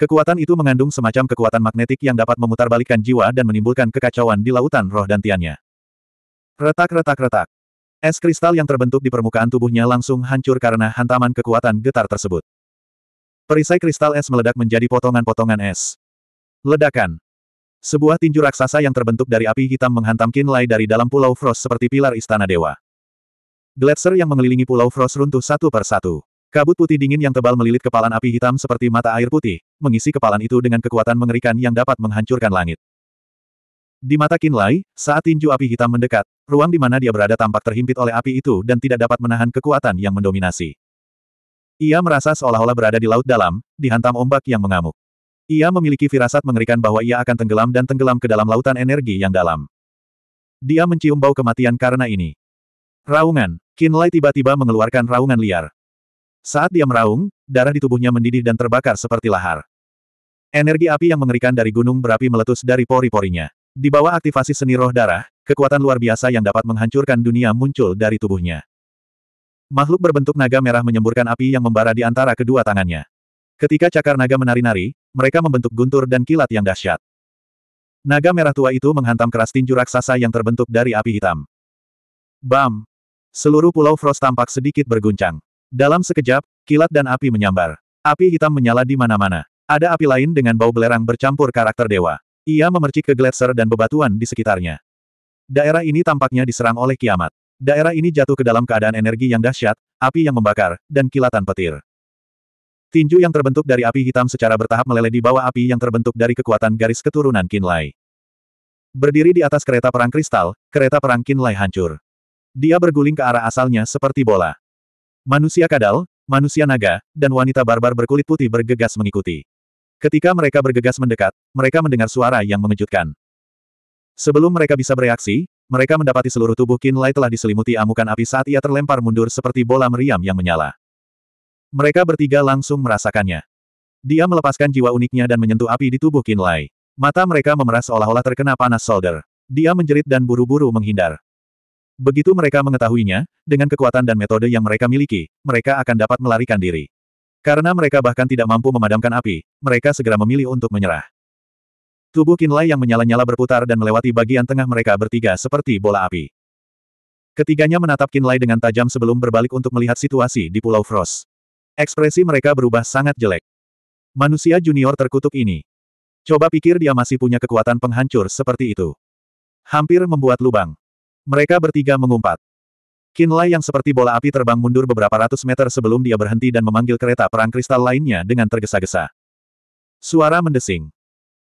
Kekuatan itu mengandung semacam kekuatan magnetik yang dapat memutarbalikkan jiwa dan menimbulkan kekacauan di lautan roh dan tiannya. Retak-retak-retak. Es kristal yang terbentuk di permukaan tubuhnya langsung hancur karena hantaman kekuatan getar tersebut. Perisai kristal es meledak menjadi potongan-potongan es. Ledakan. Sebuah tinju raksasa yang terbentuk dari api hitam menghantam Kinlay dari dalam Pulau Frost seperti pilar istana dewa. Gletser yang mengelilingi Pulau Frost runtuh satu per satu. Kabut putih dingin yang tebal melilit kepalan api hitam seperti mata air putih, mengisi kepalan itu dengan kekuatan mengerikan yang dapat menghancurkan langit. Di mata Lai, saat tinju api hitam mendekat, ruang di mana dia berada tampak terhimpit oleh api itu dan tidak dapat menahan kekuatan yang mendominasi. Ia merasa seolah-olah berada di laut dalam, dihantam ombak yang mengamuk. Ia memiliki firasat mengerikan bahwa ia akan tenggelam dan tenggelam ke dalam lautan energi yang dalam. Dia mencium bau kematian karena ini. Raungan, Lai tiba-tiba mengeluarkan raungan liar. Saat dia meraung, darah di tubuhnya mendidih dan terbakar seperti lahar. Energi api yang mengerikan dari gunung berapi meletus dari pori-porinya. Di bawah aktivasi seni roh darah, kekuatan luar biasa yang dapat menghancurkan dunia muncul dari tubuhnya. Makhluk berbentuk naga merah menyemburkan api yang membara di antara kedua tangannya. Ketika cakar naga menari-nari, mereka membentuk guntur dan kilat yang dahsyat. Naga merah tua itu menghantam keras tinju raksasa yang terbentuk dari api hitam. Bam! Seluruh pulau Frost tampak sedikit berguncang. Dalam sekejap, kilat dan api menyambar. Api hitam menyala di mana-mana. Ada api lain dengan bau belerang bercampur karakter dewa. Ia memercik ke gletser dan bebatuan di sekitarnya. Daerah ini tampaknya diserang oleh kiamat. Daerah ini jatuh ke dalam keadaan energi yang dahsyat, api yang membakar, dan kilatan petir. Tinju yang terbentuk dari api hitam secara bertahap meleleh di bawah api yang terbentuk dari kekuatan garis keturunan Kinlay. Berdiri di atas kereta perang kristal, kereta perang Kinlay hancur. Dia berguling ke arah asalnya seperti bola. Manusia kadal, manusia naga, dan wanita barbar berkulit putih bergegas mengikuti. Ketika mereka bergegas mendekat, mereka mendengar suara yang mengejutkan. Sebelum mereka bisa bereaksi, mereka mendapati seluruh tubuh Kinlay telah diselimuti amukan api saat ia terlempar mundur seperti bola meriam yang menyala. Mereka bertiga langsung merasakannya. Dia melepaskan jiwa uniknya dan menyentuh api di tubuh Kinlay. Mata mereka memeras seolah-olah terkena panas solder. Dia menjerit dan buru-buru menghindar. Begitu mereka mengetahuinya, dengan kekuatan dan metode yang mereka miliki, mereka akan dapat melarikan diri. Karena mereka bahkan tidak mampu memadamkan api, mereka segera memilih untuk menyerah. Tubuh Kinlay yang menyala-nyala berputar dan melewati bagian tengah mereka bertiga seperti bola api. Ketiganya menatap Kinlay dengan tajam sebelum berbalik untuk melihat situasi di Pulau Frost. Ekspresi mereka berubah sangat jelek. Manusia junior terkutuk ini. Coba pikir dia masih punya kekuatan penghancur seperti itu. Hampir membuat lubang. Mereka bertiga mengumpat. Kinlay yang seperti bola api terbang mundur beberapa ratus meter sebelum dia berhenti dan memanggil kereta perang kristal lainnya dengan tergesa-gesa. Suara mendesing.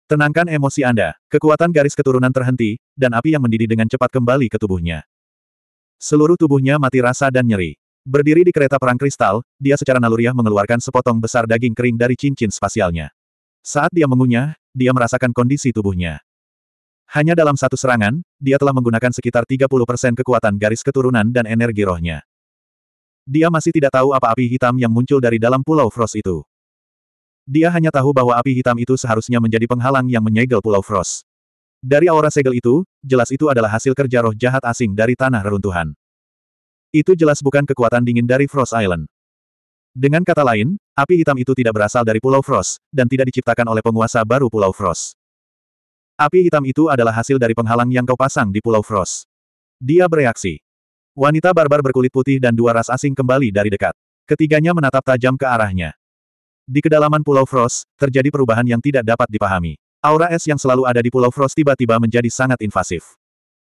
Tenangkan emosi Anda, kekuatan garis keturunan terhenti, dan api yang mendidih dengan cepat kembali ke tubuhnya. Seluruh tubuhnya mati rasa dan nyeri. Berdiri di kereta perang kristal, dia secara naluriah mengeluarkan sepotong besar daging kering dari cincin spasialnya. Saat dia mengunyah, dia merasakan kondisi tubuhnya. Hanya dalam satu serangan, dia telah menggunakan sekitar 30% kekuatan garis keturunan dan energi rohnya. Dia masih tidak tahu apa api hitam yang muncul dari dalam pulau Frost itu. Dia hanya tahu bahwa api hitam itu seharusnya menjadi penghalang yang menyegel pulau Frost. Dari aura segel itu, jelas itu adalah hasil kerja roh jahat asing dari tanah reruntuhan. Itu jelas bukan kekuatan dingin dari Frost Island. Dengan kata lain, api hitam itu tidak berasal dari Pulau Frost, dan tidak diciptakan oleh penguasa baru Pulau Frost. Api hitam itu adalah hasil dari penghalang yang kau pasang di Pulau Frost. Dia bereaksi. Wanita barbar berkulit putih dan dua ras asing kembali dari dekat. Ketiganya menatap tajam ke arahnya. Di kedalaman Pulau Frost, terjadi perubahan yang tidak dapat dipahami. Aura es yang selalu ada di Pulau Frost tiba-tiba menjadi sangat invasif.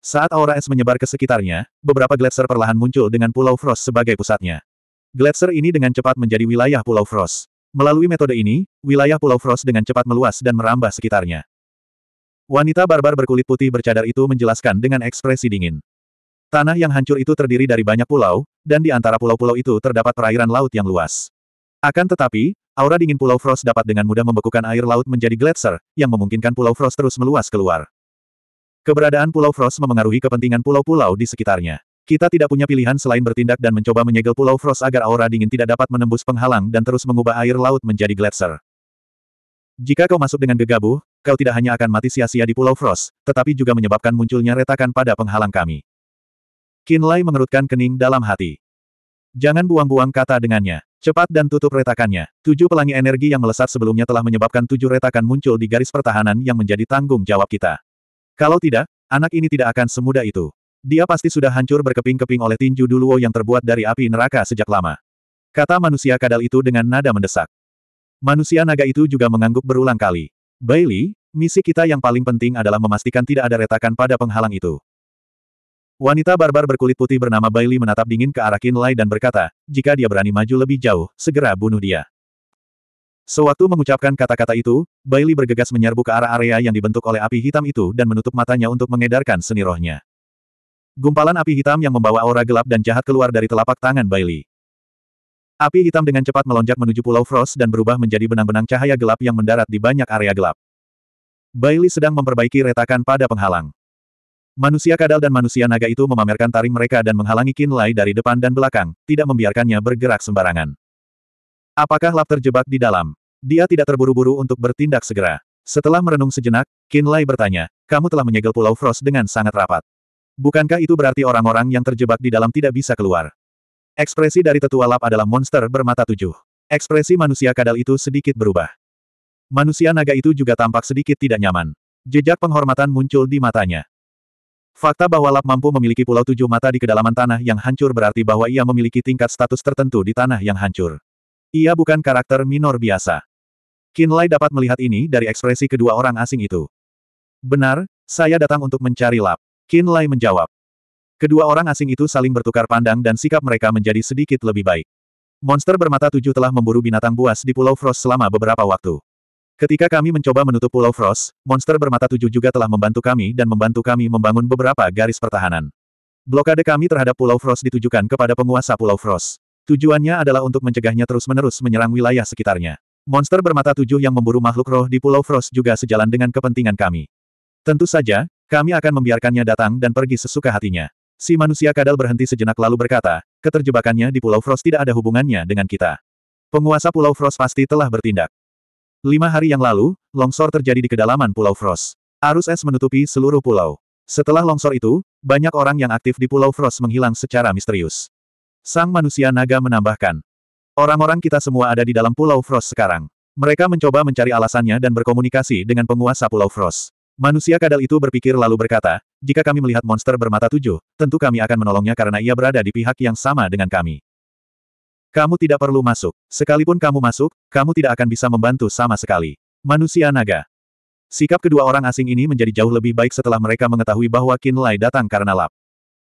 Saat aura es menyebar ke sekitarnya, beberapa gletser perlahan muncul dengan Pulau Frost sebagai pusatnya. Gletser ini dengan cepat menjadi wilayah Pulau Frost. Melalui metode ini, wilayah Pulau Frost dengan cepat meluas dan merambah sekitarnya. Wanita barbar berkulit putih bercadar itu menjelaskan dengan ekspresi dingin. Tanah yang hancur itu terdiri dari banyak pulau, dan di antara pulau-pulau itu terdapat perairan laut yang luas. Akan tetapi, aura dingin Pulau Frost dapat dengan mudah membekukan air laut menjadi gletser, yang memungkinkan Pulau Frost terus meluas keluar. Keberadaan Pulau Frost memengaruhi kepentingan pulau-pulau di sekitarnya. Kita tidak punya pilihan selain bertindak dan mencoba menyegel Pulau Frost agar aura dingin tidak dapat menembus penghalang dan terus mengubah air laut menjadi gletser. Jika kau masuk dengan gegabah, kau tidak hanya akan mati sia-sia di Pulau Frost, tetapi juga menyebabkan munculnya retakan pada penghalang kami. Lai mengerutkan kening dalam hati. Jangan buang-buang kata dengannya. Cepat dan tutup retakannya. Tujuh pelangi energi yang melesat sebelumnya telah menyebabkan tujuh retakan muncul di garis pertahanan yang menjadi tanggung jawab kita. Kalau tidak, anak ini tidak akan semudah itu. Dia pasti sudah hancur berkeping-keping oleh tinju Duluo yang terbuat dari api neraka sejak lama. Kata manusia kadal itu dengan nada mendesak. Manusia naga itu juga mengangguk berulang kali. Bailey, misi kita yang paling penting adalah memastikan tidak ada retakan pada penghalang itu. Wanita barbar berkulit putih bernama Bailey menatap dingin ke arah Kinlay dan berkata, jika dia berani maju lebih jauh, segera bunuh dia. Sewaktu mengucapkan kata-kata itu, Bailey bergegas menyerbu ke arah area yang dibentuk oleh api hitam itu dan menutup matanya untuk mengedarkan seni rohnya. Gumpalan api hitam yang membawa aura gelap dan jahat keluar dari telapak tangan Bailey. Api hitam dengan cepat melonjak menuju Pulau Frost dan berubah menjadi benang-benang cahaya gelap yang mendarat di banyak area gelap. Bailey sedang memperbaiki retakan pada penghalang. Manusia kadal dan manusia naga itu memamerkan taring mereka dan menghalangi Kinlay dari depan dan belakang, tidak membiarkannya bergerak sembarangan. Apakah Lap terjebak di dalam? Dia tidak terburu-buru untuk bertindak segera. Setelah merenung sejenak, Kinlay bertanya, kamu telah menyegel Pulau Frost dengan sangat rapat. Bukankah itu berarti orang-orang yang terjebak di dalam tidak bisa keluar? Ekspresi dari tetua lap adalah monster bermata tujuh. Ekspresi manusia kadal itu sedikit berubah. Manusia naga itu juga tampak sedikit tidak nyaman. Jejak penghormatan muncul di matanya. Fakta bahwa Lap mampu memiliki pulau tujuh mata di kedalaman tanah yang hancur berarti bahwa ia memiliki tingkat status tertentu di tanah yang hancur. Ia bukan karakter minor biasa. Kinlay dapat melihat ini dari ekspresi kedua orang asing itu. Benar, saya datang untuk mencari Lap. Kinlay menjawab. Kedua orang asing itu saling bertukar pandang dan sikap mereka menjadi sedikit lebih baik. Monster bermata tujuh telah memburu binatang buas di Pulau Frost selama beberapa waktu. Ketika kami mencoba menutup Pulau Frost, monster bermata tujuh juga telah membantu kami dan membantu kami membangun beberapa garis pertahanan. Blokade kami terhadap Pulau Frost ditujukan kepada penguasa Pulau Frost. Tujuannya adalah untuk mencegahnya terus-menerus menyerang wilayah sekitarnya. Monster bermata tujuh yang memburu makhluk roh di Pulau Frost juga sejalan dengan kepentingan kami. Tentu saja, kami akan membiarkannya datang dan pergi sesuka hatinya. Si manusia kadal berhenti sejenak lalu berkata, keterjebakannya di Pulau Frost tidak ada hubungannya dengan kita. Penguasa Pulau Frost pasti telah bertindak. Lima hari yang lalu, longsor terjadi di kedalaman Pulau Frost. Arus es menutupi seluruh pulau. Setelah longsor itu, banyak orang yang aktif di Pulau Frost menghilang secara misterius. Sang manusia naga menambahkan. Orang-orang kita semua ada di dalam Pulau Frost sekarang. Mereka mencoba mencari alasannya dan berkomunikasi dengan penguasa Pulau Frost. Manusia kadal itu berpikir lalu berkata, jika kami melihat monster bermata tujuh, tentu kami akan menolongnya karena ia berada di pihak yang sama dengan kami. Kamu tidak perlu masuk. Sekalipun kamu masuk, kamu tidak akan bisa membantu sama sekali. Manusia naga. Sikap kedua orang asing ini menjadi jauh lebih baik setelah mereka mengetahui bahwa Kinlay datang karena lap.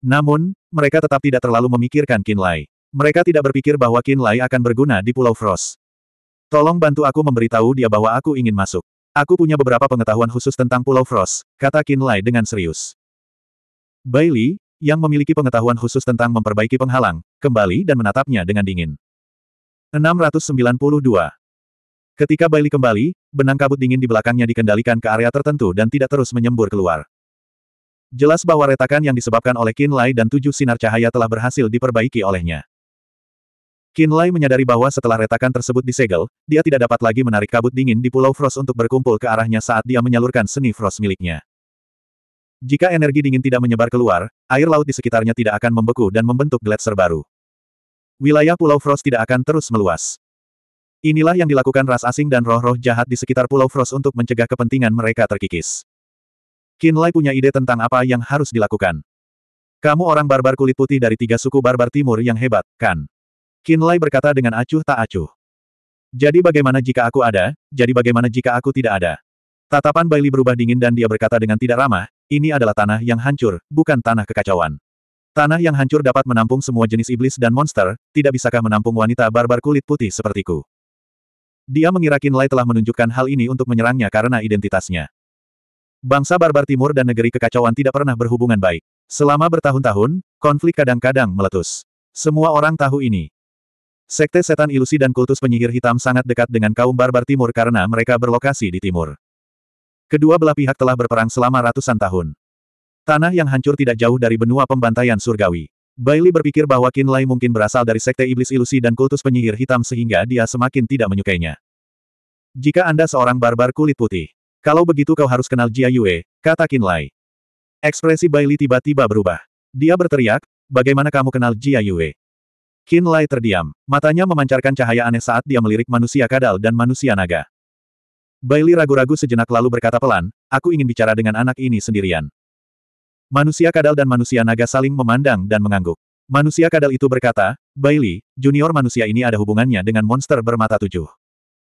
Namun, mereka tetap tidak terlalu memikirkan Kinlay. Mereka tidak berpikir bahwa Kinlay akan berguna di Pulau Frost. Tolong bantu aku memberitahu dia bahwa aku ingin masuk. Aku punya beberapa pengetahuan khusus tentang Pulau Frost, kata Kinlay dengan serius. Bailey, yang memiliki pengetahuan khusus tentang memperbaiki penghalang, kembali dan menatapnya dengan dingin. 692. Ketika Bailey kembali, benang kabut dingin di belakangnya dikendalikan ke area tertentu dan tidak terus menyembur keluar. Jelas bahwa retakan yang disebabkan oleh Lai dan tujuh sinar cahaya telah berhasil diperbaiki olehnya. Lai menyadari bahwa setelah retakan tersebut disegel, dia tidak dapat lagi menarik kabut dingin di Pulau Frost untuk berkumpul ke arahnya saat dia menyalurkan seni Frost miliknya. Jika energi dingin tidak menyebar keluar, air laut di sekitarnya tidak akan membeku dan membentuk gletser baru. Wilayah Pulau Frost tidak akan terus meluas. Inilah yang dilakukan ras asing dan roh-roh jahat di sekitar Pulau Frost untuk mencegah kepentingan mereka terkikis. Kinlay punya ide tentang apa yang harus dilakukan. Kamu orang barbar kulit putih dari tiga suku barbar timur yang hebat, kan? Kinlay berkata dengan acuh tak acuh. Jadi bagaimana jika aku ada, jadi bagaimana jika aku tidak ada? Tatapan Bailey berubah dingin dan dia berkata dengan tidak ramah, ini adalah tanah yang hancur, bukan tanah kekacauan. Tanah yang hancur dapat menampung semua jenis iblis dan monster, tidak bisakah menampung wanita barbar kulit putih sepertiku? Dia mengira Kinlay telah menunjukkan hal ini untuk menyerangnya karena identitasnya. Bangsa barbar timur dan negeri kekacauan tidak pernah berhubungan baik. Selama bertahun-tahun, konflik kadang-kadang meletus. Semua orang tahu ini. Sekte setan ilusi dan kultus penyihir hitam sangat dekat dengan kaum barbar timur karena mereka berlokasi di timur. Kedua belah pihak telah berperang selama ratusan tahun. Tanah yang hancur tidak jauh dari benua pembantaian surgawi. Bailey berpikir bahwa Kinlay mungkin berasal dari sekte iblis ilusi dan kultus penyihir hitam sehingga dia semakin tidak menyukainya. Jika Anda seorang barbar kulit putih, kalau begitu kau harus kenal Jia Yue, kata Kinlay. Ekspresi Bailey tiba-tiba berubah. Dia berteriak, bagaimana kamu kenal Jia Yue? Kinlay terdiam, matanya memancarkan cahaya aneh saat dia melirik manusia kadal dan manusia naga. Bailey ragu-ragu sejenak lalu berkata pelan, aku ingin bicara dengan anak ini sendirian. Manusia kadal dan manusia naga saling memandang dan mengangguk. Manusia kadal itu berkata, Bailey, junior manusia ini ada hubungannya dengan monster bermata tujuh.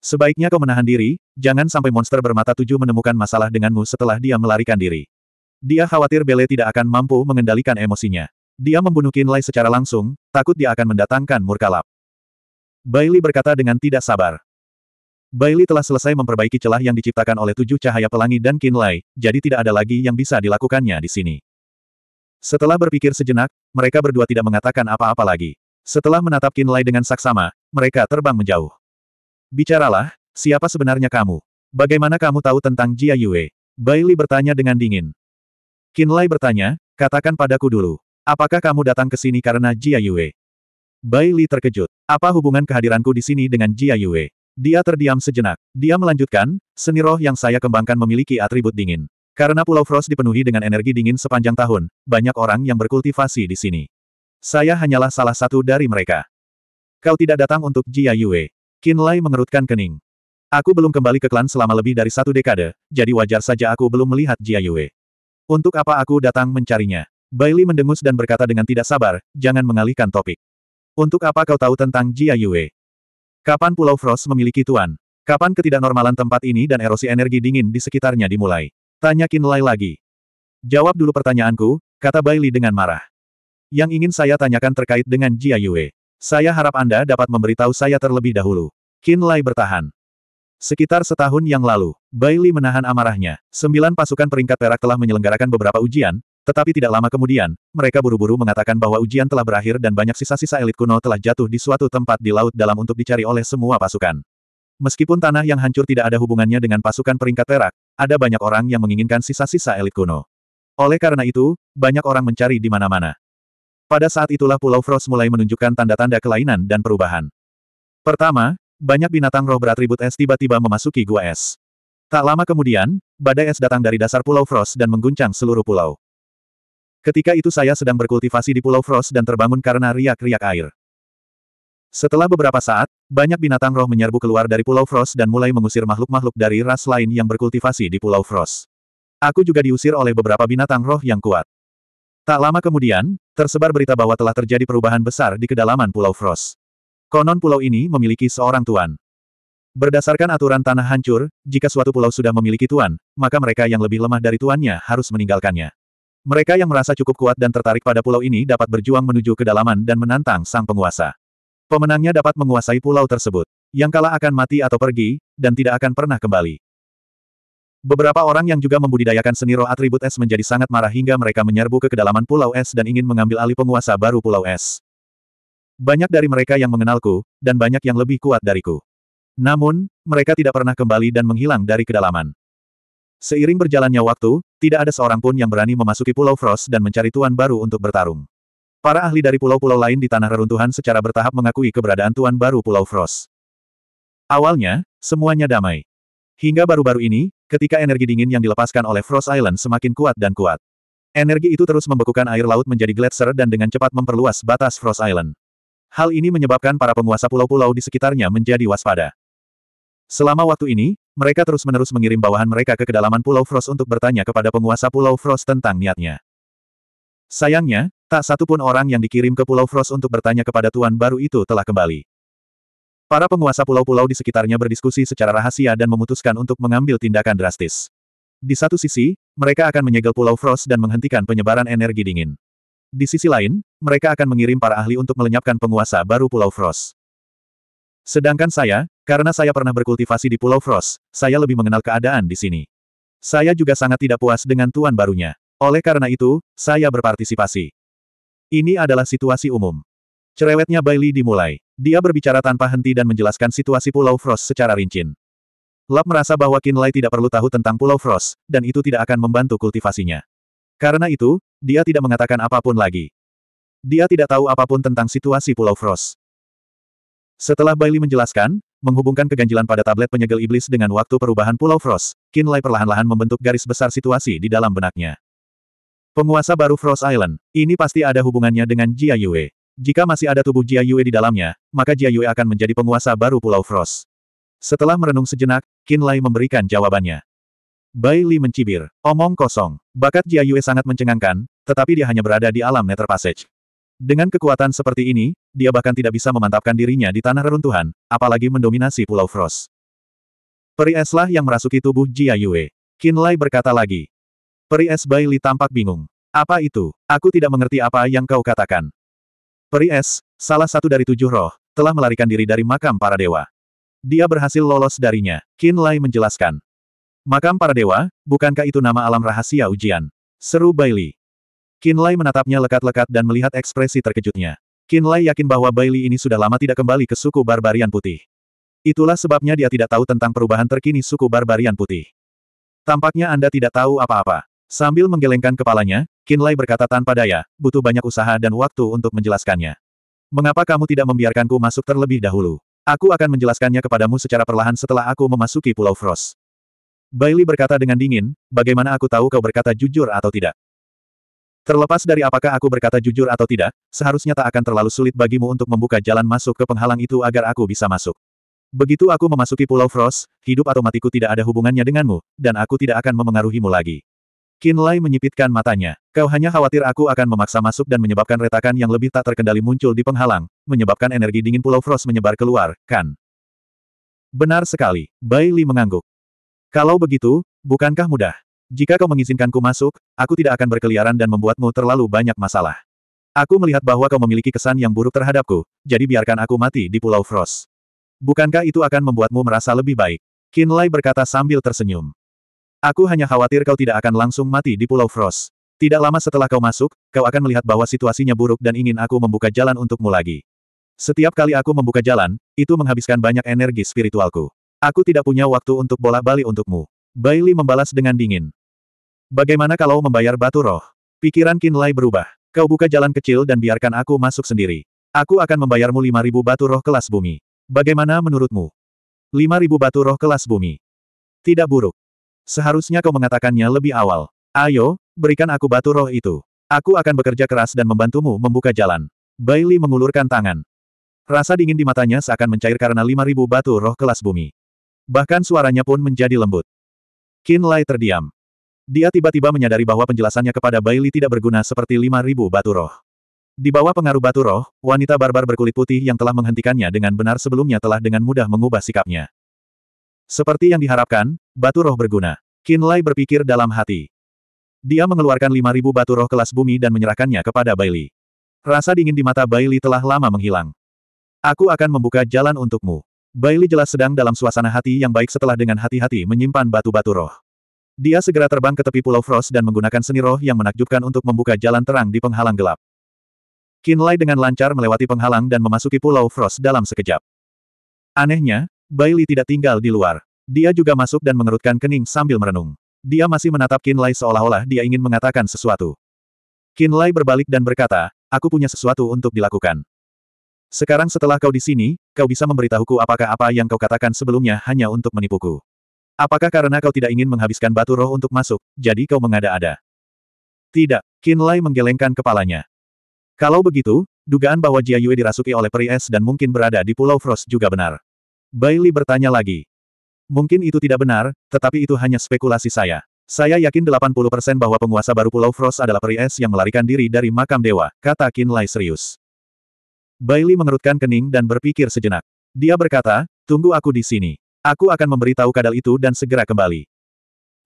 Sebaiknya kau menahan diri, jangan sampai monster bermata tujuh menemukan masalah denganmu setelah dia melarikan diri. Dia khawatir Bele tidak akan mampu mengendalikan emosinya. Dia membunuh Kinlay secara langsung, takut dia akan mendatangkan murkalap. Bailey berkata dengan tidak sabar. Bailey telah selesai memperbaiki celah yang diciptakan oleh tujuh cahaya pelangi dan Kinlay, jadi tidak ada lagi yang bisa dilakukannya di sini. Setelah berpikir sejenak, mereka berdua tidak mengatakan apa-apa lagi. Setelah menatap Kinlay dengan saksama, mereka terbang menjauh. Bicaralah, siapa sebenarnya kamu? Bagaimana kamu tahu tentang Jia Yue? Bailey bertanya dengan dingin. Kinlay bertanya, katakan padaku dulu. Apakah kamu datang ke sini karena Jia Yue? Bailey terkejut. Apa hubungan kehadiranku di sini dengan Jia Yue? Dia terdiam sejenak. Dia melanjutkan, seni roh yang saya kembangkan memiliki atribut dingin. Karena Pulau Frost dipenuhi dengan energi dingin sepanjang tahun, banyak orang yang berkultivasi di sini. Saya hanyalah salah satu dari mereka. Kau tidak datang untuk Jia Yue. Lai mengerutkan kening. Aku belum kembali ke klan selama lebih dari satu dekade, jadi wajar saja aku belum melihat Jia Yue. Untuk apa aku datang mencarinya? Bailey mendengus dan berkata dengan tidak sabar, jangan mengalihkan topik. Untuk apa kau tahu tentang Jia Yue? Kapan Pulau Frost memiliki tuan? Kapan ketidaknormalan tempat ini dan erosi energi dingin di sekitarnya dimulai? Tanya Lai lagi. Jawab dulu pertanyaanku, kata Bailey dengan marah. Yang ingin saya tanyakan terkait dengan Jia Yue. Saya harap Anda dapat memberitahu saya terlebih dahulu. Lai bertahan. Sekitar setahun yang lalu, Bailey menahan amarahnya. Sembilan pasukan peringkat perak telah menyelenggarakan beberapa ujian, tetapi tidak lama kemudian, mereka buru-buru mengatakan bahwa ujian telah berakhir dan banyak sisa-sisa elit kuno telah jatuh di suatu tempat di laut dalam untuk dicari oleh semua pasukan. Meskipun tanah yang hancur tidak ada hubungannya dengan pasukan peringkat perak, ada banyak orang yang menginginkan sisa-sisa elit kuno. Oleh karena itu, banyak orang mencari di mana-mana. Pada saat itulah Pulau Frost mulai menunjukkan tanda-tanda kelainan dan perubahan. Pertama, banyak binatang roh beratribut es tiba-tiba memasuki gua es. Tak lama kemudian, badai es datang dari dasar Pulau Frost dan mengguncang seluruh pulau. Ketika itu saya sedang berkultivasi di Pulau Frost dan terbangun karena riak-riak air. Setelah beberapa saat, banyak binatang roh menyerbu keluar dari Pulau Frost dan mulai mengusir makhluk-makhluk dari ras lain yang berkultivasi di Pulau Frost. Aku juga diusir oleh beberapa binatang roh yang kuat. Tak lama kemudian, tersebar berita bahwa telah terjadi perubahan besar di kedalaman Pulau Frost. Konon pulau ini memiliki seorang tuan. Berdasarkan aturan tanah hancur, jika suatu pulau sudah memiliki tuan, maka mereka yang lebih lemah dari tuannya harus meninggalkannya. Mereka yang merasa cukup kuat dan tertarik pada pulau ini dapat berjuang menuju kedalaman dan menantang sang penguasa. Pemenangnya dapat menguasai pulau tersebut. Yang kalah akan mati atau pergi, dan tidak akan pernah kembali. Beberapa orang yang juga membudidayakan seni roh atribut es menjadi sangat marah hingga mereka menyerbu ke kedalaman pulau es dan ingin mengambil alih penguasa baru pulau es. Banyak dari mereka yang mengenalku, dan banyak yang lebih kuat dariku. Namun, mereka tidak pernah kembali dan menghilang dari kedalaman. Seiring berjalannya waktu, tidak ada seorang pun yang berani memasuki Pulau Frost dan mencari tuan baru untuk bertarung. Para ahli dari pulau-pulau lain di tanah reruntuhan secara bertahap mengakui keberadaan tuan baru Pulau Frost. Awalnya, semuanya damai. Hingga baru-baru ini, ketika energi dingin yang dilepaskan oleh Frost Island semakin kuat dan kuat. Energi itu terus membekukan air laut menjadi gletser dan dengan cepat memperluas batas Frost Island. Hal ini menyebabkan para penguasa pulau-pulau di sekitarnya menjadi waspada. Selama waktu ini, mereka terus-menerus mengirim bawahan mereka ke kedalaman Pulau Frost untuk bertanya kepada penguasa Pulau Frost tentang niatnya. Sayangnya, tak satu pun orang yang dikirim ke Pulau Frost untuk bertanya kepada Tuan baru itu telah kembali. Para penguasa pulau-pulau di sekitarnya berdiskusi secara rahasia dan memutuskan untuk mengambil tindakan drastis. Di satu sisi, mereka akan menyegel Pulau Frost dan menghentikan penyebaran energi dingin. Di sisi lain, mereka akan mengirim para ahli untuk melenyapkan penguasa baru Pulau Frost. Sedangkan saya, karena saya pernah berkultivasi di Pulau Frost, saya lebih mengenal keadaan di sini. Saya juga sangat tidak puas dengan tuan barunya. Oleh karena itu, saya berpartisipasi. Ini adalah situasi umum. Cerewetnya Bailey dimulai. Dia berbicara tanpa henti dan menjelaskan situasi Pulau Frost secara rinci. Lap merasa bahwa Kinlay tidak perlu tahu tentang Pulau Frost, dan itu tidak akan membantu kultivasinya. Karena itu, dia tidak mengatakan apapun lagi. Dia tidak tahu apapun tentang situasi Pulau Frost. Setelah Bailey menjelaskan, Menghubungkan keganjilan pada tablet penyegel iblis dengan waktu perubahan Pulau Frost, Kinlay perlahan-lahan membentuk garis besar situasi di dalam benaknya. Penguasa baru Frost Island, ini pasti ada hubungannya dengan Jia Yue. Jika masih ada tubuh Jia Yue di dalamnya, maka Jia Yue akan menjadi penguasa baru Pulau Frost. Setelah merenung sejenak, Kinlay memberikan jawabannya. Bai Li mencibir, omong kosong. Bakat Jia Yue sangat mencengangkan, tetapi dia hanya berada di alam Nether Passage. Dengan kekuatan seperti ini, dia bahkan tidak bisa memantapkan dirinya di tanah reruntuhan, apalagi mendominasi Pulau Frost. Peri eslah yang merasuki tubuh Jia Yue. Lai berkata lagi. Peri es Bai Li tampak bingung. Apa itu? Aku tidak mengerti apa yang kau katakan. Peri es, salah satu dari tujuh roh, telah melarikan diri dari makam para dewa. Dia berhasil lolos darinya, Qin Lai menjelaskan. Makam para dewa, bukankah itu nama alam rahasia ujian? Seru Li. Kinlay menatapnya lekat-lekat dan melihat ekspresi terkejutnya. Kinlay yakin bahwa Bailey ini sudah lama tidak kembali ke suku Barbarian Putih. Itulah sebabnya dia tidak tahu tentang perubahan terkini suku Barbarian Putih. Tampaknya Anda tidak tahu apa-apa. Sambil menggelengkan kepalanya, Kinlay berkata tanpa daya, butuh banyak usaha dan waktu untuk menjelaskannya. Mengapa kamu tidak membiarkanku masuk terlebih dahulu? Aku akan menjelaskannya kepadamu secara perlahan setelah aku memasuki Pulau Frost. Bailey berkata dengan dingin, bagaimana aku tahu kau berkata jujur atau tidak? Terlepas dari apakah aku berkata jujur atau tidak, seharusnya tak akan terlalu sulit bagimu untuk membuka jalan masuk ke penghalang itu agar aku bisa masuk. Begitu aku memasuki Pulau Frost, hidup atau matiku tidak ada hubungannya denganmu, dan aku tidak akan memengaruhimu lagi. Kinlay menyipitkan matanya. Kau hanya khawatir aku akan memaksa masuk dan menyebabkan retakan yang lebih tak terkendali muncul di penghalang, menyebabkan energi dingin Pulau Frost menyebar keluar, kan? Benar sekali, Bai Li mengangguk. Kalau begitu, bukankah mudah? Jika kau mengizinkanku masuk, aku tidak akan berkeliaran dan membuatmu terlalu banyak masalah. Aku melihat bahwa kau memiliki kesan yang buruk terhadapku, jadi biarkan aku mati di Pulau Frost. Bukankah itu akan membuatmu merasa lebih baik? Kinlay berkata sambil tersenyum. Aku hanya khawatir kau tidak akan langsung mati di Pulau Frost. Tidak lama setelah kau masuk, kau akan melihat bahwa situasinya buruk dan ingin aku membuka jalan untukmu lagi. Setiap kali aku membuka jalan, itu menghabiskan banyak energi spiritualku. Aku tidak punya waktu untuk bola-bali untukmu. Bailey membalas dengan dingin. Bagaimana kalau membayar batu roh? Pikiran Kinlay berubah. Kau buka jalan kecil dan biarkan aku masuk sendiri. Aku akan membayarmu 5.000 batu roh kelas bumi. Bagaimana menurutmu? 5.000 batu roh kelas bumi. Tidak buruk. Seharusnya kau mengatakannya lebih awal. Ayo, berikan aku batu roh itu. Aku akan bekerja keras dan membantumu membuka jalan. Bailey mengulurkan tangan. Rasa dingin di matanya seakan mencair karena 5.000 batu roh kelas bumi. Bahkan suaranya pun menjadi lembut. Qin Lai terdiam. Dia tiba-tiba menyadari bahwa penjelasannya kepada Bailey tidak berguna seperti 5.000 batu roh. Di bawah pengaruh batu roh, wanita barbar berkulit putih yang telah menghentikannya dengan benar sebelumnya telah dengan mudah mengubah sikapnya. Seperti yang diharapkan, batu roh berguna. Qin Lai berpikir dalam hati. Dia mengeluarkan 5.000 batu roh kelas bumi dan menyerahkannya kepada Bailey. Rasa dingin di mata Bailey telah lama menghilang. Aku akan membuka jalan untukmu. Bailey jelas sedang dalam suasana hati yang baik setelah dengan hati-hati menyimpan batu-batu roh. Dia segera terbang ke tepi Pulau Frost dan menggunakan seni roh yang menakjubkan untuk membuka jalan terang di penghalang gelap. Kinlay dengan lancar melewati penghalang dan memasuki Pulau Frost dalam sekejap. Anehnya, Bailey tidak tinggal di luar. Dia juga masuk dan mengerutkan kening sambil merenung. Dia masih menatap Kinlay seolah-olah dia ingin mengatakan sesuatu. Kinlay berbalik dan berkata, aku punya sesuatu untuk dilakukan. Sekarang setelah kau di sini, kau bisa memberitahuku apakah apa yang kau katakan sebelumnya hanya untuk menipuku. Apakah karena kau tidak ingin menghabiskan batu roh untuk masuk, jadi kau mengada-ada? Tidak, Kinlay menggelengkan kepalanya. Kalau begitu, dugaan bahwa Jia Yue dirasuki oleh peri es dan mungkin berada di Pulau Frost juga benar. Bailey bertanya lagi. Mungkin itu tidak benar, tetapi itu hanya spekulasi saya. Saya yakin 80% bahwa penguasa baru Pulau Frost adalah peri es yang melarikan diri dari makam dewa, kata Kinlay serius. Bailey mengerutkan kening dan berpikir sejenak. Dia berkata, tunggu aku di sini. Aku akan memberitahu kadal itu dan segera kembali.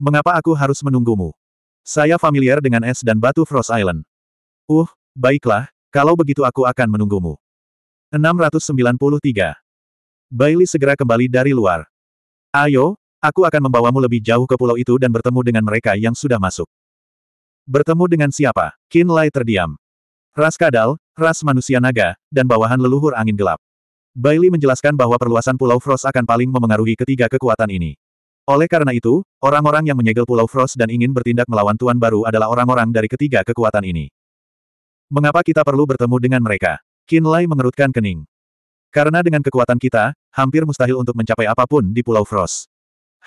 Mengapa aku harus menunggumu? Saya familiar dengan es dan batu Frost Island. Uh, baiklah, kalau begitu aku akan menunggumu. 693. Bailey segera kembali dari luar. Ayo, aku akan membawamu lebih jauh ke pulau itu dan bertemu dengan mereka yang sudah masuk. Bertemu dengan siapa? Kinlay terdiam. Raskadal, ras manusia naga, dan bawahan leluhur angin gelap. Bailey menjelaskan bahwa perluasan Pulau Frost akan paling memengaruhi ketiga kekuatan ini. Oleh karena itu, orang-orang yang menyegel Pulau Frost dan ingin bertindak melawan Tuan Baru adalah orang-orang dari ketiga kekuatan ini. Mengapa kita perlu bertemu dengan mereka? Lai mengerutkan kening. Karena dengan kekuatan kita, hampir mustahil untuk mencapai apapun di Pulau Frost.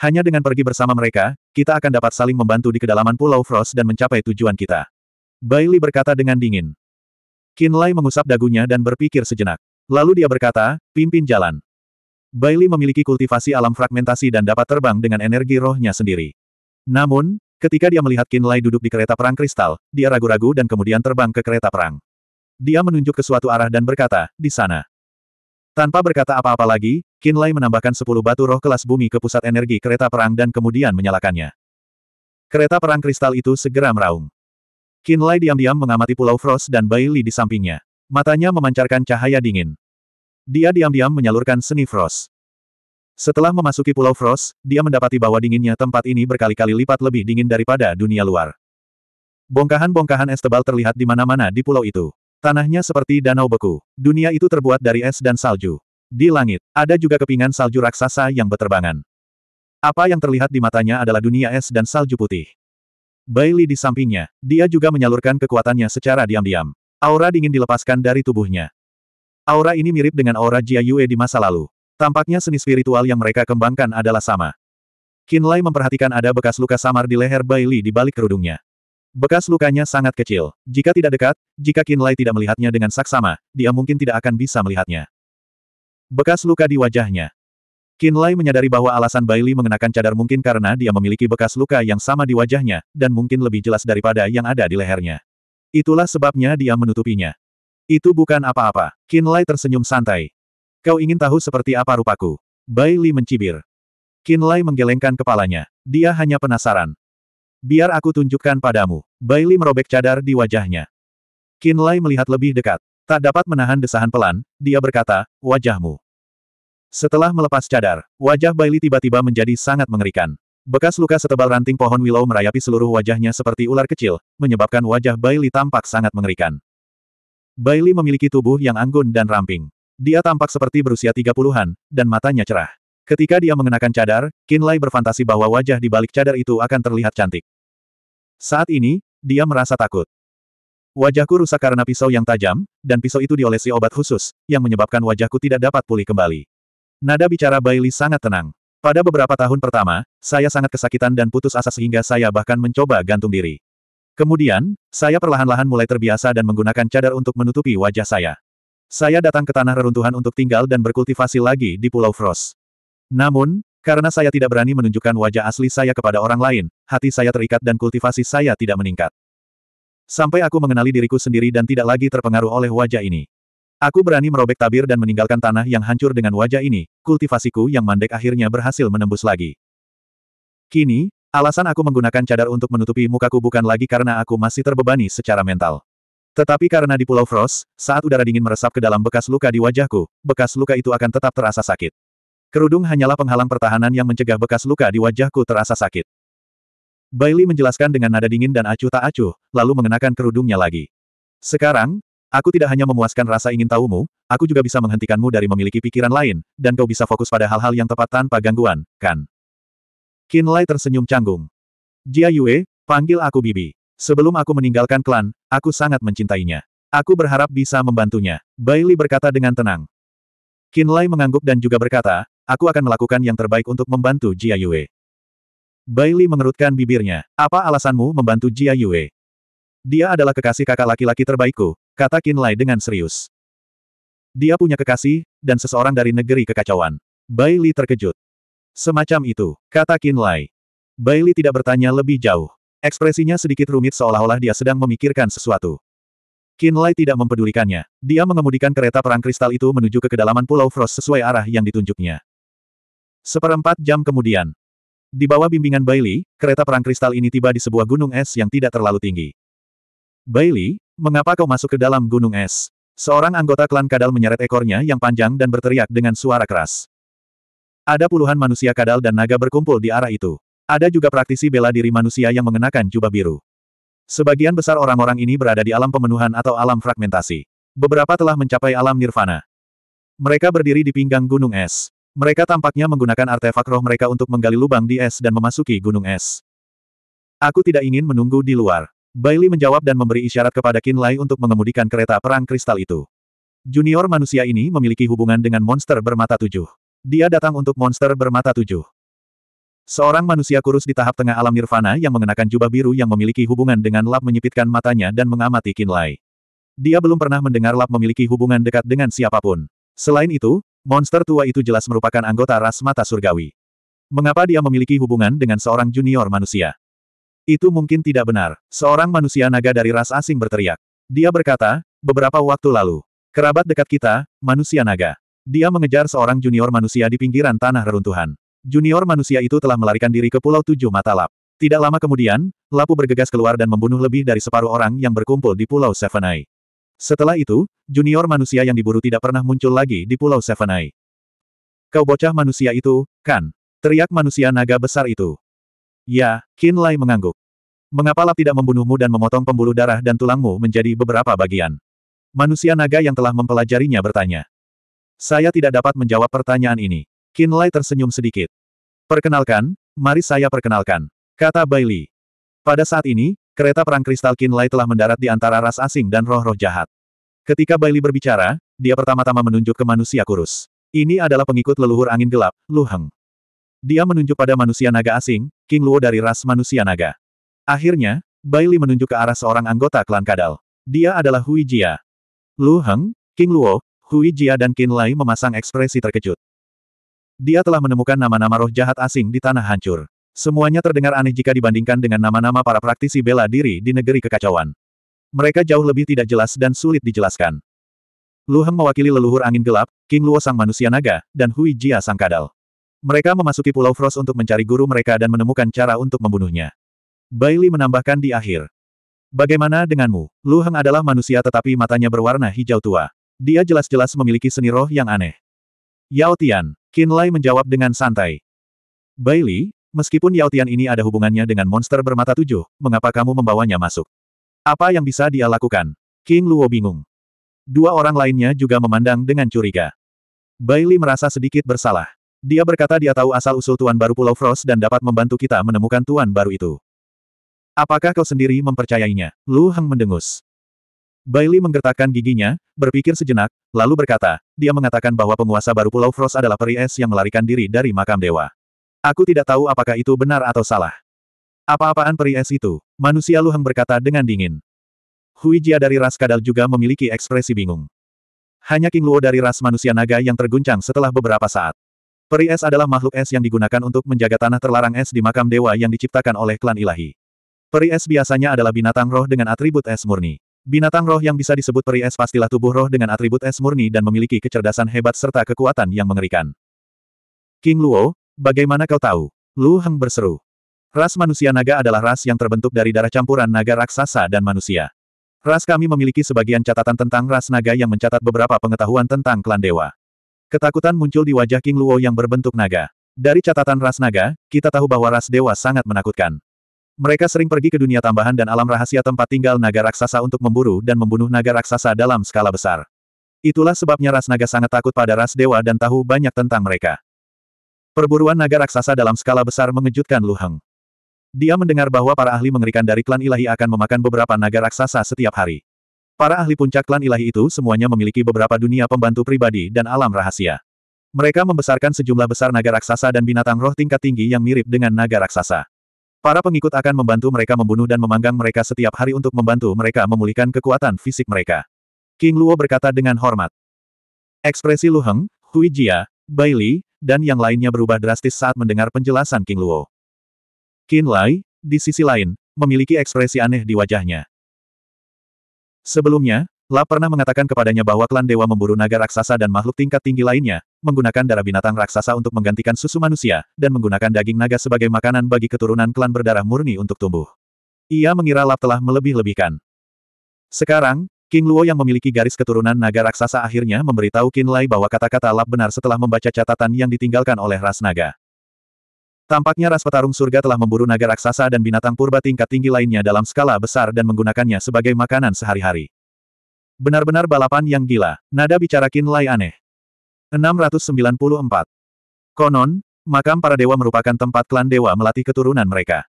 Hanya dengan pergi bersama mereka, kita akan dapat saling membantu di kedalaman Pulau Frost dan mencapai tujuan kita. Bailey berkata dengan dingin. Kinlay mengusap dagunya dan berpikir sejenak. Lalu dia berkata, pimpin jalan. Bailey memiliki kultivasi alam fragmentasi dan dapat terbang dengan energi rohnya sendiri. Namun, ketika dia melihat Kinlay duduk di kereta perang kristal, dia ragu-ragu dan kemudian terbang ke kereta perang. Dia menunjuk ke suatu arah dan berkata, di sana. Tanpa berkata apa-apa lagi, Kinlay menambahkan sepuluh batu roh kelas bumi ke pusat energi kereta perang dan kemudian menyalakannya. Kereta perang kristal itu segera meraung. Kinlay diam-diam mengamati Pulau Frost dan Bailey di sampingnya. Matanya memancarkan cahaya dingin. Dia diam-diam menyalurkan seni Frost. Setelah memasuki Pulau Frost, dia mendapati bahwa dinginnya tempat ini berkali-kali lipat lebih dingin daripada dunia luar. Bongkahan-bongkahan es tebal terlihat di mana-mana di pulau itu. Tanahnya seperti danau beku. Dunia itu terbuat dari es dan salju. Di langit, ada juga kepingan salju raksasa yang berterbangan. Apa yang terlihat di matanya adalah dunia es dan salju putih. Bailey di sampingnya, dia juga menyalurkan kekuatannya secara diam-diam. Aura dingin dilepaskan dari tubuhnya. Aura ini mirip dengan aura Jia Yue di masa lalu. Tampaknya seni spiritual yang mereka kembangkan adalah sama. Kinlay memperhatikan ada bekas luka samar di leher Bailey di balik kerudungnya. Bekas lukanya sangat kecil. Jika tidak dekat, jika Kinlay tidak melihatnya dengan saksama, dia mungkin tidak akan bisa melihatnya. Bekas luka di wajahnya. Kinlay menyadari bahwa alasan Bailey mengenakan cadar mungkin karena dia memiliki bekas luka yang sama di wajahnya, dan mungkin lebih jelas daripada yang ada di lehernya. Itulah sebabnya dia menutupinya. Itu bukan apa-apa. Kinlay tersenyum santai. Kau ingin tahu seperti apa rupaku? Bailey mencibir. Kinlay menggelengkan kepalanya. Dia hanya penasaran. Biar aku tunjukkan padamu. Bailey merobek cadar di wajahnya. Kinlay melihat lebih dekat. Tak dapat menahan desahan pelan, dia berkata, wajahmu. Setelah melepas cadar, wajah Bailey tiba-tiba menjadi sangat mengerikan. Bekas luka setebal ranting pohon willow merayapi seluruh wajahnya seperti ular kecil, menyebabkan wajah Bailey tampak sangat mengerikan. Bailey memiliki tubuh yang anggun dan ramping. Dia tampak seperti berusia 30-an, dan matanya cerah. Ketika dia mengenakan cadar, Kinlay berfantasi bahwa wajah di balik cadar itu akan terlihat cantik. Saat ini, dia merasa takut. Wajahku rusak karena pisau yang tajam, dan pisau itu diolesi obat khusus, yang menyebabkan wajahku tidak dapat pulih kembali. Nada bicara Bailey sangat tenang. Pada beberapa tahun pertama, saya sangat kesakitan dan putus asa sehingga saya bahkan mencoba gantung diri. Kemudian, saya perlahan-lahan mulai terbiasa dan menggunakan cadar untuk menutupi wajah saya. Saya datang ke tanah reruntuhan untuk tinggal dan berkultivasi lagi di Pulau Frost. Namun, karena saya tidak berani menunjukkan wajah asli saya kepada orang lain, hati saya terikat dan kultivasi saya tidak meningkat. Sampai aku mengenali diriku sendiri dan tidak lagi terpengaruh oleh wajah ini. Aku berani merobek tabir dan meninggalkan tanah yang hancur dengan wajah ini, kultivasiku yang mandek akhirnya berhasil menembus lagi. Kini, alasan aku menggunakan cadar untuk menutupi mukaku bukan lagi karena aku masih terbebani secara mental. Tetapi karena di Pulau Frost, saat udara dingin meresap ke dalam bekas luka di wajahku, bekas luka itu akan tetap terasa sakit. Kerudung hanyalah penghalang pertahanan yang mencegah bekas luka di wajahku terasa sakit. Bailey menjelaskan dengan nada dingin dan acuh tak acuh, lalu mengenakan kerudungnya lagi. Sekarang, Aku tidak hanya memuaskan rasa ingin tahumu, aku juga bisa menghentikanmu dari memiliki pikiran lain, dan kau bisa fokus pada hal-hal yang tepat tanpa gangguan, kan? Qin Lai tersenyum canggung. Jia Yue, panggil aku Bibi. Sebelum aku meninggalkan klan, aku sangat mencintainya. Aku berharap bisa membantunya. Bailey berkata dengan tenang. Qin Lai mengangguk dan juga berkata, aku akan melakukan yang terbaik untuk membantu Jia Yue. Bailey mengerutkan bibirnya. Apa alasanmu membantu Jia Yue? Dia adalah kekasih kakak laki-laki terbaikku, kata Lai dengan serius. Dia punya kekasih, dan seseorang dari negeri kekacauan. Bai Li terkejut. Semacam itu, kata Lai. Bai Li tidak bertanya lebih jauh. Ekspresinya sedikit rumit seolah-olah dia sedang memikirkan sesuatu. Lai tidak mempedulikannya. Dia mengemudikan kereta perang kristal itu menuju ke kedalaman Pulau Frost sesuai arah yang ditunjuknya. Seperempat jam kemudian, di bawah bimbingan Bailey, kereta perang kristal ini tiba di sebuah gunung es yang tidak terlalu tinggi. Bailey, mengapa kau masuk ke dalam gunung es? Seorang anggota klan kadal menyeret ekornya yang panjang dan berteriak dengan suara keras. Ada puluhan manusia kadal dan naga berkumpul di arah itu. Ada juga praktisi bela diri manusia yang mengenakan jubah biru. Sebagian besar orang-orang ini berada di alam pemenuhan atau alam fragmentasi. Beberapa telah mencapai alam nirvana. Mereka berdiri di pinggang gunung es. Mereka tampaknya menggunakan artefak roh mereka untuk menggali lubang di es dan memasuki gunung es. Aku tidak ingin menunggu di luar. Bailey menjawab dan memberi isyarat kepada Kinlay untuk mengemudikan kereta perang kristal itu. Junior manusia ini memiliki hubungan dengan monster bermata tujuh. Dia datang untuk monster bermata tujuh. Seorang manusia kurus di tahap tengah alam nirvana yang mengenakan jubah biru yang memiliki hubungan dengan lap menyipitkan matanya dan mengamati Kinlay. Dia belum pernah mendengar lap memiliki hubungan dekat dengan siapapun. Selain itu, monster tua itu jelas merupakan anggota ras mata surgawi. Mengapa dia memiliki hubungan dengan seorang junior manusia? Itu mungkin tidak benar. Seorang manusia naga dari ras asing berteriak. Dia berkata, beberapa waktu lalu. Kerabat dekat kita, manusia naga. Dia mengejar seorang junior manusia di pinggiran tanah reruntuhan. Junior manusia itu telah melarikan diri ke Pulau Tujuh Mata Lap. Tidak lama kemudian, Lapu bergegas keluar dan membunuh lebih dari separuh orang yang berkumpul di Pulau Seven Eye. Setelah itu, junior manusia yang diburu tidak pernah muncul lagi di Pulau Seven Eye. Kau bocah manusia itu, kan? Teriak manusia naga besar itu. Ya, Qin Lai mengangguk. Mengapa Lap tidak membunuhmu dan memotong pembuluh darah dan tulangmu menjadi beberapa bagian? Manusia naga yang telah mempelajarinya bertanya. Saya tidak dapat menjawab pertanyaan ini. Qin Lai tersenyum sedikit. Perkenalkan, mari saya perkenalkan. Kata Bailey. Pada saat ini, kereta perang kristal Qin Lai telah mendarat di antara ras asing dan roh-roh jahat. Ketika Bailey berbicara, dia pertama-tama menunjuk ke manusia kurus. Ini adalah pengikut leluhur angin gelap, Lu Heng. Dia menunjuk pada manusia naga asing, King Luo dari ras manusia naga. Akhirnya, Bai Li menunjuk ke arah seorang anggota klan Kadal. Dia adalah Hui Jia. Lu Heng, King Luo, Hui Jia dan Qin Lai memasang ekspresi terkejut. Dia telah menemukan nama-nama roh jahat asing di tanah hancur. Semuanya terdengar aneh jika dibandingkan dengan nama-nama para praktisi bela diri di negeri kekacauan. Mereka jauh lebih tidak jelas dan sulit dijelaskan. Lu Heng mewakili leluhur angin gelap, King Luo sang manusia naga, dan Hui Jia sang kadal. Mereka memasuki Pulau Frost untuk mencari guru mereka dan menemukan cara untuk membunuhnya. Bailey menambahkan di akhir. Bagaimana denganmu? Lu Heng adalah manusia tetapi matanya berwarna hijau tua. Dia jelas-jelas memiliki seni roh yang aneh. Yao Tian, Qin Lai menjawab dengan santai. Bailey, meskipun Yao Tian ini ada hubungannya dengan monster bermata tujuh, mengapa kamu membawanya masuk? Apa yang bisa dia lakukan? King Luo bingung. Dua orang lainnya juga memandang dengan curiga. Bailey merasa sedikit bersalah. Dia berkata dia tahu asal-usul Tuan Baru Pulau Frost dan dapat membantu kita menemukan Tuan Baru itu. Apakah kau sendiri mempercayainya? Lu Hang mendengus. Bailey menggertakkan giginya, berpikir sejenak, lalu berkata, dia mengatakan bahwa penguasa baru Pulau Frost adalah peri es yang melarikan diri dari makam dewa. Aku tidak tahu apakah itu benar atau salah. Apa-apaan peri es itu? Manusia Lu Hang berkata dengan dingin. Hui Jia dari ras kadal juga memiliki ekspresi bingung. Hanya King Luo dari ras manusia naga yang terguncang setelah beberapa saat. Peri es adalah makhluk es yang digunakan untuk menjaga tanah terlarang es di makam dewa yang diciptakan oleh klan ilahi. Peri es biasanya adalah binatang roh dengan atribut es murni. Binatang roh yang bisa disebut peri es pastilah tubuh roh dengan atribut es murni dan memiliki kecerdasan hebat serta kekuatan yang mengerikan. King Luo, bagaimana kau tahu? Lu Heng berseru. Ras manusia naga adalah ras yang terbentuk dari darah campuran naga raksasa dan manusia. Ras kami memiliki sebagian catatan tentang ras naga yang mencatat beberapa pengetahuan tentang klan dewa. Ketakutan muncul di wajah King Luo yang berbentuk naga. Dari catatan ras naga, kita tahu bahwa ras dewa sangat menakutkan. Mereka sering pergi ke dunia tambahan dan alam rahasia tempat tinggal naga raksasa untuk memburu dan membunuh naga raksasa dalam skala besar. Itulah sebabnya ras naga sangat takut pada ras dewa dan tahu banyak tentang mereka. Perburuan naga raksasa dalam skala besar mengejutkan Lu Heng. Dia mendengar bahwa para ahli mengerikan dari klan ilahi akan memakan beberapa naga raksasa setiap hari. Para ahli puncak klan ilahi itu semuanya memiliki beberapa dunia pembantu pribadi dan alam rahasia. Mereka membesarkan sejumlah besar naga raksasa dan binatang roh tingkat tinggi yang mirip dengan naga raksasa. Para pengikut akan membantu mereka membunuh dan memanggang mereka setiap hari untuk membantu mereka memulihkan kekuatan fisik mereka. King Luo berkata dengan hormat. Ekspresi Lu Heng, Hui Jia, Bai Li, dan yang lainnya berubah drastis saat mendengar penjelasan King Luo. Qin Lai, di sisi lain, memiliki ekspresi aneh di wajahnya. Sebelumnya, La pernah mengatakan kepadanya bahwa klan dewa memburu naga raksasa dan makhluk tingkat tinggi lainnya, menggunakan darah binatang raksasa untuk menggantikan susu manusia, dan menggunakan daging naga sebagai makanan bagi keturunan klan berdarah murni untuk tumbuh. Ia mengira Lap telah melebih-lebihkan. Sekarang, King Luo yang memiliki garis keturunan naga raksasa akhirnya memberitahu Qin Lai bahwa kata-kata Lap benar setelah membaca catatan yang ditinggalkan oleh ras naga. Tampaknya ras petarung surga telah memburu naga raksasa dan binatang purba tingkat tinggi lainnya dalam skala besar dan menggunakannya sebagai makanan sehari-hari. Benar-benar balapan yang gila, nada bicara Qin Lai aneh. 694. Konon, makam para dewa merupakan tempat klan dewa melatih keturunan mereka.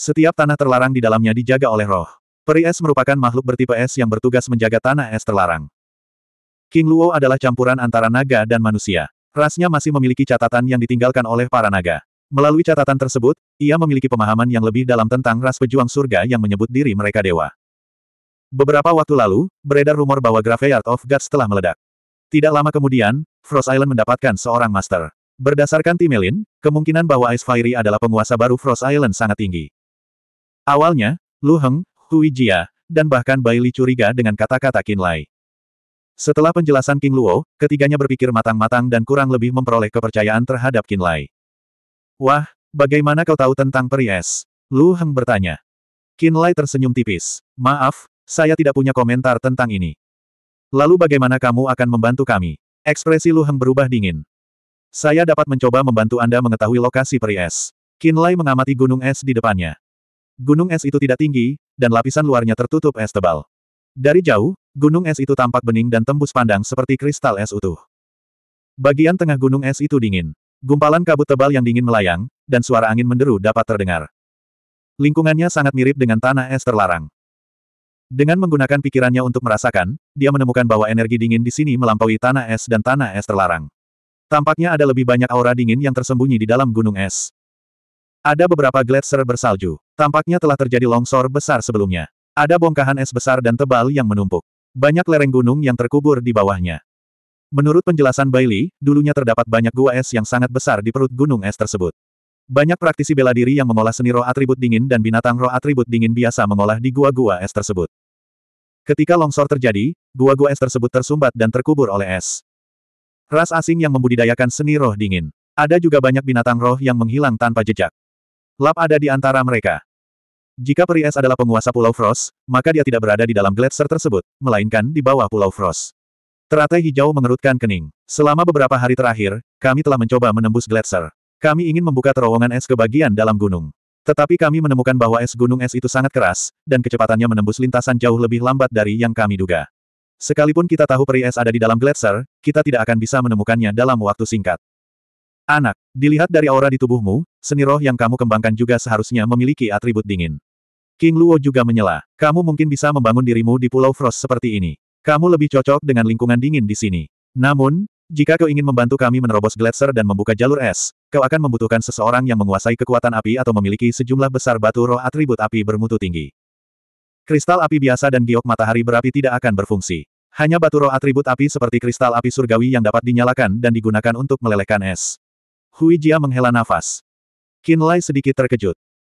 Setiap tanah terlarang di dalamnya dijaga oleh roh. Peri es merupakan makhluk bertipe es yang bertugas menjaga tanah es terlarang. King Luo adalah campuran antara naga dan manusia. Rasnya masih memiliki catatan yang ditinggalkan oleh para naga. Melalui catatan tersebut, ia memiliki pemahaman yang lebih dalam tentang ras pejuang surga yang menyebut diri mereka dewa. Beberapa waktu lalu, beredar rumor bahwa Graveyard of Gods telah meledak. Tidak lama kemudian, Frost Island mendapatkan seorang master. Berdasarkan Timelin, kemungkinan bahwa Ice Fiery adalah penguasa baru Frost Island sangat tinggi. Awalnya, Lu Heng, Hui Jia, dan bahkan Bai Li curiga dengan kata-kata Qin Lai. Setelah penjelasan King Luo, ketiganya berpikir matang-matang dan kurang lebih memperoleh kepercayaan terhadap Qin Lai. Wah, bagaimana kau tahu tentang peri es? Lu Heng bertanya. Kinlay tersenyum tipis. Maaf, saya tidak punya komentar tentang ini. Lalu bagaimana kamu akan membantu kami? Ekspresi Lu Heng berubah dingin. Saya dapat mencoba membantu Anda mengetahui lokasi peri es. Kinlay mengamati gunung es di depannya. Gunung es itu tidak tinggi, dan lapisan luarnya tertutup es tebal. Dari jauh, gunung es itu tampak bening dan tembus pandang seperti kristal es utuh. Bagian tengah gunung es itu dingin. Gumpalan kabut tebal yang dingin melayang, dan suara angin menderu dapat terdengar. Lingkungannya sangat mirip dengan tanah es terlarang. Dengan menggunakan pikirannya untuk merasakan, dia menemukan bahwa energi dingin di sini melampaui tanah es dan tanah es terlarang. Tampaknya ada lebih banyak aura dingin yang tersembunyi di dalam gunung es. Ada beberapa gletser bersalju. Tampaknya telah terjadi longsor besar sebelumnya. Ada bongkahan es besar dan tebal yang menumpuk. Banyak lereng gunung yang terkubur di bawahnya. Menurut penjelasan Bailey, dulunya terdapat banyak gua es yang sangat besar di perut gunung es tersebut. Banyak praktisi bela diri yang mengolah seni roh atribut dingin dan binatang roh atribut dingin biasa mengolah di gua-gua es tersebut. Ketika longsor terjadi, gua-gua es tersebut tersumbat dan terkubur oleh es. Ras asing yang membudidayakan seni roh dingin. Ada juga banyak binatang roh yang menghilang tanpa jejak. Lap ada di antara mereka. Jika peri es adalah penguasa Pulau Frost, maka dia tidak berada di dalam gletser tersebut, melainkan di bawah Pulau Frost. Teratai hijau mengerutkan kening. Selama beberapa hari terakhir, kami telah mencoba menembus gletser. Kami ingin membuka terowongan es ke bagian dalam gunung. Tetapi kami menemukan bahwa es gunung es itu sangat keras, dan kecepatannya menembus lintasan jauh lebih lambat dari yang kami duga. Sekalipun kita tahu peri es ada di dalam gletser, kita tidak akan bisa menemukannya dalam waktu singkat. Anak, dilihat dari aura di tubuhmu, seni roh yang kamu kembangkan juga seharusnya memiliki atribut dingin. King Luo juga menyela, kamu mungkin bisa membangun dirimu di Pulau Frost seperti ini. Kamu lebih cocok dengan lingkungan dingin di sini. Namun, jika kau ingin membantu kami menerobos gletser dan membuka jalur es, kau akan membutuhkan seseorang yang menguasai kekuatan api atau memiliki sejumlah besar batu roh atribut api bermutu tinggi. Kristal api biasa dan giok matahari berapi tidak akan berfungsi. Hanya batu roh atribut api seperti kristal api surgawi yang dapat dinyalakan dan digunakan untuk melelehkan es. Hui Jia menghela nafas. Kinlay sedikit terkejut.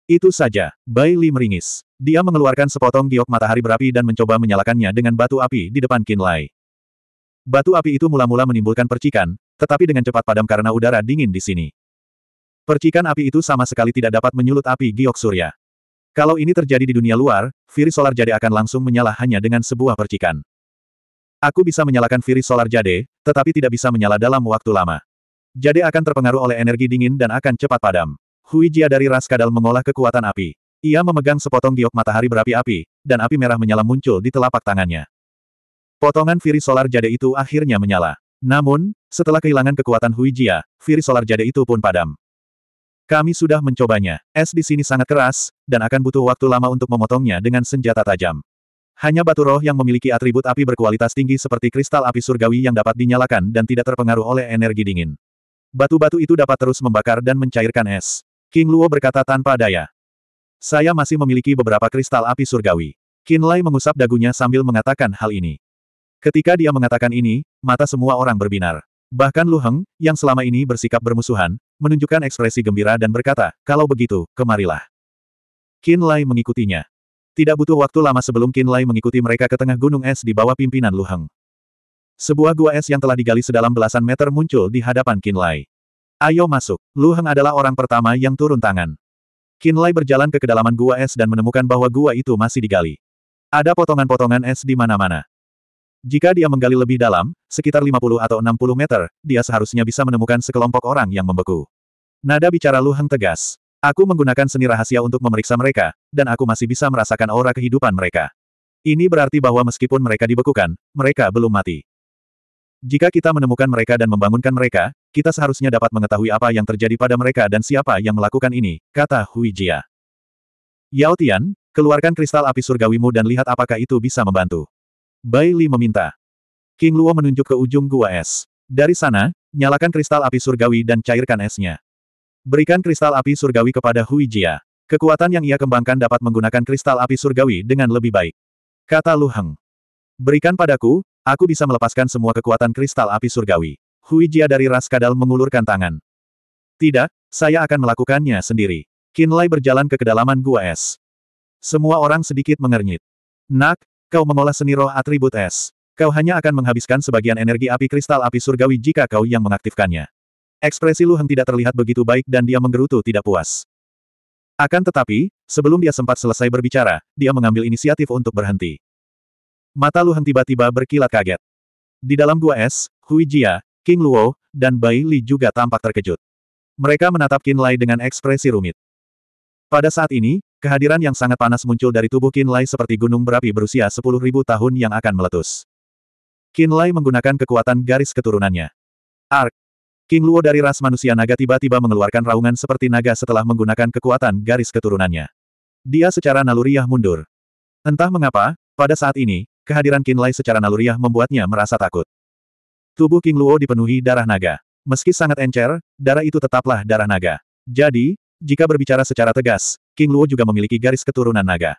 Itu saja, Bai Li meringis. Dia mengeluarkan sepotong giok matahari berapi dan mencoba menyalakannya dengan batu api di depan Qin Lai. Batu api itu mula-mula menimbulkan percikan, tetapi dengan cepat padam karena udara dingin di sini. Percikan api itu sama sekali tidak dapat menyulut api giok surya. Kalau ini terjadi di dunia luar, firi Solar Jade akan langsung menyala hanya dengan sebuah percikan. Aku bisa menyalakan firi Solar Jade, tetapi tidak bisa menyala dalam waktu lama. Jade akan terpengaruh oleh energi dingin dan akan cepat padam. Hui Jia dari ras kadal mengolah kekuatan api. Ia memegang sepotong giok matahari berapi-api, dan api merah menyala muncul di telapak tangannya. Potongan firi Solar Jade itu akhirnya menyala. Namun, setelah kehilangan kekuatan Hui Jia, Viri Solar Jade itu pun padam. Kami sudah mencobanya. Es di sini sangat keras, dan akan butuh waktu lama untuk memotongnya dengan senjata tajam. Hanya batu roh yang memiliki atribut api berkualitas tinggi seperti kristal api surgawi yang dapat dinyalakan dan tidak terpengaruh oleh energi dingin. Batu-batu itu dapat terus membakar dan mencairkan es. King Luo berkata tanpa daya. Saya masih memiliki beberapa kristal api surgawi. Qin Lai mengusap dagunya sambil mengatakan hal ini. Ketika dia mengatakan ini, mata semua orang berbinar. Bahkan Lu Heng, yang selama ini bersikap bermusuhan, menunjukkan ekspresi gembira dan berkata, kalau begitu, kemarilah. Qin Lai mengikutinya. Tidak butuh waktu lama sebelum Qin Lai mengikuti mereka ke tengah gunung es di bawah pimpinan Lu Heng. Sebuah gua es yang telah digali sedalam belasan meter muncul di hadapan Qin Lai. Ayo masuk. Lu Heng adalah orang pertama yang turun tangan. Qin Lai berjalan ke kedalaman gua es dan menemukan bahwa gua itu masih digali. Ada potongan-potongan es di mana-mana. Jika dia menggali lebih dalam, sekitar 50 atau 60 meter, dia seharusnya bisa menemukan sekelompok orang yang membeku. Nada bicara Lu Heng tegas. Aku menggunakan seni rahasia untuk memeriksa mereka, dan aku masih bisa merasakan aura kehidupan mereka. Ini berarti bahwa meskipun mereka dibekukan, mereka belum mati. Jika kita menemukan mereka dan membangunkan mereka, kita seharusnya dapat mengetahui apa yang terjadi pada mereka dan siapa yang melakukan ini, kata Hui Jia. Yao Tian, keluarkan kristal api surgawimu dan lihat apakah itu bisa membantu. Bai Li meminta. King Luo menunjuk ke ujung gua es. Dari sana, nyalakan kristal api surgawi dan cairkan esnya. Berikan kristal api surgawi kepada Hui Jia. Kekuatan yang ia kembangkan dapat menggunakan kristal api surgawi dengan lebih baik. Kata Lu Heng. Berikan padaku, aku bisa melepaskan semua kekuatan kristal api surgawi. Hui Jia dari ras kadal mengulurkan tangan. Tidak, saya akan melakukannya sendiri. Lai berjalan ke kedalaman gua es. Semua orang sedikit mengernyit. Nak, kau mengolah seni roh atribut es. Kau hanya akan menghabiskan sebagian energi api kristal api surgawi jika kau yang mengaktifkannya. Ekspresi Luheng tidak terlihat begitu baik dan dia menggerutu tidak puas. Akan tetapi, sebelum dia sempat selesai berbicara, dia mengambil inisiatif untuk berhenti. Mata Luheng tiba-tiba berkilat kaget. Di dalam gua es, Hui Jia, King Luo, dan Bai Li juga tampak terkejut. Mereka menatap Qin Lai dengan ekspresi rumit. Pada saat ini, kehadiran yang sangat panas muncul dari tubuh Qin Lai seperti gunung berapi berusia 10.000 tahun yang akan meletus. Qin Lai menggunakan kekuatan garis keturunannya. Ark. King Luo dari ras manusia naga tiba-tiba mengeluarkan raungan seperti naga setelah menggunakan kekuatan garis keturunannya. Dia secara naluriah mundur. Entah mengapa, pada saat ini, kehadiran Qin Lai secara naluriah membuatnya merasa takut. Tubuh King Luo dipenuhi darah naga. Meski sangat encer, darah itu tetaplah darah naga. Jadi, jika berbicara secara tegas, King Luo juga memiliki garis keturunan naga.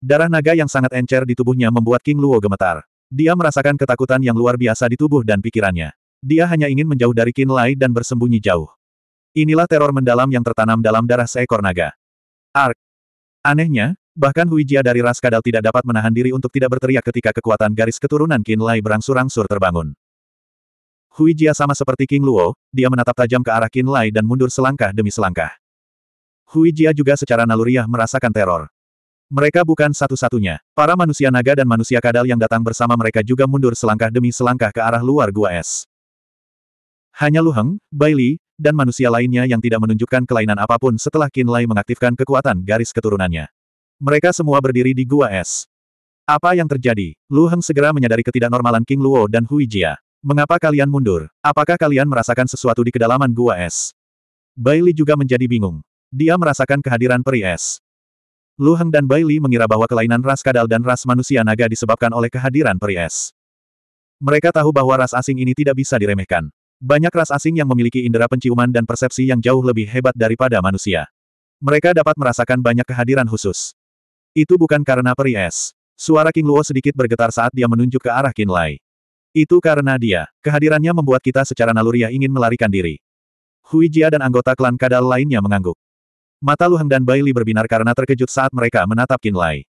Darah naga yang sangat encer di tubuhnya membuat King Luo gemetar. Dia merasakan ketakutan yang luar biasa di tubuh dan pikirannya. Dia hanya ingin menjauh dari Qin Lai dan bersembunyi jauh. Inilah teror mendalam yang tertanam dalam darah seekor naga. Ark. Anehnya, bahkan Hui Jia dari ras kadal tidak dapat menahan diri untuk tidak berteriak ketika kekuatan garis keturunan Qin Lai berangsur-angsur terbangun. Hui Jia sama seperti King Luo, dia menatap tajam ke arah Qin Lai dan mundur selangkah demi selangkah. Hui Jia juga secara naluriah merasakan teror. Mereka bukan satu-satunya. Para manusia naga dan manusia kadal yang datang bersama mereka juga mundur selangkah demi selangkah ke arah luar gua es. Hanya Lu Heng, Bai Li, dan manusia lainnya yang tidak menunjukkan kelainan apapun setelah Qin Lai mengaktifkan kekuatan garis keturunannya. Mereka semua berdiri di gua es. Apa yang terjadi? Lu Heng segera menyadari ketidaknormalan King Luo dan Hui Jia. Mengapa kalian mundur? Apakah kalian merasakan sesuatu di kedalaman gua es? Bailey juga menjadi bingung. Dia merasakan kehadiran peri es. Lu Heng dan Bailey mengira bahwa kelainan ras kadal dan ras manusia naga disebabkan oleh kehadiran peri es. Mereka tahu bahwa ras asing ini tidak bisa diremehkan. Banyak ras asing yang memiliki indera penciuman dan persepsi yang jauh lebih hebat daripada manusia. Mereka dapat merasakan banyak kehadiran khusus. Itu bukan karena peri es. Suara King Luo sedikit bergetar saat dia menunjuk ke arah Kin Lai. Itu karena dia. Kehadirannya membuat kita secara naluriah ingin melarikan diri. Hui Jia dan anggota klan Kadal lainnya mengangguk. Mata Luheng dan Bai Li berbinar karena terkejut saat mereka menatap Qin Lai.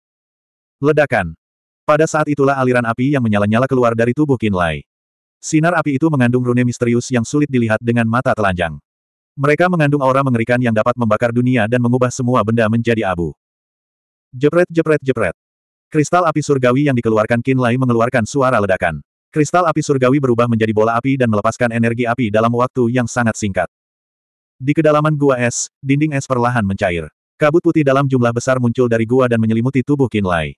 Ledakan. Pada saat itulah aliran api yang menyala-nyala keluar dari tubuh Qin Lai. Sinar api itu mengandung rune misterius yang sulit dilihat dengan mata telanjang. Mereka mengandung aura mengerikan yang dapat membakar dunia dan mengubah semua benda menjadi abu. Jepret jepret jepret. Kristal api surgawi yang dikeluarkan Qin Lai mengeluarkan suara ledakan. Kristal api surgawi berubah menjadi bola api dan melepaskan energi api dalam waktu yang sangat singkat. Di kedalaman gua es, dinding es perlahan mencair. Kabut putih dalam jumlah besar muncul dari gua dan menyelimuti tubuh Kinlay.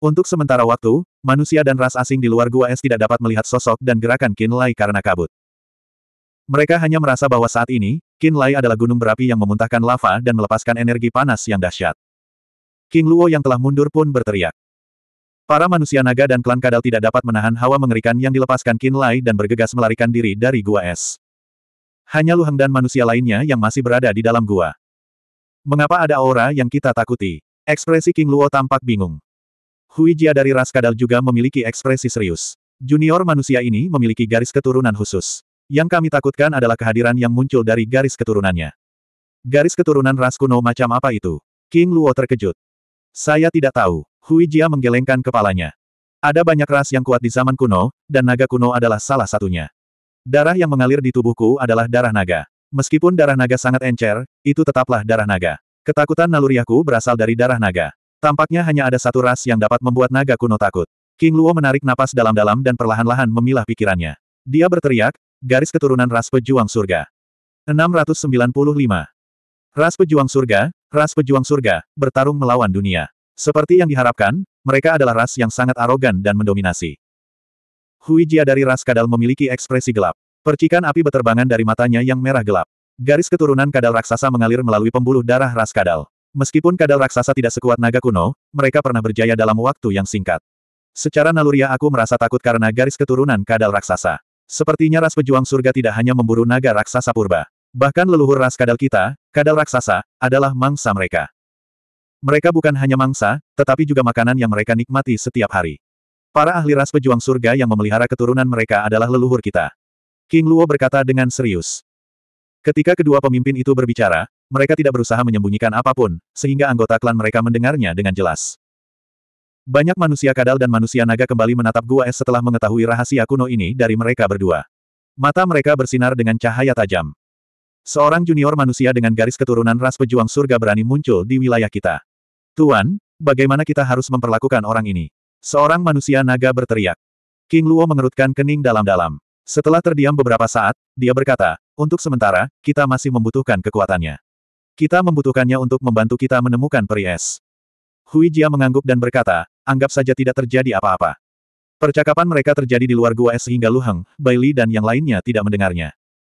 Untuk sementara waktu, manusia dan ras asing di luar gua es tidak dapat melihat sosok dan gerakan Kinlay karena kabut. Mereka hanya merasa bahwa saat ini, Kinlay adalah gunung berapi yang memuntahkan lava dan melepaskan energi panas yang dahsyat. King Luo yang telah mundur pun berteriak. Para manusia naga dan klan kadal tidak dapat menahan hawa mengerikan yang dilepaskan Qin Lai dan bergegas melarikan diri dari gua es. Hanya Lu dan manusia lainnya yang masih berada di dalam gua. Mengapa ada aura yang kita takuti? Ekspresi King Luo tampak bingung. Hui Jia dari ras kadal juga memiliki ekspresi serius. Junior manusia ini memiliki garis keturunan khusus. Yang kami takutkan adalah kehadiran yang muncul dari garis keturunannya. Garis keturunan ras kuno macam apa itu? King Luo terkejut. Saya tidak tahu. Hui Jia menggelengkan kepalanya. Ada banyak ras yang kuat di zaman kuno, dan naga kuno adalah salah satunya. Darah yang mengalir di tubuhku adalah darah naga. Meskipun darah naga sangat encer, itu tetaplah darah naga. Ketakutan naluriaku berasal dari darah naga. Tampaknya hanya ada satu ras yang dapat membuat naga kuno takut. King Luo menarik napas dalam-dalam dan perlahan-lahan memilah pikirannya. Dia berteriak, garis keturunan ras pejuang surga. 695. Ras pejuang surga, ras pejuang surga, bertarung melawan dunia. Seperti yang diharapkan, mereka adalah ras yang sangat arogan dan mendominasi. Hui Jia dari ras kadal memiliki ekspresi gelap. Percikan api beterbangan dari matanya yang merah gelap. Garis keturunan kadal raksasa mengalir melalui pembuluh darah ras kadal. Meskipun kadal raksasa tidak sekuat naga kuno, mereka pernah berjaya dalam waktu yang singkat. Secara naluriah aku merasa takut karena garis keturunan kadal raksasa. Sepertinya ras pejuang surga tidak hanya memburu naga raksasa purba. Bahkan leluhur ras kadal kita, kadal raksasa, adalah mangsa mereka. Mereka bukan hanya mangsa, tetapi juga makanan yang mereka nikmati setiap hari. Para ahli ras pejuang surga yang memelihara keturunan mereka adalah leluhur kita. King Luo berkata dengan serius. Ketika kedua pemimpin itu berbicara, mereka tidak berusaha menyembunyikan apapun, sehingga anggota klan mereka mendengarnya dengan jelas. Banyak manusia kadal dan manusia naga kembali menatap gua es setelah mengetahui rahasia kuno ini dari mereka berdua. Mata mereka bersinar dengan cahaya tajam. Seorang junior manusia dengan garis keturunan ras pejuang surga berani muncul di wilayah kita. Tuan, bagaimana kita harus memperlakukan orang ini? Seorang manusia naga berteriak. King Luo mengerutkan kening dalam-dalam. Setelah terdiam beberapa saat, dia berkata, untuk sementara, kita masih membutuhkan kekuatannya. Kita membutuhkannya untuk membantu kita menemukan peri es. Hui Jia mengangguk dan berkata, anggap saja tidak terjadi apa-apa. Percakapan mereka terjadi di luar gua es sehingga Lu Heng, Bai Li dan yang lainnya tidak mendengarnya.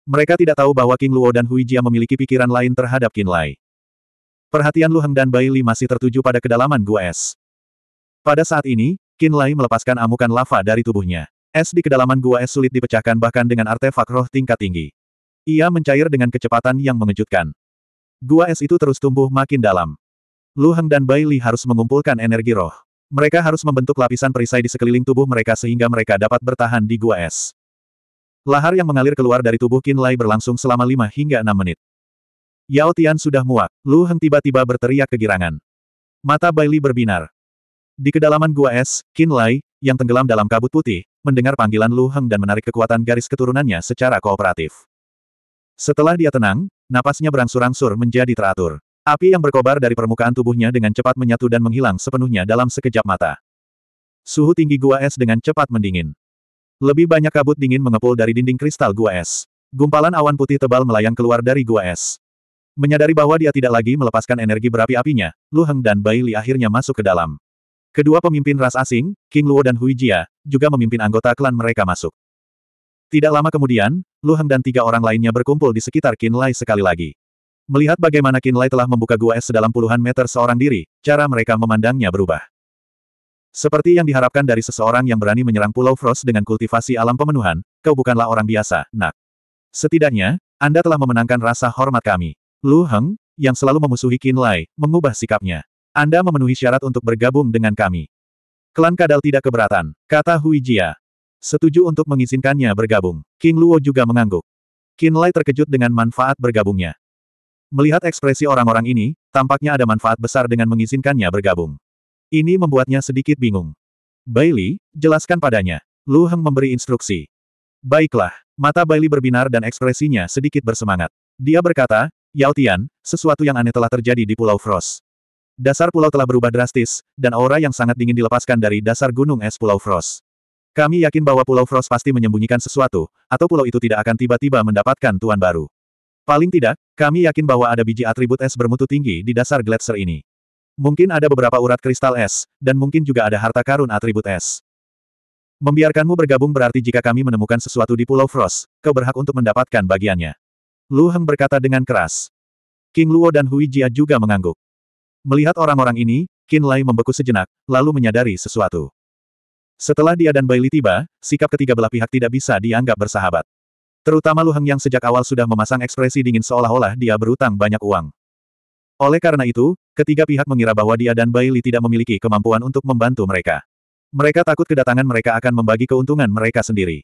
Mereka tidak tahu bahwa King Luo dan Hui Jia memiliki pikiran lain terhadap Qin Lai. Perhatian Lu Heng dan Bai Li masih tertuju pada kedalaman gua es. Pada saat ini, Qin Lai melepaskan amukan lava dari tubuhnya. Es di kedalaman gua es sulit dipecahkan bahkan dengan artefak roh tingkat tinggi. Ia mencair dengan kecepatan yang mengejutkan. Gua es itu terus tumbuh makin dalam. Lu Heng dan Bai Li harus mengumpulkan energi roh. Mereka harus membentuk lapisan perisai di sekeliling tubuh mereka sehingga mereka dapat bertahan di gua es. Lahar yang mengalir keluar dari tubuh Qin Lai berlangsung selama 5 hingga 6 menit. Yao Tian sudah muak, Lu Heng tiba-tiba berteriak kegirangan. Mata Li berbinar. Di kedalaman gua es, Qin Lai, yang tenggelam dalam kabut putih, mendengar panggilan Lu Heng dan menarik kekuatan garis keturunannya secara kooperatif. Setelah dia tenang, napasnya berangsur-angsur menjadi teratur. Api yang berkobar dari permukaan tubuhnya dengan cepat menyatu dan menghilang sepenuhnya dalam sekejap mata. Suhu tinggi gua es dengan cepat mendingin. Lebih banyak kabut dingin mengepul dari dinding kristal gua es. Gumpalan awan putih tebal melayang keluar dari gua es. Menyadari bahwa dia tidak lagi melepaskan energi berapi-apinya, Lu Heng dan Bai Li akhirnya masuk ke dalam. Kedua pemimpin ras asing, King Luo dan Hui Jia, juga memimpin anggota klan mereka masuk. Tidak lama kemudian, Lu Heng dan tiga orang lainnya berkumpul di sekitar Qin Lai sekali lagi. Melihat bagaimana Qin Lai telah membuka gua es sedalam puluhan meter seorang diri, cara mereka memandangnya berubah. Seperti yang diharapkan dari seseorang yang berani menyerang Pulau Frost dengan kultivasi alam pemenuhan, kau bukanlah orang biasa, nak. Setidaknya, Anda telah memenangkan rasa hormat kami. Lu Heng, yang selalu memusuhi Qin Lai, mengubah sikapnya. Anda memenuhi syarat untuk bergabung dengan kami. Klan Kadal tidak keberatan, kata Hui Jia. Setuju untuk mengizinkannya bergabung. King Luo juga mengangguk. Qin Lai terkejut dengan manfaat bergabungnya. Melihat ekspresi orang-orang ini, tampaknya ada manfaat besar dengan mengizinkannya bergabung. Ini membuatnya sedikit bingung. Bailey, jelaskan padanya. Lu Heng memberi instruksi. Baiklah, mata Bailey berbinar dan ekspresinya sedikit bersemangat. Dia berkata, Yao Tian, sesuatu yang aneh telah terjadi di Pulau Frost. Dasar pulau telah berubah drastis, dan aura yang sangat dingin dilepaskan dari dasar gunung es Pulau Frost. Kami yakin bahwa Pulau Frost pasti menyembunyikan sesuatu, atau pulau itu tidak akan tiba-tiba mendapatkan tuan baru. Paling tidak, kami yakin bahwa ada biji atribut es bermutu tinggi di dasar gletser ini. Mungkin ada beberapa urat kristal es, dan mungkin juga ada harta karun atribut es. Membiarkanmu bergabung berarti jika kami menemukan sesuatu di Pulau Frost, kau berhak untuk mendapatkan bagiannya. Lu Heng berkata dengan keras. King Luo dan Hui Jia juga mengangguk. Melihat orang-orang ini, Qin Lai membeku sejenak, lalu menyadari sesuatu. Setelah dia dan Bai Li tiba, sikap ketiga belah pihak tidak bisa dianggap bersahabat. Terutama Lu Heng yang sejak awal sudah memasang ekspresi dingin seolah-olah dia berutang banyak uang. Oleh karena itu, ketiga pihak mengira bahwa dia dan Bai Li tidak memiliki kemampuan untuk membantu mereka. Mereka takut kedatangan mereka akan membagi keuntungan mereka sendiri.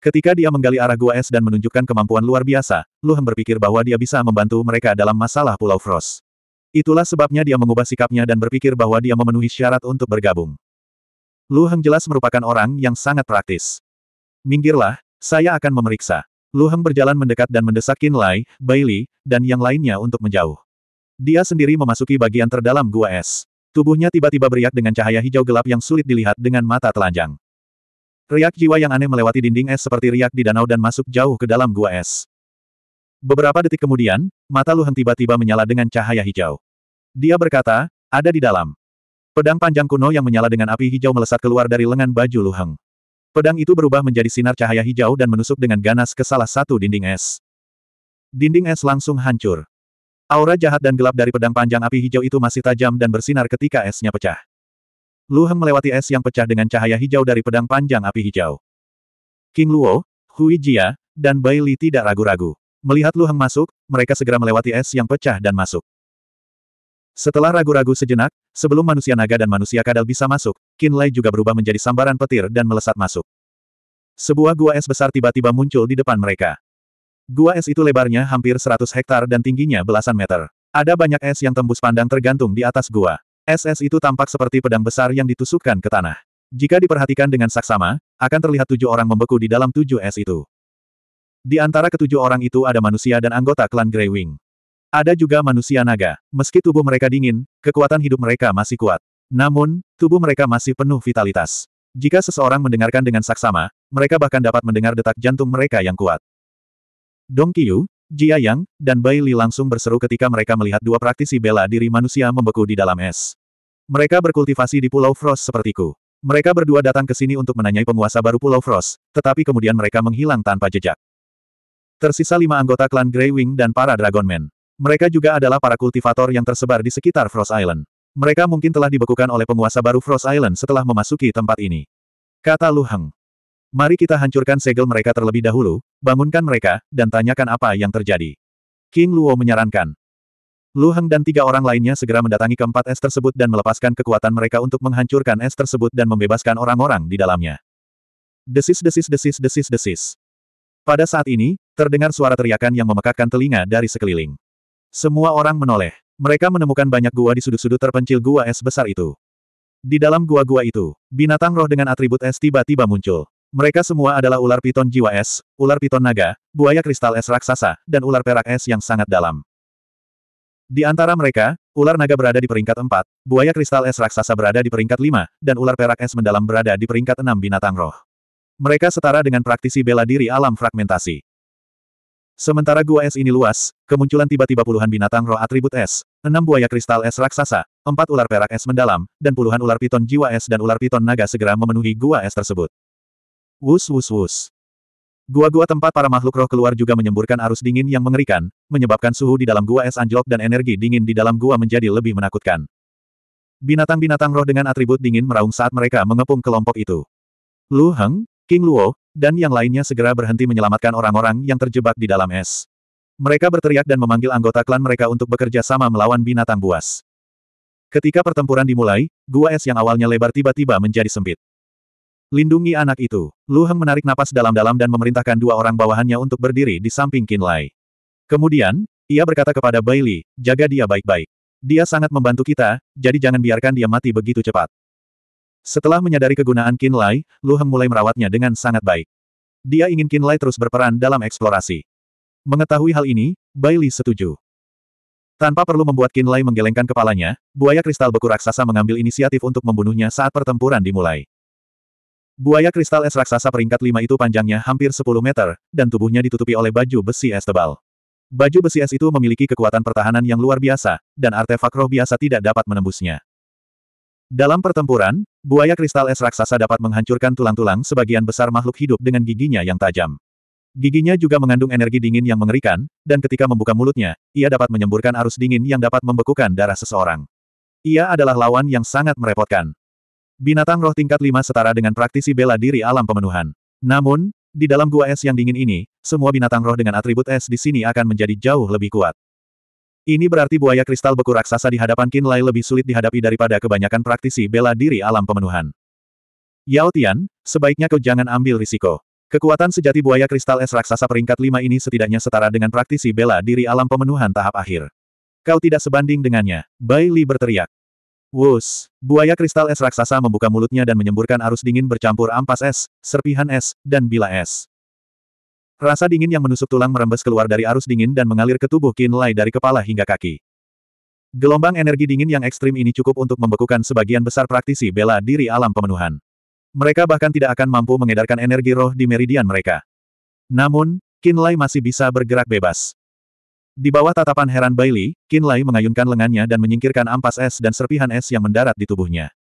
Ketika dia menggali arah gua es dan menunjukkan kemampuan luar biasa, Luhem berpikir bahwa dia bisa membantu mereka dalam masalah Pulau Frost. Itulah sebabnya dia mengubah sikapnya dan berpikir bahwa dia memenuhi syarat untuk bergabung. Luhem jelas merupakan orang yang sangat praktis. Minggirlah, saya akan memeriksa. Luhem berjalan mendekat dan mendesak Lai, Bailey, dan yang lainnya untuk menjauh. Dia sendiri memasuki bagian terdalam gua es. Tubuhnya tiba-tiba beriak dengan cahaya hijau gelap yang sulit dilihat dengan mata telanjang. Riak jiwa yang aneh melewati dinding es seperti riak di danau dan masuk jauh ke dalam gua es. Beberapa detik kemudian, mata Luheng tiba-tiba menyala dengan cahaya hijau. Dia berkata, ada di dalam. Pedang panjang kuno yang menyala dengan api hijau melesat keluar dari lengan baju Luheng. Pedang itu berubah menjadi sinar cahaya hijau dan menusuk dengan ganas ke salah satu dinding es. Dinding es langsung hancur. Aura jahat dan gelap dari pedang panjang api hijau itu masih tajam dan bersinar ketika esnya pecah. Lu Heng melewati es yang pecah dengan cahaya hijau dari pedang panjang api hijau. King Luo, Hui Jia, dan Bai Li tidak ragu-ragu. Melihat Lu Heng masuk, mereka segera melewati es yang pecah dan masuk. Setelah ragu-ragu sejenak, sebelum manusia naga dan manusia kadal bisa masuk, Qin Lei juga berubah menjadi sambaran petir dan melesat masuk. Sebuah gua es besar tiba-tiba muncul di depan mereka. Gua es itu lebarnya hampir 100 hektar dan tingginya belasan meter. Ada banyak es yang tembus pandang tergantung di atas gua. SS itu tampak seperti pedang besar yang ditusukkan ke tanah. Jika diperhatikan dengan saksama, akan terlihat tujuh orang membeku di dalam tujuh es itu. Di antara ketujuh orang itu ada manusia dan anggota klan Grey Wing. Ada juga manusia naga. Meski tubuh mereka dingin, kekuatan hidup mereka masih kuat. Namun, tubuh mereka masih penuh vitalitas. Jika seseorang mendengarkan dengan saksama, mereka bahkan dapat mendengar detak jantung mereka yang kuat. Dong Qiyu, Jia Yang, dan Bai Li langsung berseru ketika mereka melihat dua praktisi bela diri manusia membeku di dalam es. Mereka berkultivasi di Pulau Frost sepertiku. Mereka berdua datang ke sini untuk menanyai penguasa baru Pulau Frost, tetapi kemudian mereka menghilang tanpa jejak. Tersisa lima anggota klan Grey dan para Dragon Man. Mereka juga adalah para kultivator yang tersebar di sekitar Frost Island. Mereka mungkin telah dibekukan oleh penguasa baru Frost Island setelah memasuki tempat ini. Kata Lu Heng. Mari kita hancurkan segel mereka terlebih dahulu, bangunkan mereka, dan tanyakan apa yang terjadi. King Luo menyarankan. Lu Heng dan tiga orang lainnya segera mendatangi keempat es tersebut dan melepaskan kekuatan mereka untuk menghancurkan es tersebut dan membebaskan orang-orang di dalamnya. Desis desis desis desis desis. Pada saat ini, terdengar suara teriakan yang memekakkan telinga dari sekeliling. Semua orang menoleh. Mereka menemukan banyak gua di sudut-sudut terpencil gua es besar itu. Di dalam gua-gua itu, binatang roh dengan atribut es tiba-tiba muncul. Mereka semua adalah ular piton jiwa es, ular piton naga, buaya kristal es raksasa, dan ular perak es yang sangat dalam. Di antara mereka, ular naga berada di peringkat 4, buaya kristal es raksasa berada di peringkat 5, dan ular perak es mendalam berada di peringkat 6 binatang roh. Mereka setara dengan praktisi bela diri alam fragmentasi. Sementara gua es ini luas, kemunculan tiba-tiba puluhan binatang roh atribut es, enam buaya kristal es raksasa, empat ular perak es mendalam, dan puluhan ular piton jiwa es dan ular piton naga segera memenuhi gua es tersebut. Wus wus wus. Gua-gua tempat para makhluk roh keluar juga menyemburkan arus dingin yang mengerikan, menyebabkan suhu di dalam gua es anjlok dan energi dingin di dalam gua menjadi lebih menakutkan. Binatang-binatang roh dengan atribut dingin meraung saat mereka mengepung kelompok itu. Lu Heng, King Luo, dan yang lainnya segera berhenti menyelamatkan orang-orang yang terjebak di dalam es. Mereka berteriak dan memanggil anggota klan mereka untuk bekerja sama melawan binatang buas. Ketika pertempuran dimulai, gua es yang awalnya lebar tiba-tiba menjadi sempit. Lindungi anak itu. Lu Heng menarik napas dalam-dalam dan memerintahkan dua orang bawahannya untuk berdiri di samping Qin Lai. Kemudian, ia berkata kepada Bai Li, jaga dia baik-baik. Dia sangat membantu kita, jadi jangan biarkan dia mati begitu cepat. Setelah menyadari kegunaan Qin Lai, Lu Heng mulai merawatnya dengan sangat baik. Dia ingin Qin Lai terus berperan dalam eksplorasi. Mengetahui hal ini, Bai Li setuju. Tanpa perlu membuat Qin Lai menggelengkan kepalanya, buaya kristal beku raksasa mengambil inisiatif untuk membunuhnya saat pertempuran dimulai. Buaya kristal es raksasa peringkat lima itu panjangnya hampir 10 meter, dan tubuhnya ditutupi oleh baju besi es tebal. Baju besi es itu memiliki kekuatan pertahanan yang luar biasa, dan artefak roh biasa tidak dapat menembusnya. Dalam pertempuran, buaya kristal es raksasa dapat menghancurkan tulang-tulang sebagian besar makhluk hidup dengan giginya yang tajam. Giginya juga mengandung energi dingin yang mengerikan, dan ketika membuka mulutnya, ia dapat menyemburkan arus dingin yang dapat membekukan darah seseorang. Ia adalah lawan yang sangat merepotkan. Binatang roh tingkat 5 setara dengan praktisi bela diri alam pemenuhan. Namun, di dalam gua es yang dingin ini, semua binatang roh dengan atribut es di sini akan menjadi jauh lebih kuat. Ini berarti buaya kristal beku raksasa di hadapan Kinlay lebih sulit dihadapi daripada kebanyakan praktisi bela diri alam pemenuhan. Yao Tian, sebaiknya kau jangan ambil risiko. Kekuatan sejati buaya kristal es raksasa peringkat 5 ini setidaknya setara dengan praktisi bela diri alam pemenuhan tahap akhir. Kau tidak sebanding dengannya, Bai Li berteriak. Wus! Buaya kristal es raksasa membuka mulutnya dan menyemburkan arus dingin bercampur ampas es, serpihan es, dan bila es. Rasa dingin yang menusuk tulang merembes keluar dari arus dingin dan mengalir ke tubuh Kinlay dari kepala hingga kaki. Gelombang energi dingin yang ekstrim ini cukup untuk membekukan sebagian besar praktisi bela diri alam pemenuhan. Mereka bahkan tidak akan mampu mengedarkan energi roh di meridian mereka. Namun, Kinlay masih bisa bergerak bebas. Di bawah tatapan heran Bailey, Lai mengayunkan lengannya dan menyingkirkan ampas es dan serpihan es yang mendarat di tubuhnya.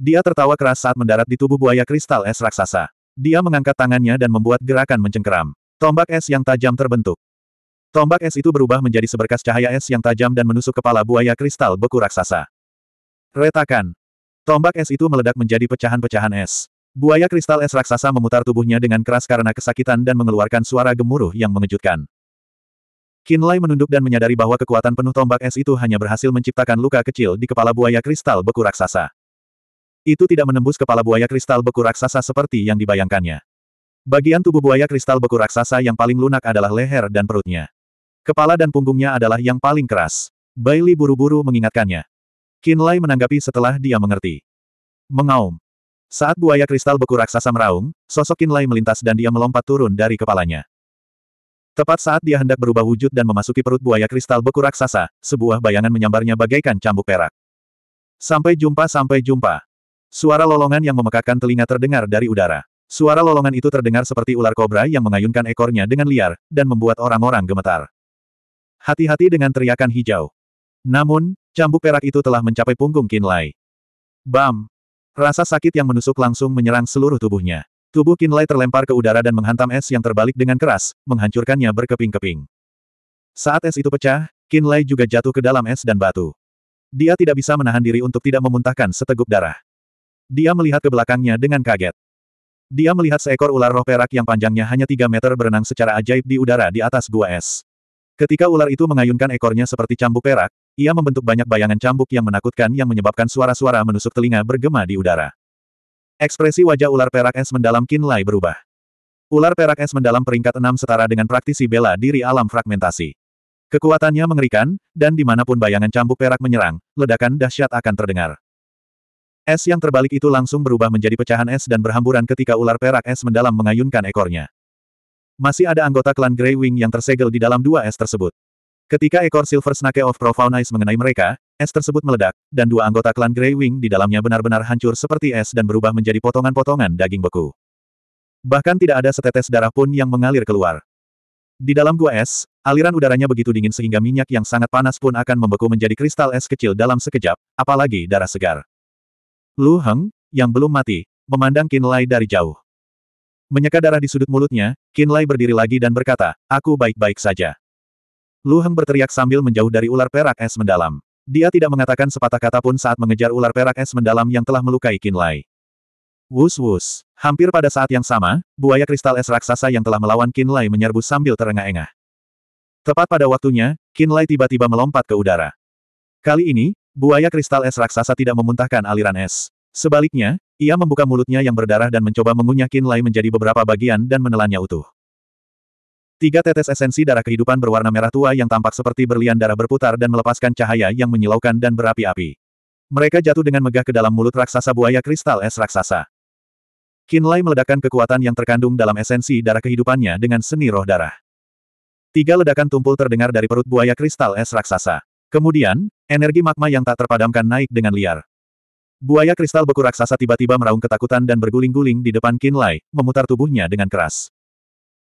Dia tertawa keras saat mendarat di tubuh buaya kristal es raksasa. Dia mengangkat tangannya dan membuat gerakan mencengkeram. Tombak es yang tajam terbentuk. Tombak es itu berubah menjadi seberkas cahaya es yang tajam dan menusuk kepala buaya kristal beku raksasa. Retakan. Tombak es itu meledak menjadi pecahan-pecahan es. Buaya kristal es raksasa memutar tubuhnya dengan keras karena kesakitan dan mengeluarkan suara gemuruh yang mengejutkan. Kinlay menunduk dan menyadari bahwa kekuatan penuh tombak es itu hanya berhasil menciptakan luka kecil di kepala buaya kristal beku raksasa. Itu tidak menembus kepala buaya kristal beku raksasa seperti yang dibayangkannya. Bagian tubuh buaya kristal beku raksasa yang paling lunak adalah leher dan perutnya. Kepala dan punggungnya adalah yang paling keras. Bailey buru-buru mengingatkannya. Kinlay menanggapi setelah dia mengerti. Mengaum. Saat buaya kristal beku raksasa meraung, sosok Kinlay melintas dan dia melompat turun dari kepalanya. Tepat saat dia hendak berubah wujud dan memasuki perut buaya kristal beku raksasa, sebuah bayangan menyambarnya bagaikan cambuk perak. Sampai jumpa sampai jumpa. Suara lolongan yang memekakkan telinga terdengar dari udara. Suara lolongan itu terdengar seperti ular kobra yang mengayunkan ekornya dengan liar, dan membuat orang-orang gemetar. Hati-hati dengan teriakan hijau. Namun, cambuk perak itu telah mencapai punggung Kinlay. Bam! Rasa sakit yang menusuk langsung menyerang seluruh tubuhnya. Tubuh Kinlay terlempar ke udara dan menghantam es yang terbalik dengan keras, menghancurkannya berkeping-keping. Saat es itu pecah, Kinlay juga jatuh ke dalam es dan batu. Dia tidak bisa menahan diri untuk tidak memuntahkan seteguk darah. Dia melihat ke belakangnya dengan kaget. Dia melihat seekor ular roh perak yang panjangnya hanya 3 meter berenang secara ajaib di udara di atas gua es. Ketika ular itu mengayunkan ekornya seperti cambuk perak, ia membentuk banyak bayangan cambuk yang menakutkan yang menyebabkan suara-suara menusuk telinga bergema di udara. Ekspresi wajah ular perak es mendalam kini berubah. Ular perak es mendalam peringkat enam setara dengan praktisi bela diri alam fragmentasi. Kekuatannya mengerikan, dan dimanapun bayangan cambuk perak menyerang, ledakan dahsyat akan terdengar. Es yang terbalik itu langsung berubah menjadi pecahan es dan berhamburan ketika ular perak es mendalam mengayunkan ekornya. Masih ada anggota klan Grey Wing yang tersegel di dalam dua es tersebut. Ketika ekor Silver Snake of Profound Ice mengenai mereka, es tersebut meledak, dan dua anggota klan Grey Wing di dalamnya benar-benar hancur seperti es dan berubah menjadi potongan-potongan daging beku. Bahkan tidak ada setetes darah pun yang mengalir keluar. Di dalam gua es, aliran udaranya begitu dingin sehingga minyak yang sangat panas pun akan membeku menjadi kristal es kecil dalam sekejap, apalagi darah segar. Lu Heng, yang belum mati, memandang Qin Lai dari jauh. Menyeka darah di sudut mulutnya, Qin Lai berdiri lagi dan berkata, aku baik-baik saja. Lu Heng berteriak sambil menjauh dari ular perak es mendalam. Dia tidak mengatakan sepatah kata pun saat mengejar ular perak es mendalam yang telah melukai Kinlay. Wus wus. Hampir pada saat yang sama, buaya kristal es raksasa yang telah melawan Kinlay menyerbu sambil terengah-engah. Tepat pada waktunya, Kinlay tiba-tiba melompat ke udara. Kali ini, buaya kristal es raksasa tidak memuntahkan aliran es. Sebaliknya, ia membuka mulutnya yang berdarah dan mencoba mengunyah Qin Lai menjadi beberapa bagian dan menelannya utuh. Tiga tetes esensi darah kehidupan berwarna merah tua yang tampak seperti berlian darah berputar dan melepaskan cahaya yang menyilaukan dan berapi-api. Mereka jatuh dengan megah ke dalam mulut raksasa buaya kristal es raksasa. Kinlay meledakkan kekuatan yang terkandung dalam esensi darah kehidupannya dengan seni roh darah. Tiga ledakan tumpul terdengar dari perut buaya kristal es raksasa. Kemudian, energi magma yang tak terpadamkan naik dengan liar. Buaya kristal beku raksasa tiba-tiba meraung ketakutan dan berguling-guling di depan Kinlay, memutar tubuhnya dengan keras.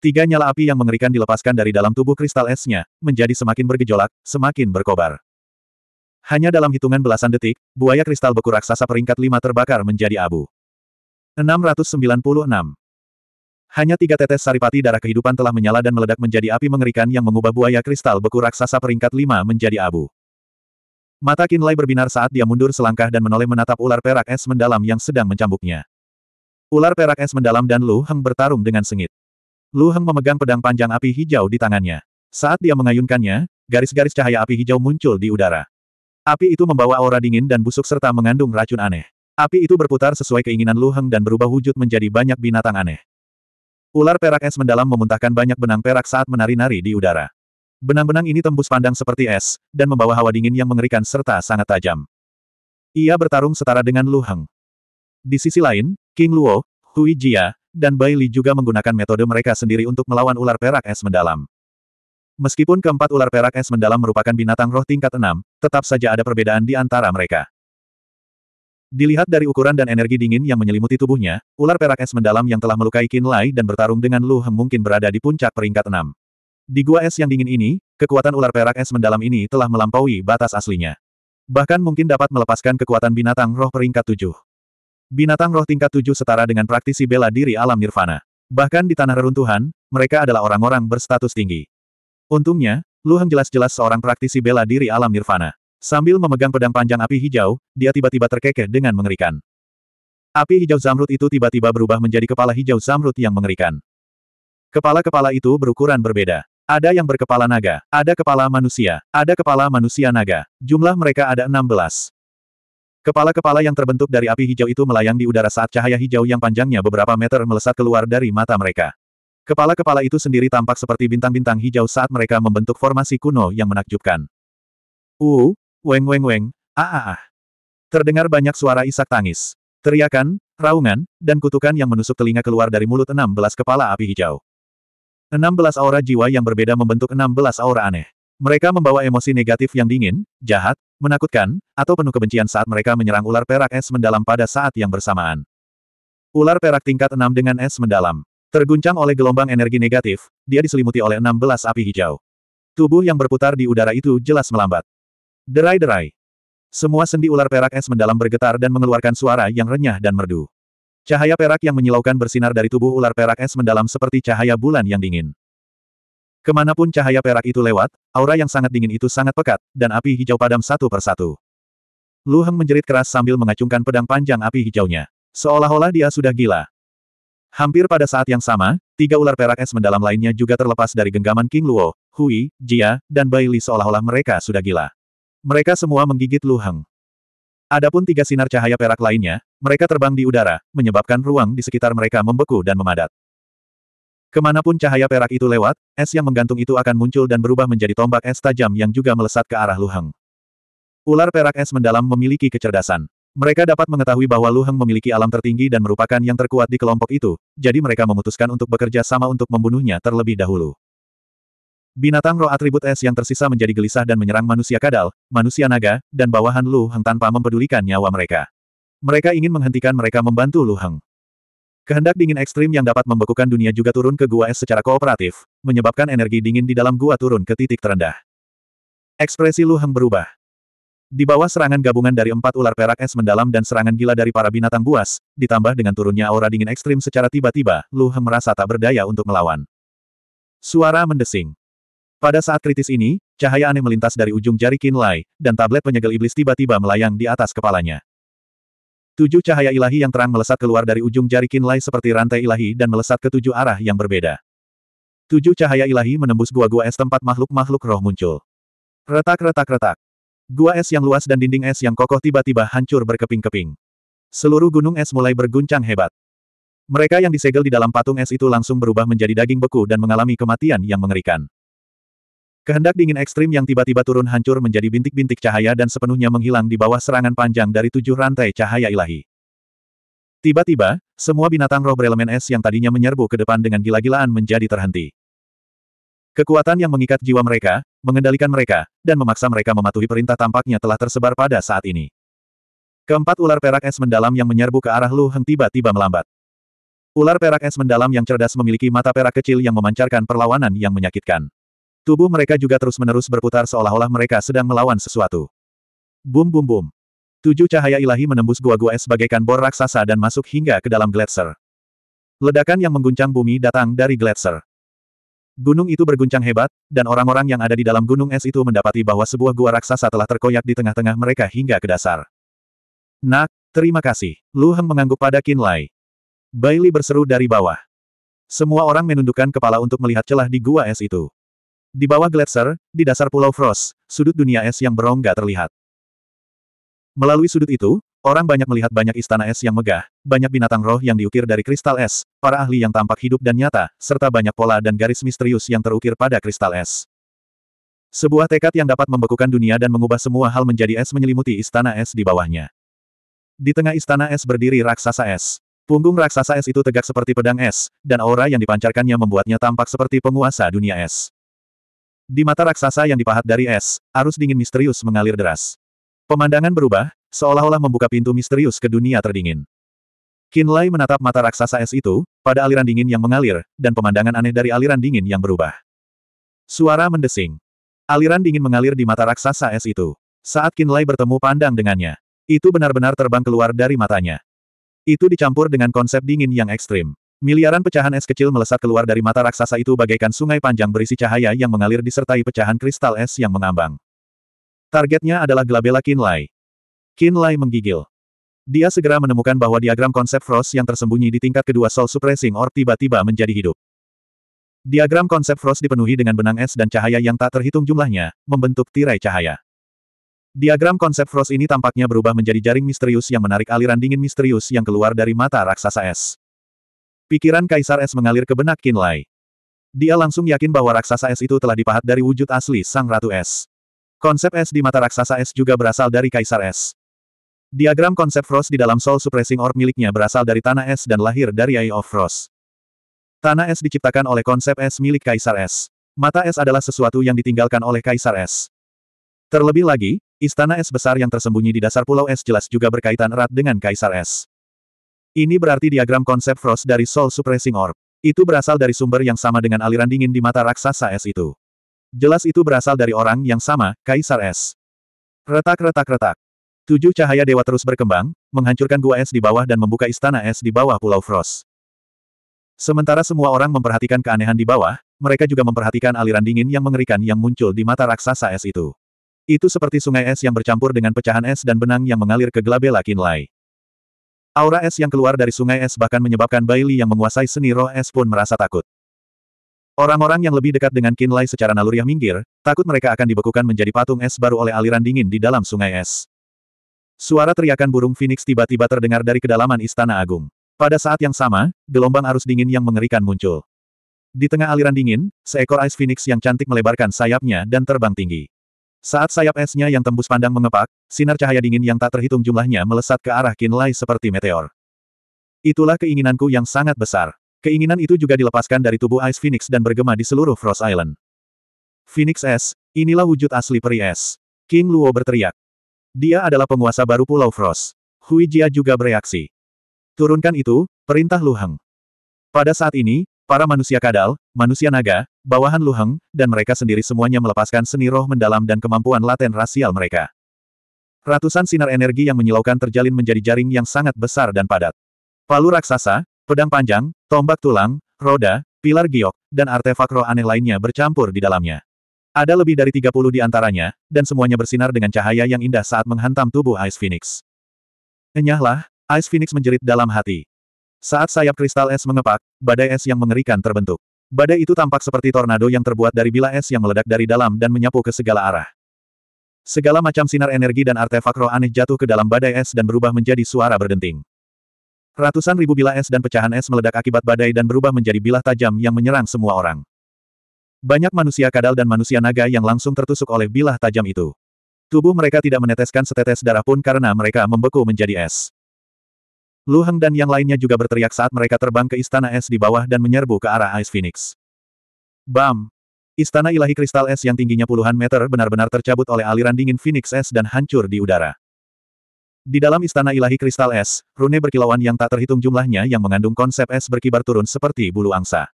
Tiga nyala api yang mengerikan dilepaskan dari dalam tubuh kristal esnya, menjadi semakin bergejolak, semakin berkobar. Hanya dalam hitungan belasan detik, buaya kristal beku raksasa peringkat lima terbakar menjadi abu. 696. Hanya tiga tetes saripati darah kehidupan telah menyala dan meledak menjadi api mengerikan yang mengubah buaya kristal beku raksasa peringkat lima menjadi abu. Mata Kinlay berbinar saat dia mundur selangkah dan menoleh menatap ular perak es mendalam yang sedang mencambuknya. Ular perak es mendalam dan Lu Heng bertarung dengan sengit. Lu Heng memegang pedang panjang api hijau di tangannya. Saat dia mengayunkannya, garis-garis cahaya api hijau muncul di udara. Api itu membawa aura dingin dan busuk serta mengandung racun aneh. Api itu berputar sesuai keinginan Lu Heng dan berubah wujud menjadi banyak binatang aneh. Ular perak es mendalam memuntahkan banyak benang perak saat menari-nari di udara. Benang-benang ini tembus pandang seperti es, dan membawa hawa dingin yang mengerikan serta sangat tajam. Ia bertarung setara dengan Lu Heng. Di sisi lain, King Luo, Hui Jia, dan Bai Li juga menggunakan metode mereka sendiri untuk melawan ular perak es mendalam. Meskipun keempat ular perak es mendalam merupakan binatang roh tingkat enam, tetap saja ada perbedaan di antara mereka. Dilihat dari ukuran dan energi dingin yang menyelimuti tubuhnya, ular perak es mendalam yang telah melukai Qin Lai dan bertarung dengan Lu Heng mungkin berada di puncak peringkat enam. Di gua es yang dingin ini, kekuatan ular perak es mendalam ini telah melampaui batas aslinya. Bahkan mungkin dapat melepaskan kekuatan binatang roh peringkat tujuh. Binatang roh tingkat tujuh setara dengan praktisi bela diri alam nirvana. Bahkan di tanah reruntuhan, mereka adalah orang-orang berstatus tinggi. Untungnya, Lu Heng jelas-jelas seorang praktisi bela diri alam nirvana. Sambil memegang pedang panjang api hijau, dia tiba-tiba terkekeh dengan mengerikan. Api hijau zamrud itu tiba-tiba berubah menjadi kepala hijau zamrud yang mengerikan. Kepala-kepala itu berukuran berbeda. Ada yang berkepala naga, ada kepala manusia, ada kepala manusia naga. Jumlah mereka ada 16. Kepala-kepala yang terbentuk dari api hijau itu melayang di udara saat cahaya hijau yang panjangnya beberapa meter melesat keluar dari mata mereka. Kepala-kepala itu sendiri tampak seperti bintang-bintang hijau saat mereka membentuk formasi kuno yang menakjubkan. Uh, weng weng weng, ah ah ah. Terdengar banyak suara isak tangis. Teriakan, raungan, dan kutukan yang menusuk telinga keluar dari mulut enam belas kepala api hijau. Enam belas aura jiwa yang berbeda membentuk enam belas aura aneh. Mereka membawa emosi negatif yang dingin, jahat, menakutkan, atau penuh kebencian saat mereka menyerang ular perak es mendalam pada saat yang bersamaan. Ular perak tingkat 6 dengan es mendalam. Terguncang oleh gelombang energi negatif, dia diselimuti oleh 16 api hijau. Tubuh yang berputar di udara itu jelas melambat. Derai-derai. Semua sendi ular perak es mendalam bergetar dan mengeluarkan suara yang renyah dan merdu. Cahaya perak yang menyilaukan bersinar dari tubuh ular perak es mendalam seperti cahaya bulan yang dingin. Kemanapun cahaya perak itu lewat, aura yang sangat dingin itu sangat pekat, dan api hijau padam satu persatu. Lu Heng menjerit keras sambil mengacungkan pedang panjang api hijaunya. Seolah-olah dia sudah gila. Hampir pada saat yang sama, tiga ular perak es mendalam lainnya juga terlepas dari genggaman King Luo, Hui, Jia, dan Bai Li seolah-olah mereka sudah gila. Mereka semua menggigit Lu Heng. Adapun tiga sinar cahaya perak lainnya, mereka terbang di udara, menyebabkan ruang di sekitar mereka membeku dan memadat. Kemanapun cahaya perak itu lewat, es yang menggantung itu akan muncul dan berubah menjadi tombak es tajam yang juga melesat ke arah Luheng. Ular perak es mendalam memiliki kecerdasan. Mereka dapat mengetahui bahwa Luheng memiliki alam tertinggi dan merupakan yang terkuat di kelompok itu, jadi mereka memutuskan untuk bekerja sama untuk membunuhnya terlebih dahulu. Binatang roh atribut es yang tersisa menjadi gelisah dan menyerang manusia kadal, manusia naga, dan bawahan Lu Heng tanpa mempedulikan nyawa mereka. Mereka ingin menghentikan mereka membantu Lu Heng. Kehendak dingin ekstrim yang dapat membekukan dunia juga turun ke gua es secara kooperatif, menyebabkan energi dingin di dalam gua turun ke titik terendah. Ekspresi Lu Heng berubah. Di bawah serangan gabungan dari empat ular perak es mendalam dan serangan gila dari para binatang buas, ditambah dengan turunnya aura dingin ekstrim secara tiba-tiba, Lu Heng merasa tak berdaya untuk melawan. Suara mendesing. Pada saat kritis ini, cahaya aneh melintas dari ujung jari Qin Lai, dan tablet penyegel iblis tiba-tiba melayang di atas kepalanya. Tujuh cahaya ilahi yang terang melesat keluar dari ujung jari Kinlay seperti rantai ilahi dan melesat ke tujuh arah yang berbeda. Tujuh cahaya ilahi menembus gua-gua es tempat makhluk-makhluk roh muncul. Retak-retak-retak. Gua es yang luas dan dinding es yang kokoh tiba-tiba hancur berkeping-keping. Seluruh gunung es mulai berguncang hebat. Mereka yang disegel di dalam patung es itu langsung berubah menjadi daging beku dan mengalami kematian yang mengerikan. Kehendak dingin ekstrim yang tiba-tiba turun hancur menjadi bintik-bintik cahaya dan sepenuhnya menghilang di bawah serangan panjang dari tujuh rantai cahaya ilahi. Tiba-tiba, semua binatang roh berelemen es yang tadinya menyerbu ke depan dengan gila-gilaan menjadi terhenti. Kekuatan yang mengikat jiwa mereka, mengendalikan mereka, dan memaksa mereka mematuhi perintah tampaknya telah tersebar pada saat ini. Keempat ular perak es mendalam yang menyerbu ke arah Lu Heng tiba-tiba melambat. Ular perak es mendalam yang cerdas memiliki mata perak kecil yang memancarkan perlawanan yang menyakitkan. Tubuh mereka juga terus-menerus berputar seolah-olah mereka sedang melawan sesuatu. Bum bum bum. Tujuh cahaya ilahi menembus gua-gua es bagaikan bor raksasa dan masuk hingga ke dalam gletser. Ledakan yang mengguncang bumi datang dari gletser. Gunung itu berguncang hebat, dan orang-orang yang ada di dalam gunung es itu mendapati bahwa sebuah gua raksasa telah terkoyak di tengah-tengah mereka hingga ke dasar. Nak, terima kasih. Lu Heng mengangguk pada Qin Lai. Bailey berseru dari bawah. Semua orang menundukkan kepala untuk melihat celah di gua es itu. Di bawah gletser, di dasar Pulau Frost, sudut dunia es yang berongga terlihat. Melalui sudut itu, orang banyak melihat banyak istana es yang megah, banyak binatang roh yang diukir dari kristal es, para ahli yang tampak hidup dan nyata, serta banyak pola dan garis misterius yang terukir pada kristal es. Sebuah tekad yang dapat membekukan dunia dan mengubah semua hal menjadi es menyelimuti istana es di bawahnya. Di tengah istana es berdiri raksasa es. Punggung raksasa es itu tegak seperti pedang es, dan aura yang dipancarkannya membuatnya tampak seperti penguasa dunia es. Di mata raksasa yang dipahat dari es, arus dingin misterius mengalir deras. Pemandangan berubah, seolah-olah membuka pintu misterius ke dunia terdingin. Kinlay menatap mata raksasa es itu, pada aliran dingin yang mengalir, dan pemandangan aneh dari aliran dingin yang berubah. Suara mendesing. Aliran dingin mengalir di mata raksasa es itu. Saat Kinlay bertemu pandang dengannya, itu benar-benar terbang keluar dari matanya. Itu dicampur dengan konsep dingin yang ekstrim. Miliaran pecahan es kecil melesat keluar dari mata raksasa itu bagaikan sungai panjang berisi cahaya yang mengalir disertai pecahan kristal es yang mengambang. Targetnya adalah Glabella Kinlay. Kinlay menggigil. Dia segera menemukan bahwa diagram konsep Frost yang tersembunyi di tingkat kedua Soul Suppressing Orb tiba-tiba menjadi hidup. Diagram konsep Frost dipenuhi dengan benang es dan cahaya yang tak terhitung jumlahnya, membentuk tirai cahaya. Diagram konsep Frost ini tampaknya berubah menjadi jaring misterius yang menarik aliran dingin misterius yang keluar dari mata raksasa es. Pikiran Kaisar Es mengalir ke benak Kinlay. Dia langsung yakin bahwa raksasa es itu telah dipahat dari wujud asli Sang Ratu Es. Konsep es di mata raksasa es juga berasal dari Kaisar Es. Diagram konsep Frost di dalam Soul Suppressing Orb miliknya berasal dari Tanah Es dan lahir dari Eye of Frost. Tanah Es diciptakan oleh konsep es milik Kaisar Es. Mata es adalah sesuatu yang ditinggalkan oleh Kaisar Es. Terlebih lagi, istana es besar yang tersembunyi di dasar pulau es jelas juga berkaitan erat dengan Kaisar Es. Ini berarti diagram konsep Frost dari Soul Suppressing Orb. Itu berasal dari sumber yang sama dengan aliran dingin di mata raksasa es itu. Jelas itu berasal dari orang yang sama, Kaisar Es. Retak-retak-retak. Tujuh cahaya dewa terus berkembang, menghancurkan gua es di bawah dan membuka istana es di bawah Pulau Frost. Sementara semua orang memperhatikan keanehan di bawah, mereka juga memperhatikan aliran dingin yang mengerikan yang muncul di mata raksasa es itu. Itu seperti sungai es yang bercampur dengan pecahan es dan benang yang mengalir ke Glabella Kinlai. Aura es yang keluar dari sungai es bahkan menyebabkan Bailey yang menguasai seni roh es pun merasa takut. Orang-orang yang lebih dekat dengan Kinlay secara naluriah minggir, takut mereka akan dibekukan menjadi patung es baru oleh aliran dingin di dalam sungai es. Suara teriakan burung Phoenix tiba-tiba terdengar dari kedalaman Istana Agung. Pada saat yang sama, gelombang arus dingin yang mengerikan muncul. Di tengah aliran dingin, seekor Ice Phoenix yang cantik melebarkan sayapnya dan terbang tinggi. Saat sayap esnya yang tembus pandang mengepak, sinar cahaya dingin yang tak terhitung jumlahnya melesat ke arah Kinlay seperti meteor. Itulah keinginanku yang sangat besar. Keinginan itu juga dilepaskan dari tubuh Ice Phoenix dan bergema di seluruh Frost Island. Phoenix Es, inilah wujud asli peri es. King Luo berteriak. Dia adalah penguasa baru Pulau Frost. Hui Jia juga bereaksi. Turunkan itu, perintah Lu Heng. Pada saat ini, Para manusia kadal, manusia naga, bawahan luheng, dan mereka sendiri semuanya melepaskan seni roh mendalam dan kemampuan laten rasial mereka. Ratusan sinar energi yang menyilaukan terjalin menjadi jaring yang sangat besar dan padat. Palu raksasa, pedang panjang, tombak tulang, roda, pilar giok, dan artefak roh aneh lainnya bercampur di dalamnya. Ada lebih dari 30 di antaranya, dan semuanya bersinar dengan cahaya yang indah saat menghantam tubuh Ice Phoenix. Enyahlah, Ice Phoenix menjerit dalam hati. Saat sayap kristal es mengepak, badai es yang mengerikan terbentuk. Badai itu tampak seperti tornado yang terbuat dari bila es yang meledak dari dalam dan menyapu ke segala arah. Segala macam sinar energi dan artefak roh aneh jatuh ke dalam badai es dan berubah menjadi suara berdenting. Ratusan ribu bila es dan pecahan es meledak akibat badai dan berubah menjadi bilah tajam yang menyerang semua orang. Banyak manusia kadal dan manusia naga yang langsung tertusuk oleh bilah tajam itu. Tubuh mereka tidak meneteskan setetes darah pun karena mereka membeku menjadi es. Lu Heng dan yang lainnya juga berteriak saat mereka terbang ke istana es di bawah dan menyerbu ke arah Ice Phoenix. Bam! Istana ilahi kristal es yang tingginya puluhan meter benar-benar tercabut oleh aliran dingin Phoenix es dan hancur di udara. Di dalam istana ilahi kristal es, rune berkilauan yang tak terhitung jumlahnya yang mengandung konsep es berkibar turun seperti bulu angsa.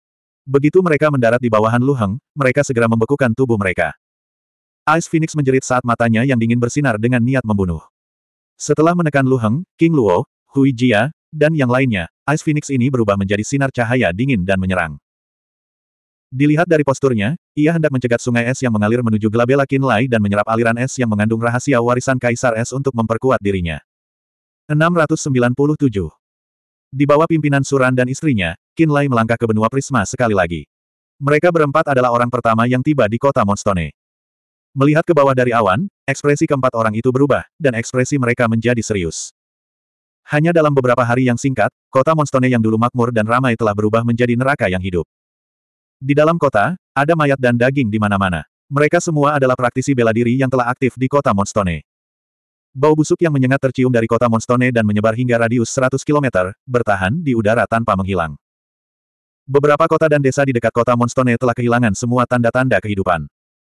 Begitu mereka mendarat di bawahan Lu Heng, mereka segera membekukan tubuh mereka. Ice Phoenix menjerit saat matanya yang dingin bersinar dengan niat membunuh. Setelah menekan Lu Heng, King Luo, Hui Jia, dan yang lainnya, Ice Phoenix ini berubah menjadi sinar cahaya dingin dan menyerang. Dilihat dari posturnya, ia hendak mencegat sungai es yang mengalir menuju Glabella Kinlai dan menyerap aliran es yang mengandung rahasia warisan Kaisar Es untuk memperkuat dirinya. 697 Di bawah pimpinan Suran dan istrinya, Kinlai melangkah ke benua Prisma sekali lagi. Mereka berempat adalah orang pertama yang tiba di kota Monstone. Melihat ke bawah dari awan, ekspresi keempat orang itu berubah, dan ekspresi mereka menjadi serius. Hanya dalam beberapa hari yang singkat, kota Monstone yang dulu makmur dan ramai telah berubah menjadi neraka yang hidup. Di dalam kota, ada mayat dan daging di mana-mana. Mereka semua adalah praktisi bela diri yang telah aktif di kota Monstone. Bau busuk yang menyengat tercium dari kota Monstone dan menyebar hingga radius 100 km, bertahan di udara tanpa menghilang. Beberapa kota dan desa di dekat kota Monstone telah kehilangan semua tanda-tanda kehidupan.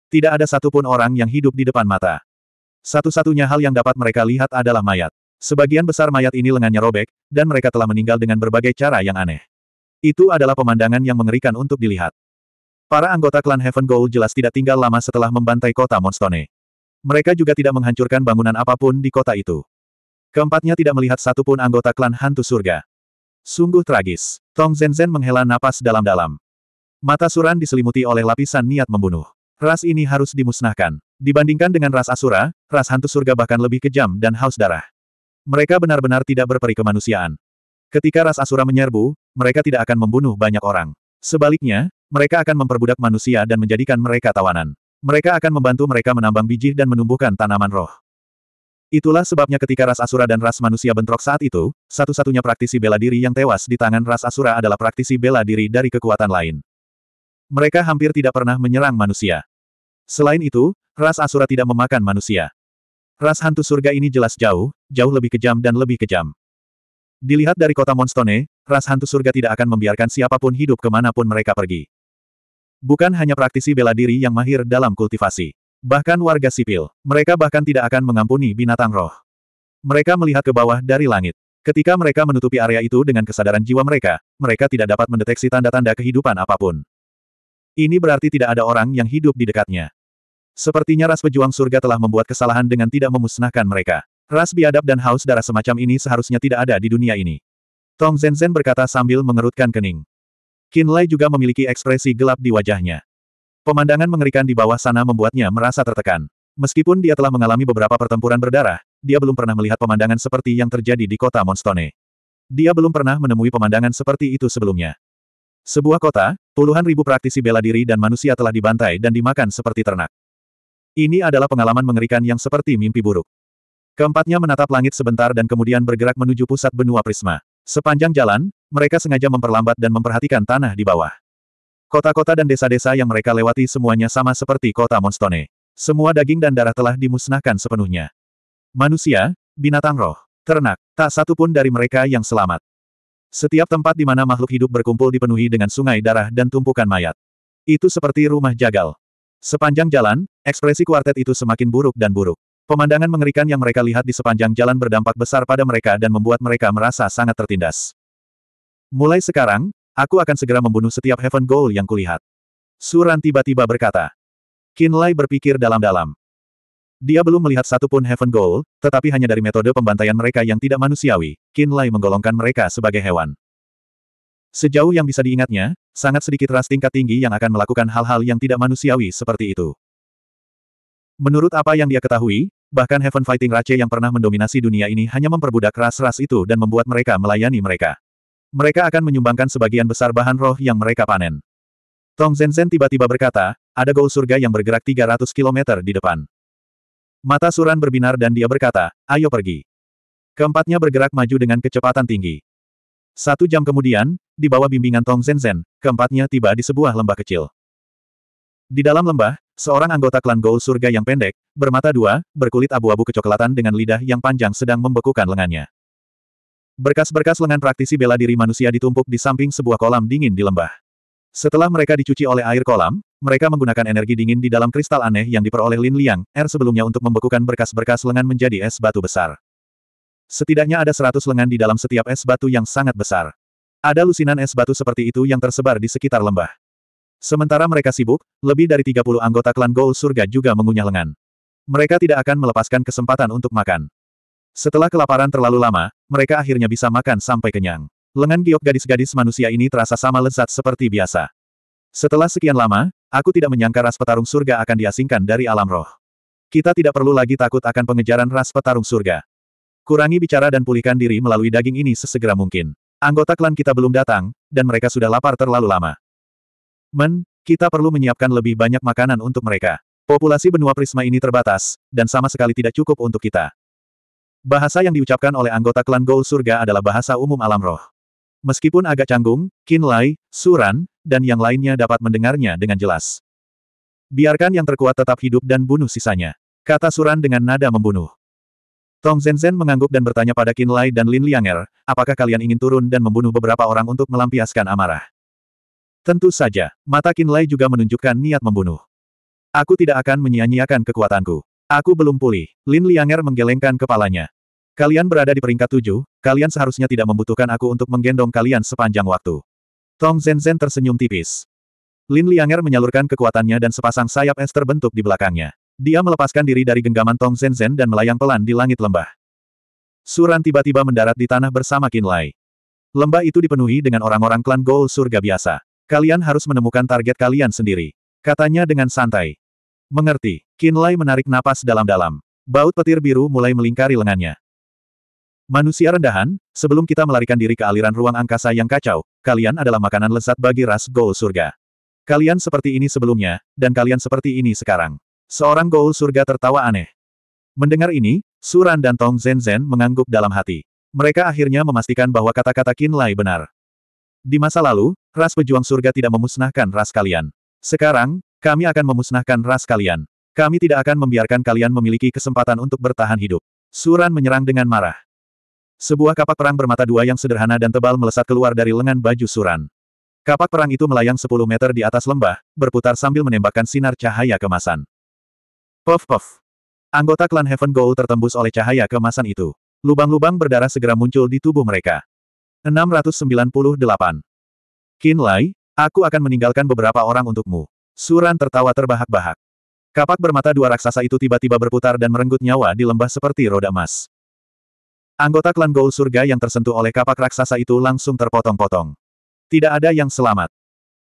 Tidak ada satupun orang yang hidup di depan mata. Satu-satunya hal yang dapat mereka lihat adalah mayat. Sebagian besar mayat ini lengannya robek, dan mereka telah meninggal dengan berbagai cara yang aneh. Itu adalah pemandangan yang mengerikan untuk dilihat. Para anggota klan Heaven Gold jelas tidak tinggal lama setelah membantai kota Monstone. Mereka juga tidak menghancurkan bangunan apapun di kota itu. Keempatnya tidak melihat satupun anggota klan hantu surga. Sungguh tragis. Tong Zenzen menghela napas dalam-dalam. Mata Suran diselimuti oleh lapisan niat membunuh. Ras ini harus dimusnahkan. Dibandingkan dengan ras Asura, ras hantu surga bahkan lebih kejam dan haus darah. Mereka benar-benar tidak berperi kemanusiaan. Ketika ras Asura menyerbu, mereka tidak akan membunuh banyak orang. Sebaliknya, mereka akan memperbudak manusia dan menjadikan mereka tawanan. Mereka akan membantu mereka menambang biji dan menumbuhkan tanaman roh. Itulah sebabnya ketika ras Asura dan ras manusia bentrok saat itu, satu-satunya praktisi bela diri yang tewas di tangan ras Asura adalah praktisi bela diri dari kekuatan lain. Mereka hampir tidak pernah menyerang manusia. Selain itu, ras Asura tidak memakan manusia. Ras hantu surga ini jelas jauh, jauh lebih kejam dan lebih kejam. Dilihat dari kota Monstone, ras hantu surga tidak akan membiarkan siapapun hidup kemanapun mereka pergi. Bukan hanya praktisi bela diri yang mahir dalam kultivasi. Bahkan warga sipil, mereka bahkan tidak akan mengampuni binatang roh. Mereka melihat ke bawah dari langit. Ketika mereka menutupi area itu dengan kesadaran jiwa mereka, mereka tidak dapat mendeteksi tanda-tanda kehidupan apapun. Ini berarti tidak ada orang yang hidup di dekatnya. Sepertinya ras pejuang surga telah membuat kesalahan dengan tidak memusnahkan mereka. Ras biadab dan haus darah semacam ini seharusnya tidak ada di dunia ini. Tong Zenzen berkata sambil mengerutkan kening. Qin Lai juga memiliki ekspresi gelap di wajahnya. Pemandangan mengerikan di bawah sana membuatnya merasa tertekan. Meskipun dia telah mengalami beberapa pertempuran berdarah, dia belum pernah melihat pemandangan seperti yang terjadi di kota Monstone. Dia belum pernah menemui pemandangan seperti itu sebelumnya. Sebuah kota, puluhan ribu praktisi bela diri dan manusia telah dibantai dan dimakan seperti ternak. Ini adalah pengalaman mengerikan yang seperti mimpi buruk. Keempatnya menatap langit sebentar dan kemudian bergerak menuju pusat benua prisma. Sepanjang jalan, mereka sengaja memperlambat dan memperhatikan tanah di bawah. Kota-kota dan desa-desa yang mereka lewati semuanya sama seperti kota Monstone. Semua daging dan darah telah dimusnahkan sepenuhnya. Manusia, binatang roh, ternak, tak satu pun dari mereka yang selamat. Setiap tempat di mana makhluk hidup berkumpul dipenuhi dengan sungai darah dan tumpukan mayat. Itu seperti rumah jagal. Sepanjang jalan, ekspresi kuartet itu semakin buruk dan buruk. Pemandangan mengerikan yang mereka lihat di sepanjang jalan berdampak besar pada mereka dan membuat mereka merasa sangat tertindas. Mulai sekarang, aku akan segera membunuh setiap Heaven Goal yang kulihat. Suran tiba-tiba berkata. Kinlay berpikir dalam-dalam. Dia belum melihat satupun Heaven Goal, tetapi hanya dari metode pembantaian mereka yang tidak manusiawi, Kinlay menggolongkan mereka sebagai hewan. Sejauh yang bisa diingatnya, Sangat sedikit ras tingkat tinggi yang akan melakukan hal-hal yang tidak manusiawi seperti itu. Menurut apa yang dia ketahui, bahkan Heaven Fighting Race yang pernah mendominasi dunia ini hanya memperbudak ras-ras itu dan membuat mereka melayani mereka. Mereka akan menyumbangkan sebagian besar bahan roh yang mereka panen. Tong Zenzen tiba-tiba berkata, ada gol surga yang bergerak 300 km di depan. Mata Suran berbinar dan dia berkata, ayo pergi. Keempatnya bergerak maju dengan kecepatan tinggi. Satu jam kemudian, di bawah bimbingan Tong Zhen, keempatnya tiba di sebuah lembah kecil. Di dalam lembah, seorang anggota klan Gou Surga yang pendek, bermata dua, berkulit abu-abu kecoklatan dengan lidah yang panjang sedang membekukan lengannya. Berkas-berkas lengan praktisi bela diri manusia ditumpuk di samping sebuah kolam dingin di lembah. Setelah mereka dicuci oleh air kolam, mereka menggunakan energi dingin di dalam kristal aneh yang diperoleh Lin Liang, R sebelumnya untuk membekukan berkas-berkas lengan menjadi es batu besar. Setidaknya ada seratus lengan di dalam setiap es batu yang sangat besar. Ada lusinan es batu seperti itu yang tersebar di sekitar lembah. Sementara mereka sibuk, lebih dari 30 anggota klan Gol Surga juga mengunyah lengan. Mereka tidak akan melepaskan kesempatan untuk makan. Setelah kelaparan terlalu lama, mereka akhirnya bisa makan sampai kenyang. Lengan giok gadis-gadis manusia ini terasa sama lezat seperti biasa. Setelah sekian lama, aku tidak menyangka ras petarung surga akan diasingkan dari alam roh. Kita tidak perlu lagi takut akan pengejaran ras petarung surga. Kurangi bicara dan pulihkan diri melalui daging ini sesegera mungkin. Anggota klan kita belum datang, dan mereka sudah lapar terlalu lama. Men, kita perlu menyiapkan lebih banyak makanan untuk mereka. Populasi benua prisma ini terbatas, dan sama sekali tidak cukup untuk kita. Bahasa yang diucapkan oleh anggota klan Gol Surga adalah bahasa umum alam roh. Meskipun agak canggung, Qin Lai, Suran, dan yang lainnya dapat mendengarnya dengan jelas. Biarkan yang terkuat tetap hidup dan bunuh sisanya. Kata Suran dengan nada membunuh. Tong Zenzen mengangguk dan bertanya pada Qin Lai dan Lin Lianger, apakah kalian ingin turun dan membunuh beberapa orang untuk melampiaskan amarah? Tentu saja, mata Qin Lai juga menunjukkan niat membunuh. Aku tidak akan menyia-nyiakan kekuatanku. Aku belum pulih. Lin Lianger menggelengkan kepalanya. Kalian berada di peringkat tujuh, kalian seharusnya tidak membutuhkan aku untuk menggendong kalian sepanjang waktu. Tong Zenzen tersenyum tipis. Lin Lianger menyalurkan kekuatannya dan sepasang sayap es terbentuk di belakangnya. Dia melepaskan diri dari genggaman Tong Zhen dan melayang pelan di langit lembah. Suran tiba-tiba mendarat di tanah bersama Lai. Lembah itu dipenuhi dengan orang-orang klan Gol surga biasa. Kalian harus menemukan target kalian sendiri. Katanya dengan santai. Mengerti. Lai menarik napas dalam-dalam. Baut petir biru mulai melingkari lengannya. Manusia rendahan, sebelum kita melarikan diri ke aliran ruang angkasa yang kacau, kalian adalah makanan lezat bagi ras Gol surga. Kalian seperti ini sebelumnya, dan kalian seperti ini sekarang. Seorang Goul surga tertawa aneh. Mendengar ini, Suran dan Tong Zhen-Zhen mengangguk dalam hati. Mereka akhirnya memastikan bahwa kata-kata Qin Lai benar. Di masa lalu, ras pejuang surga tidak memusnahkan ras kalian. Sekarang, kami akan memusnahkan ras kalian. Kami tidak akan membiarkan kalian memiliki kesempatan untuk bertahan hidup. Suran menyerang dengan marah. Sebuah kapak perang bermata dua yang sederhana dan tebal melesat keluar dari lengan baju Suran. Kapak perang itu melayang 10 meter di atas lembah, berputar sambil menembakkan sinar cahaya kemasan. Puff puff. Anggota klan Heaven Goal tertembus oleh cahaya kemasan itu. Lubang-lubang berdarah segera muncul di tubuh mereka. 698. Qin Lai, aku akan meninggalkan beberapa orang untukmu. Suran tertawa terbahak-bahak. Kapak bermata dua raksasa itu tiba-tiba berputar dan merenggut nyawa di lembah seperti roda emas. Anggota klan Goul Surga yang tersentuh oleh kapak raksasa itu langsung terpotong-potong. Tidak ada yang selamat.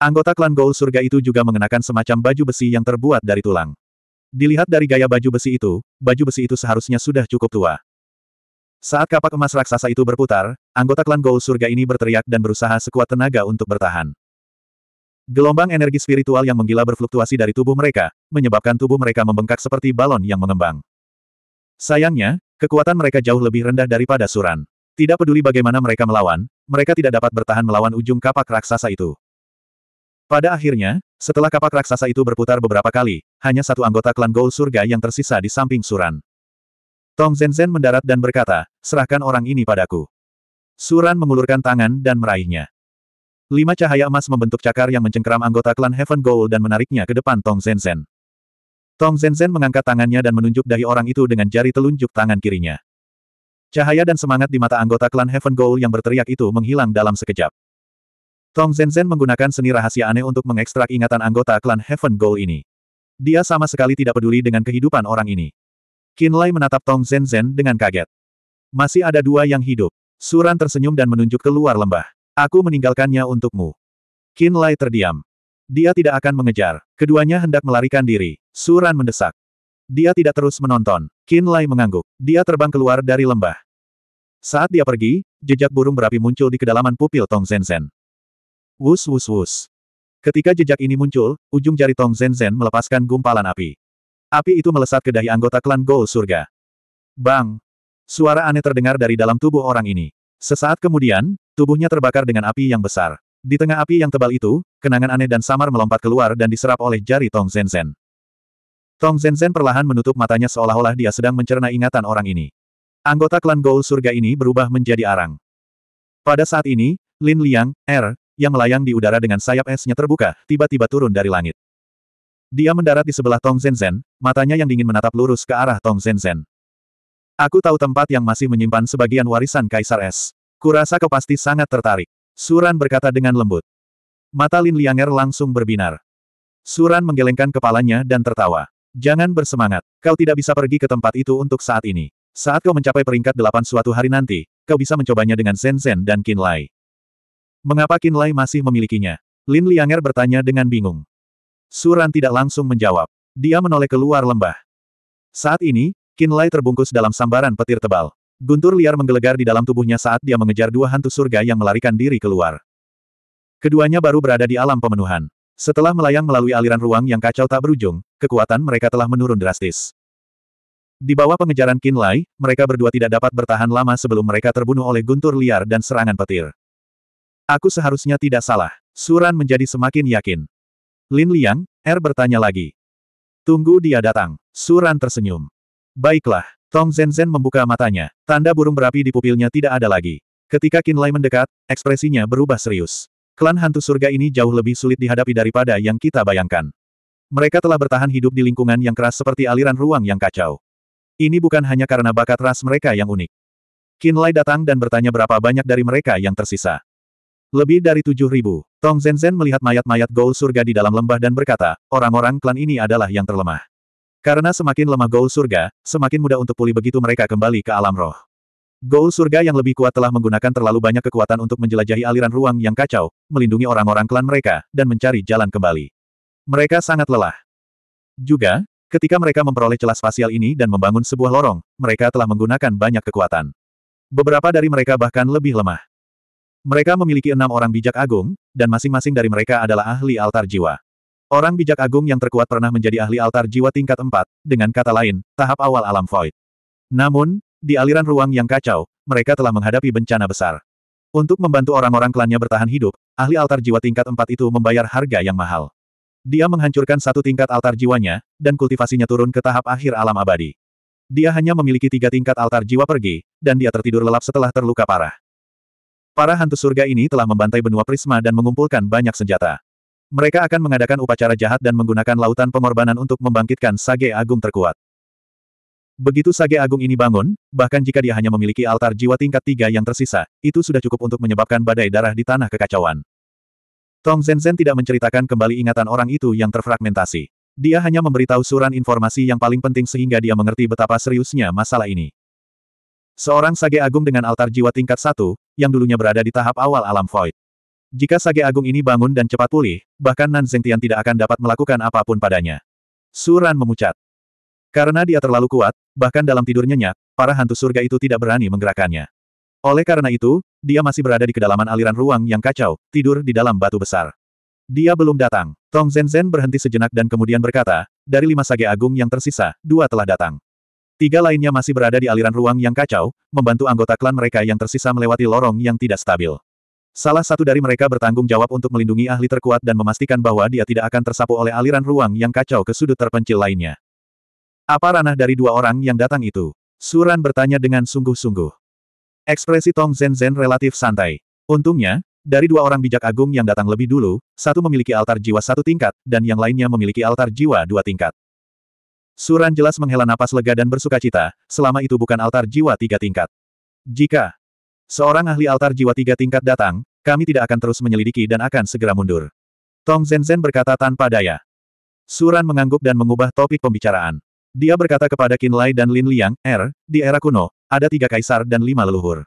Anggota klan Goul Surga itu juga mengenakan semacam baju besi yang terbuat dari tulang. Dilihat dari gaya baju besi itu, baju besi itu seharusnya sudah cukup tua. Saat kapak emas raksasa itu berputar, anggota klan Gol Surga ini berteriak dan berusaha sekuat tenaga untuk bertahan. Gelombang energi spiritual yang menggila berfluktuasi dari tubuh mereka, menyebabkan tubuh mereka membengkak seperti balon yang mengembang. Sayangnya, kekuatan mereka jauh lebih rendah daripada Suran. Tidak peduli bagaimana mereka melawan, mereka tidak dapat bertahan melawan ujung kapak raksasa itu. Pada akhirnya, setelah kapak raksasa itu berputar beberapa kali, hanya satu anggota klan Gol Surga yang tersisa di samping Suran. Tong Zenzen mendarat dan berkata, serahkan orang ini padaku. Suran mengulurkan tangan dan meraihnya. Lima cahaya emas membentuk cakar yang mencengkeram anggota klan Heaven Gold dan menariknya ke depan Tong Zenzen. Tong Zenzhen mengangkat tangannya dan menunjuk dahi orang itu dengan jari telunjuk tangan kirinya. Cahaya dan semangat di mata anggota klan Heaven Gold yang berteriak itu menghilang dalam sekejap. Tong Zenzen menggunakan seni rahasia aneh untuk mengekstrak ingatan anggota klan Heaven Goal ini. Dia sama sekali tidak peduli dengan kehidupan orang ini. Lai menatap Tong Zenzen dengan kaget. Masih ada dua yang hidup. Suran tersenyum dan menunjuk keluar lembah. Aku meninggalkannya untukmu. Lai terdiam. Dia tidak akan mengejar. Keduanya hendak melarikan diri. Suran mendesak. Dia tidak terus menonton. Lai mengangguk. Dia terbang keluar dari lembah. Saat dia pergi, jejak burung berapi muncul di kedalaman pupil Tong Zenzen. Wus wus wus. Ketika jejak ini muncul, ujung jari Tong Zhen Zhen melepaskan gumpalan api. Api itu melesat ke dahi anggota klan Gol Surga. Bang! Suara aneh terdengar dari dalam tubuh orang ini. Sesaat kemudian, tubuhnya terbakar dengan api yang besar. Di tengah api yang tebal itu, kenangan aneh dan samar melompat keluar dan diserap oleh jari Tong Zhen Zhen. Tong Zhen Zhen perlahan menutup matanya seolah-olah dia sedang mencerna ingatan orang ini. Anggota klan Gol Surga ini berubah menjadi arang. Pada saat ini, Lin Liang, R, er, yang melayang di udara dengan sayap esnya terbuka, tiba-tiba turun dari langit. Dia mendarat di sebelah Tong Zenzen, matanya yang dingin menatap lurus ke arah Tong Zenzen. Aku tahu tempat yang masih menyimpan sebagian warisan Kaisar Es. Kurasa kau pasti sangat tertarik. Suran berkata dengan lembut. Mata Lin Lianger langsung berbinar. Suran menggelengkan kepalanya dan tertawa. Jangan bersemangat. Kau tidak bisa pergi ke tempat itu untuk saat ini. Saat kau mencapai peringkat delapan suatu hari nanti, kau bisa mencobanya dengan Zenzen dan Qin Mengapa Kinlay masih memilikinya? Lin Lianger bertanya dengan bingung. Suran tidak langsung menjawab. Dia menoleh keluar lembah. Saat ini, Kinlay terbungkus dalam sambaran petir tebal. Guntur liar menggelegar di dalam tubuhnya saat dia mengejar dua hantu surga yang melarikan diri keluar. Keduanya baru berada di alam pemenuhan. Setelah melayang melalui aliran ruang yang kacau tak berujung, kekuatan mereka telah menurun drastis. Di bawah pengejaran Kinlay, mereka berdua tidak dapat bertahan lama sebelum mereka terbunuh oleh guntur liar dan serangan petir. Aku seharusnya tidak salah. Suran menjadi semakin yakin. Lin Liang, Er bertanya lagi. Tunggu dia datang. Suran tersenyum. Baiklah. Tong Zenzhen membuka matanya. Tanda burung berapi di pupilnya tidak ada lagi. Ketika Qin Lai mendekat, ekspresinya berubah serius. Klan hantu surga ini jauh lebih sulit dihadapi daripada yang kita bayangkan. Mereka telah bertahan hidup di lingkungan yang keras seperti aliran ruang yang kacau. Ini bukan hanya karena bakat ras mereka yang unik. Qin Lai datang dan bertanya berapa banyak dari mereka yang tersisa. Lebih dari tujuh ribu. Tong Zhenzhen melihat mayat-mayat Goul Surga di dalam lembah dan berkata, orang-orang klan ini adalah yang terlemah. Karena semakin lemah Goul Surga, semakin mudah untuk pulih begitu mereka kembali ke alam roh. Goul Surga yang lebih kuat telah menggunakan terlalu banyak kekuatan untuk menjelajahi aliran ruang yang kacau, melindungi orang-orang klan mereka, dan mencari jalan kembali. Mereka sangat lelah. Juga, ketika mereka memperoleh celah spasial ini dan membangun sebuah lorong, mereka telah menggunakan banyak kekuatan. Beberapa dari mereka bahkan lebih lemah. Mereka memiliki enam orang bijak agung, dan masing-masing dari mereka adalah ahli altar jiwa. Orang bijak agung yang terkuat pernah menjadi ahli altar jiwa tingkat 4, dengan kata lain, tahap awal alam void. Namun, di aliran ruang yang kacau, mereka telah menghadapi bencana besar. Untuk membantu orang-orang klannya bertahan hidup, ahli altar jiwa tingkat 4 itu membayar harga yang mahal. Dia menghancurkan satu tingkat altar jiwanya, dan kultivasinya turun ke tahap akhir alam abadi. Dia hanya memiliki tiga tingkat altar jiwa pergi, dan dia tertidur lelap setelah terluka parah. Para hantu surga ini telah membantai benua prisma dan mengumpulkan banyak senjata. Mereka akan mengadakan upacara jahat dan menggunakan lautan pengorbanan untuk membangkitkan Sage Agung terkuat. Begitu Sage Agung ini bangun, bahkan jika dia hanya memiliki altar jiwa tingkat tiga yang tersisa, itu sudah cukup untuk menyebabkan badai darah di tanah kekacauan. Tong Zenzen tidak menceritakan kembali ingatan orang itu yang terfragmentasi. Dia hanya memberitahu Suran informasi yang paling penting sehingga dia mengerti betapa seriusnya masalah ini. Seorang Sage Agung dengan altar jiwa tingkat satu, yang dulunya berada di tahap awal alam void. Jika Sage Agung ini bangun dan cepat pulih, bahkan Nan Tian tidak akan dapat melakukan apapun padanya. Suran memucat. Karena dia terlalu kuat, bahkan dalam tidurnya nyenyak, para hantu surga itu tidak berani menggerakkannya. Oleh karena itu, dia masih berada di kedalaman aliran ruang yang kacau, tidur di dalam batu besar. Dia belum datang. Tong Zhen Zhen berhenti sejenak dan kemudian berkata, dari lima sage agung yang tersisa, dua telah datang. Tiga lainnya masih berada di aliran ruang yang kacau, membantu anggota klan mereka yang tersisa melewati lorong yang tidak stabil. Salah satu dari mereka bertanggung jawab untuk melindungi ahli terkuat dan memastikan bahwa dia tidak akan tersapu oleh aliran ruang yang kacau ke sudut terpencil lainnya. Apa ranah dari dua orang yang datang itu? Suran bertanya dengan sungguh-sungguh. Ekspresi Tong Zen Zen relatif santai. Untungnya, dari dua orang bijak agung yang datang lebih dulu, satu memiliki altar jiwa satu tingkat, dan yang lainnya memiliki altar jiwa dua tingkat. Suran jelas menghela napas lega dan bersuka cita, selama itu bukan altar jiwa tiga tingkat. Jika seorang ahli altar jiwa tiga tingkat datang, kami tidak akan terus menyelidiki dan akan segera mundur. Tong Zenzen berkata tanpa daya. Suran mengangguk dan mengubah topik pembicaraan. Dia berkata kepada Qin Lai dan Lin Liang, Er, di era kuno, ada tiga kaisar dan lima leluhur.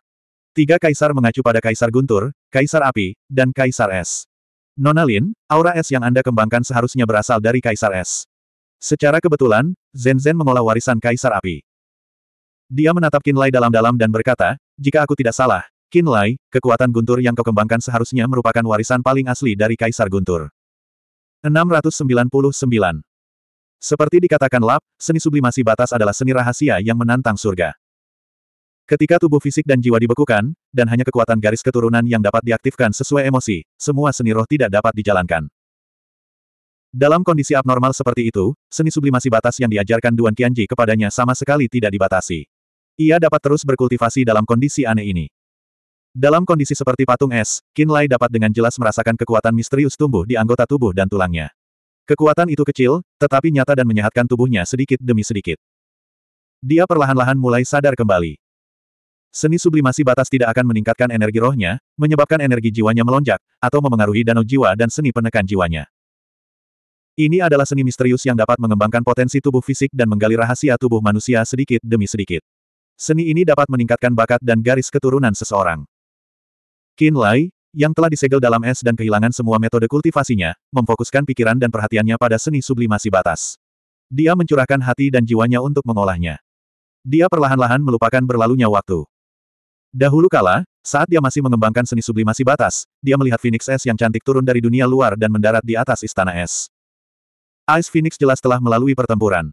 Tiga kaisar mengacu pada kaisar guntur, kaisar api, dan kaisar es. Nona Lin, aura es yang Anda kembangkan seharusnya berasal dari kaisar es. Secara kebetulan, Zen Zen mengolah warisan Kaisar Api. Dia menatap Kinlay dalam-dalam dan berkata, jika aku tidak salah, Kinlay, kekuatan guntur yang kau kembangkan seharusnya merupakan warisan paling asli dari Kaisar Guntur. 699 Seperti dikatakan Lap, seni sublimasi batas adalah seni rahasia yang menantang surga. Ketika tubuh fisik dan jiwa dibekukan, dan hanya kekuatan garis keturunan yang dapat diaktifkan sesuai emosi, semua seni roh tidak dapat dijalankan. Dalam kondisi abnormal seperti itu, seni sublimasi batas yang diajarkan Duan Qianji kepadanya sama sekali tidak dibatasi. Ia dapat terus berkultivasi dalam kondisi aneh ini. Dalam kondisi seperti patung es, Qin Lai dapat dengan jelas merasakan kekuatan misterius tumbuh di anggota tubuh dan tulangnya. Kekuatan itu kecil, tetapi nyata dan menyehatkan tubuhnya sedikit demi sedikit. Dia perlahan-lahan mulai sadar kembali. Seni sublimasi batas tidak akan meningkatkan energi rohnya, menyebabkan energi jiwanya melonjak, atau memengaruhi danau jiwa dan seni penekan jiwanya. Ini adalah seni misterius yang dapat mengembangkan potensi tubuh fisik dan menggali rahasia tubuh manusia sedikit demi sedikit. Seni ini dapat meningkatkan bakat dan garis keturunan seseorang. Qin Lai, yang telah disegel dalam es dan kehilangan semua metode kultivasinya, memfokuskan pikiran dan perhatiannya pada seni sublimasi batas. Dia mencurahkan hati dan jiwanya untuk mengolahnya. Dia perlahan-lahan melupakan berlalunya waktu. Dahulu kala, saat dia masih mengembangkan seni sublimasi batas, dia melihat Phoenix Es yang cantik turun dari dunia luar dan mendarat di atas istana es. Ice Phoenix jelas telah melalui pertempuran.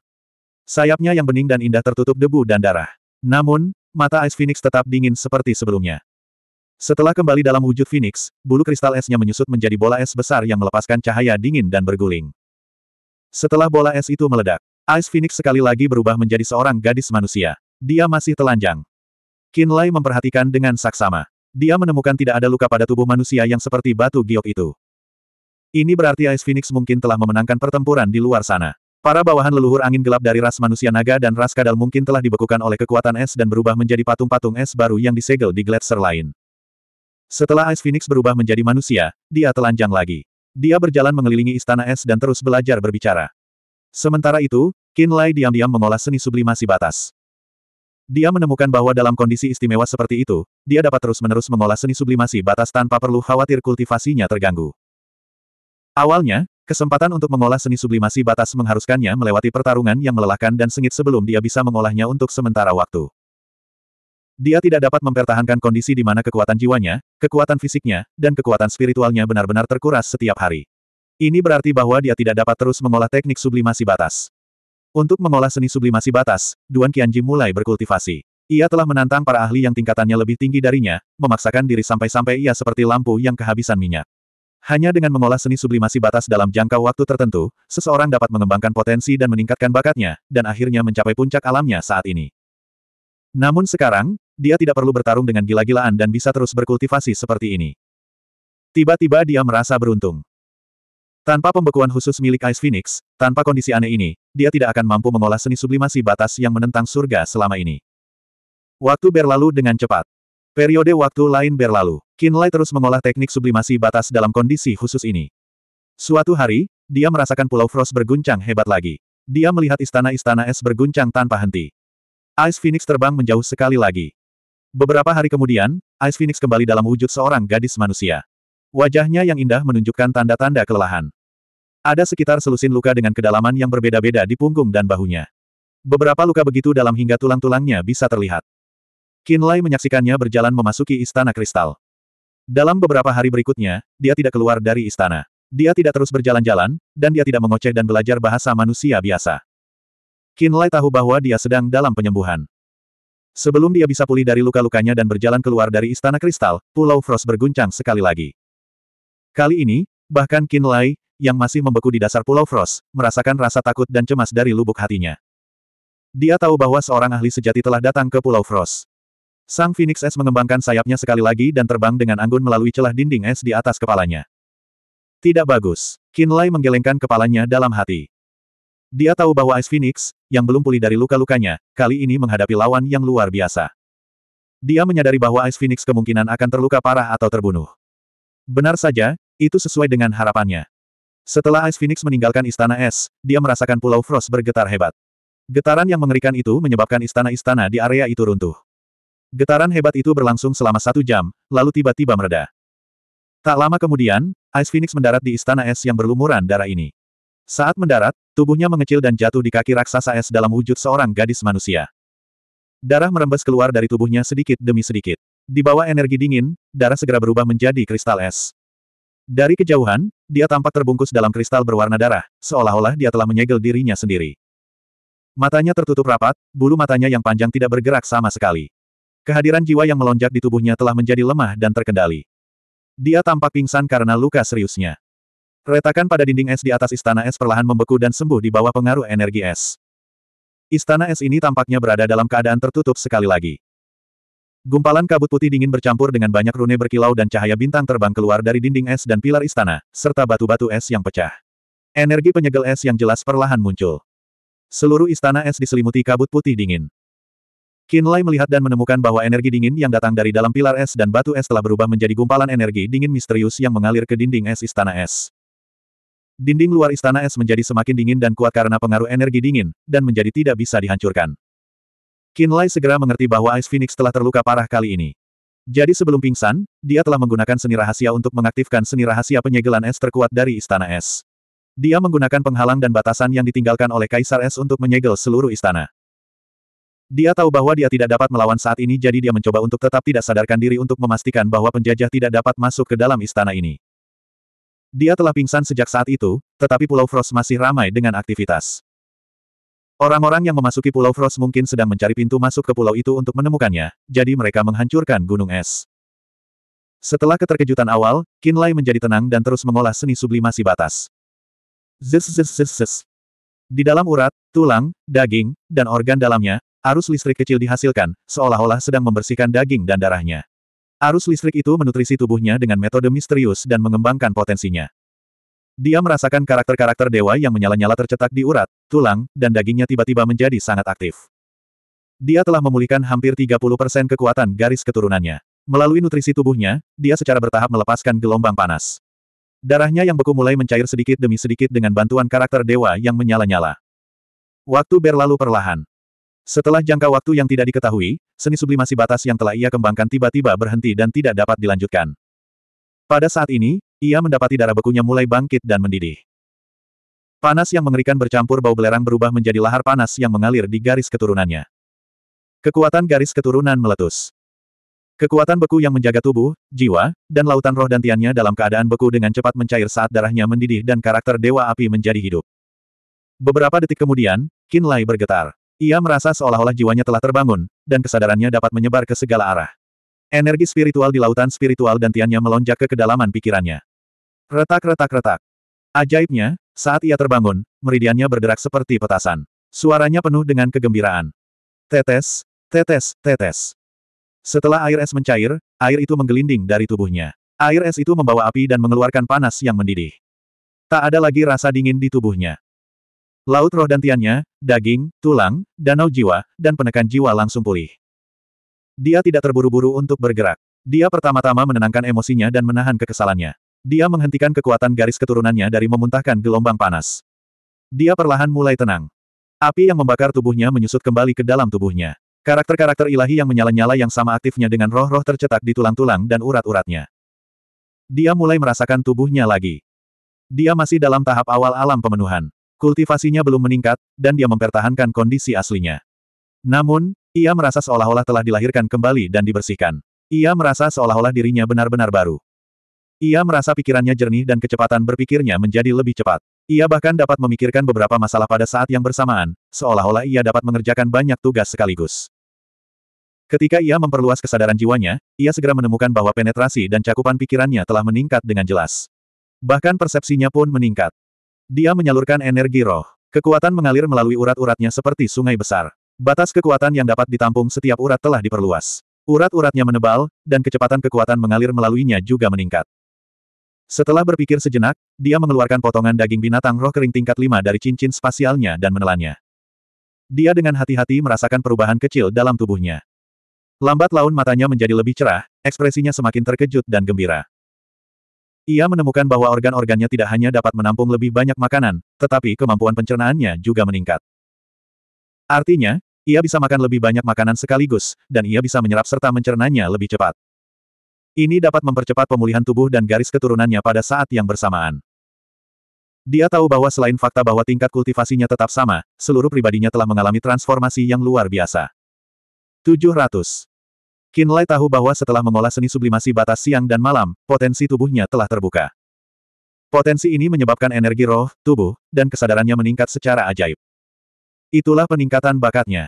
Sayapnya yang bening dan indah tertutup debu dan darah. Namun, mata Ice Phoenix tetap dingin seperti sebelumnya. Setelah kembali dalam wujud Phoenix, bulu kristal esnya menyusut menjadi bola es besar yang melepaskan cahaya dingin dan berguling. Setelah bola es itu meledak, Ice Phoenix sekali lagi berubah menjadi seorang gadis manusia. Dia masih telanjang. Kinlay memperhatikan dengan saksama. Dia menemukan tidak ada luka pada tubuh manusia yang seperti batu giok itu. Ini berarti Ice Phoenix mungkin telah memenangkan pertempuran di luar sana. Para bawahan leluhur angin gelap dari ras manusia naga dan ras kadal mungkin telah dibekukan oleh kekuatan es dan berubah menjadi patung-patung es baru yang disegel di gletser lain. Setelah Ice Phoenix berubah menjadi manusia, dia telanjang lagi. Dia berjalan mengelilingi istana es dan terus belajar berbicara. Sementara itu, Qin Lai diam-diam mengolah seni sublimasi batas. Dia menemukan bahwa dalam kondisi istimewa seperti itu, dia dapat terus-menerus mengolah seni sublimasi batas tanpa perlu khawatir kultivasinya terganggu. Awalnya, kesempatan untuk mengolah seni sublimasi batas mengharuskannya melewati pertarungan yang melelahkan dan sengit sebelum dia bisa mengolahnya untuk sementara waktu. Dia tidak dapat mempertahankan kondisi di mana kekuatan jiwanya, kekuatan fisiknya, dan kekuatan spiritualnya benar-benar terkuras setiap hari. Ini berarti bahwa dia tidak dapat terus mengolah teknik sublimasi batas. Untuk mengolah seni sublimasi batas, Duan Qianji mulai berkultivasi. Ia telah menantang para ahli yang tingkatannya lebih tinggi darinya, memaksakan diri sampai-sampai ia seperti lampu yang kehabisan minyak. Hanya dengan mengolah seni sublimasi batas dalam jangka waktu tertentu, seseorang dapat mengembangkan potensi dan meningkatkan bakatnya, dan akhirnya mencapai puncak alamnya saat ini. Namun sekarang, dia tidak perlu bertarung dengan gila-gilaan dan bisa terus berkultivasi seperti ini. Tiba-tiba dia merasa beruntung. Tanpa pembekuan khusus milik Ice Phoenix, tanpa kondisi aneh ini, dia tidak akan mampu mengolah seni sublimasi batas yang menentang surga selama ini. Waktu berlalu dengan cepat. Periode waktu lain berlalu. Kinlay terus mengolah teknik sublimasi batas dalam kondisi khusus ini. Suatu hari, dia merasakan Pulau Frost berguncang hebat lagi. Dia melihat istana-istana es berguncang tanpa henti. Ice Phoenix terbang menjauh sekali lagi. Beberapa hari kemudian, Ice Phoenix kembali dalam wujud seorang gadis manusia. Wajahnya yang indah menunjukkan tanda-tanda kelelahan. Ada sekitar selusin luka dengan kedalaman yang berbeda-beda di punggung dan bahunya. Beberapa luka begitu dalam hingga tulang-tulangnya bisa terlihat. Kinlay menyaksikannya berjalan memasuki istana kristal. Dalam beberapa hari berikutnya, dia tidak keluar dari istana. Dia tidak terus berjalan-jalan, dan dia tidak mengoceh dan belajar bahasa manusia biasa. Kinlay tahu bahwa dia sedang dalam penyembuhan. Sebelum dia bisa pulih dari luka-lukanya dan berjalan keluar dari istana kristal, Pulau Frost berguncang sekali lagi. Kali ini, bahkan Kinlay yang masih membeku di dasar Pulau Frost, merasakan rasa takut dan cemas dari lubuk hatinya. Dia tahu bahwa seorang ahli sejati telah datang ke Pulau Frost. Sang Phoenix S mengembangkan sayapnya sekali lagi dan terbang dengan anggun melalui celah dinding es di atas kepalanya. Tidak bagus. Kinlay menggelengkan kepalanya dalam hati. Dia tahu bahwa Ice Phoenix, yang belum pulih dari luka-lukanya, kali ini menghadapi lawan yang luar biasa. Dia menyadari bahwa Ice Phoenix kemungkinan akan terluka parah atau terbunuh. Benar saja, itu sesuai dengan harapannya. Setelah Ice Phoenix meninggalkan istana es, dia merasakan Pulau Frost bergetar hebat. Getaran yang mengerikan itu menyebabkan istana-istana di area itu runtuh. Getaran hebat itu berlangsung selama satu jam, lalu tiba-tiba mereda. Tak lama kemudian, Ice Phoenix mendarat di istana es yang berlumuran darah ini. Saat mendarat, tubuhnya mengecil dan jatuh di kaki raksasa es dalam wujud seorang gadis manusia. Darah merembes keluar dari tubuhnya sedikit demi sedikit. Di bawah energi dingin, darah segera berubah menjadi kristal es. Dari kejauhan, dia tampak terbungkus dalam kristal berwarna darah, seolah-olah dia telah menyegel dirinya sendiri. Matanya tertutup rapat, bulu matanya yang panjang tidak bergerak sama sekali. Kehadiran jiwa yang melonjak di tubuhnya telah menjadi lemah dan terkendali. Dia tampak pingsan karena luka seriusnya. Retakan pada dinding es di atas istana es perlahan membeku dan sembuh di bawah pengaruh energi es. Istana es ini tampaknya berada dalam keadaan tertutup sekali lagi. Gumpalan kabut putih dingin bercampur dengan banyak rune berkilau dan cahaya bintang terbang keluar dari dinding es dan pilar istana, serta batu-batu es yang pecah. Energi penyegel es yang jelas perlahan muncul. Seluruh istana es diselimuti kabut putih dingin. Kinlay melihat dan menemukan bahwa energi dingin yang datang dari dalam pilar es dan batu es telah berubah menjadi gumpalan energi dingin misterius yang mengalir ke dinding es istana es. Dinding luar istana es menjadi semakin dingin dan kuat karena pengaruh energi dingin, dan menjadi tidak bisa dihancurkan. Kinlay segera mengerti bahwa Ice Phoenix telah terluka parah kali ini. Jadi sebelum pingsan, dia telah menggunakan seni rahasia untuk mengaktifkan seni rahasia penyegelan es terkuat dari istana es. Dia menggunakan penghalang dan batasan yang ditinggalkan oleh Kaisar Es untuk menyegel seluruh istana. Dia tahu bahwa dia tidak dapat melawan saat ini jadi dia mencoba untuk tetap tidak sadarkan diri untuk memastikan bahwa penjajah tidak dapat masuk ke dalam istana ini. Dia telah pingsan sejak saat itu, tetapi Pulau Frost masih ramai dengan aktivitas. Orang-orang yang memasuki Pulau Frost mungkin sedang mencari pintu masuk ke pulau itu untuk menemukannya, jadi mereka menghancurkan gunung es. Setelah keterkejutan awal, Kinlay menjadi tenang dan terus mengolah seni sublimasi batas. Zes Di dalam urat, tulang, daging, dan organ dalamnya, Arus listrik kecil dihasilkan, seolah-olah sedang membersihkan daging dan darahnya. Arus listrik itu menutrisi tubuhnya dengan metode misterius dan mengembangkan potensinya. Dia merasakan karakter-karakter dewa yang menyala-nyala tercetak di urat, tulang, dan dagingnya tiba-tiba menjadi sangat aktif. Dia telah memulihkan hampir 30% kekuatan garis keturunannya. Melalui nutrisi tubuhnya, dia secara bertahap melepaskan gelombang panas. Darahnya yang beku mulai mencair sedikit demi sedikit dengan bantuan karakter dewa yang menyala-nyala. Waktu berlalu perlahan. Setelah jangka waktu yang tidak diketahui, seni sublimasi batas yang telah ia kembangkan tiba-tiba berhenti dan tidak dapat dilanjutkan. Pada saat ini, ia mendapati darah bekunya mulai bangkit dan mendidih. Panas yang mengerikan bercampur bau belerang berubah menjadi lahar panas yang mengalir di garis keturunannya. Kekuatan garis keturunan meletus. Kekuatan beku yang menjaga tubuh, jiwa, dan lautan roh dan tiannya dalam keadaan beku dengan cepat mencair saat darahnya mendidih dan karakter Dewa Api menjadi hidup. Beberapa detik kemudian, Kinlay bergetar. Ia merasa seolah-olah jiwanya telah terbangun, dan kesadarannya dapat menyebar ke segala arah. Energi spiritual di lautan spiritual dan tiannya melonjak ke kedalaman pikirannya. Retak-retak-retak. Ajaibnya, saat ia terbangun, meridiannya bergerak seperti petasan. Suaranya penuh dengan kegembiraan. Tetes, tetes, tetes. Setelah air es mencair, air itu menggelinding dari tubuhnya. Air es itu membawa api dan mengeluarkan panas yang mendidih. Tak ada lagi rasa dingin di tubuhnya. Laut roh dan tiannya, daging, tulang, danau jiwa, dan penekan jiwa langsung pulih. Dia tidak terburu-buru untuk bergerak. Dia pertama-tama menenangkan emosinya dan menahan kekesalannya. Dia menghentikan kekuatan garis keturunannya dari memuntahkan gelombang panas. Dia perlahan mulai tenang. Api yang membakar tubuhnya menyusut kembali ke dalam tubuhnya. Karakter-karakter ilahi yang menyala-nyala yang sama aktifnya dengan roh-roh tercetak di tulang-tulang dan urat-uratnya. Dia mulai merasakan tubuhnya lagi. Dia masih dalam tahap awal alam pemenuhan. Kultivasinya belum meningkat, dan dia mempertahankan kondisi aslinya. Namun, ia merasa seolah-olah telah dilahirkan kembali dan dibersihkan. Ia merasa seolah-olah dirinya benar-benar baru. Ia merasa pikirannya jernih dan kecepatan berpikirnya menjadi lebih cepat. Ia bahkan dapat memikirkan beberapa masalah pada saat yang bersamaan, seolah-olah ia dapat mengerjakan banyak tugas sekaligus. Ketika ia memperluas kesadaran jiwanya, ia segera menemukan bahwa penetrasi dan cakupan pikirannya telah meningkat dengan jelas. Bahkan persepsinya pun meningkat. Dia menyalurkan energi roh. Kekuatan mengalir melalui urat-uratnya seperti sungai besar. Batas kekuatan yang dapat ditampung setiap urat telah diperluas. Urat-uratnya menebal, dan kecepatan kekuatan mengalir melaluinya juga meningkat. Setelah berpikir sejenak, dia mengeluarkan potongan daging binatang roh kering tingkat 5 dari cincin spasialnya dan menelannya. Dia dengan hati-hati merasakan perubahan kecil dalam tubuhnya. Lambat laun matanya menjadi lebih cerah, ekspresinya semakin terkejut dan gembira. Ia menemukan bahwa organ-organnya tidak hanya dapat menampung lebih banyak makanan, tetapi kemampuan pencernaannya juga meningkat. Artinya, ia bisa makan lebih banyak makanan sekaligus, dan ia bisa menyerap serta mencernanya lebih cepat. Ini dapat mempercepat pemulihan tubuh dan garis keturunannya pada saat yang bersamaan. Dia tahu bahwa selain fakta bahwa tingkat kultivasinya tetap sama, seluruh pribadinya telah mengalami transformasi yang luar biasa. 700. Kinlay tahu bahwa setelah mengolah seni sublimasi batas siang dan malam, potensi tubuhnya telah terbuka. Potensi ini menyebabkan energi roh, tubuh, dan kesadarannya meningkat secara ajaib. Itulah peningkatan bakatnya.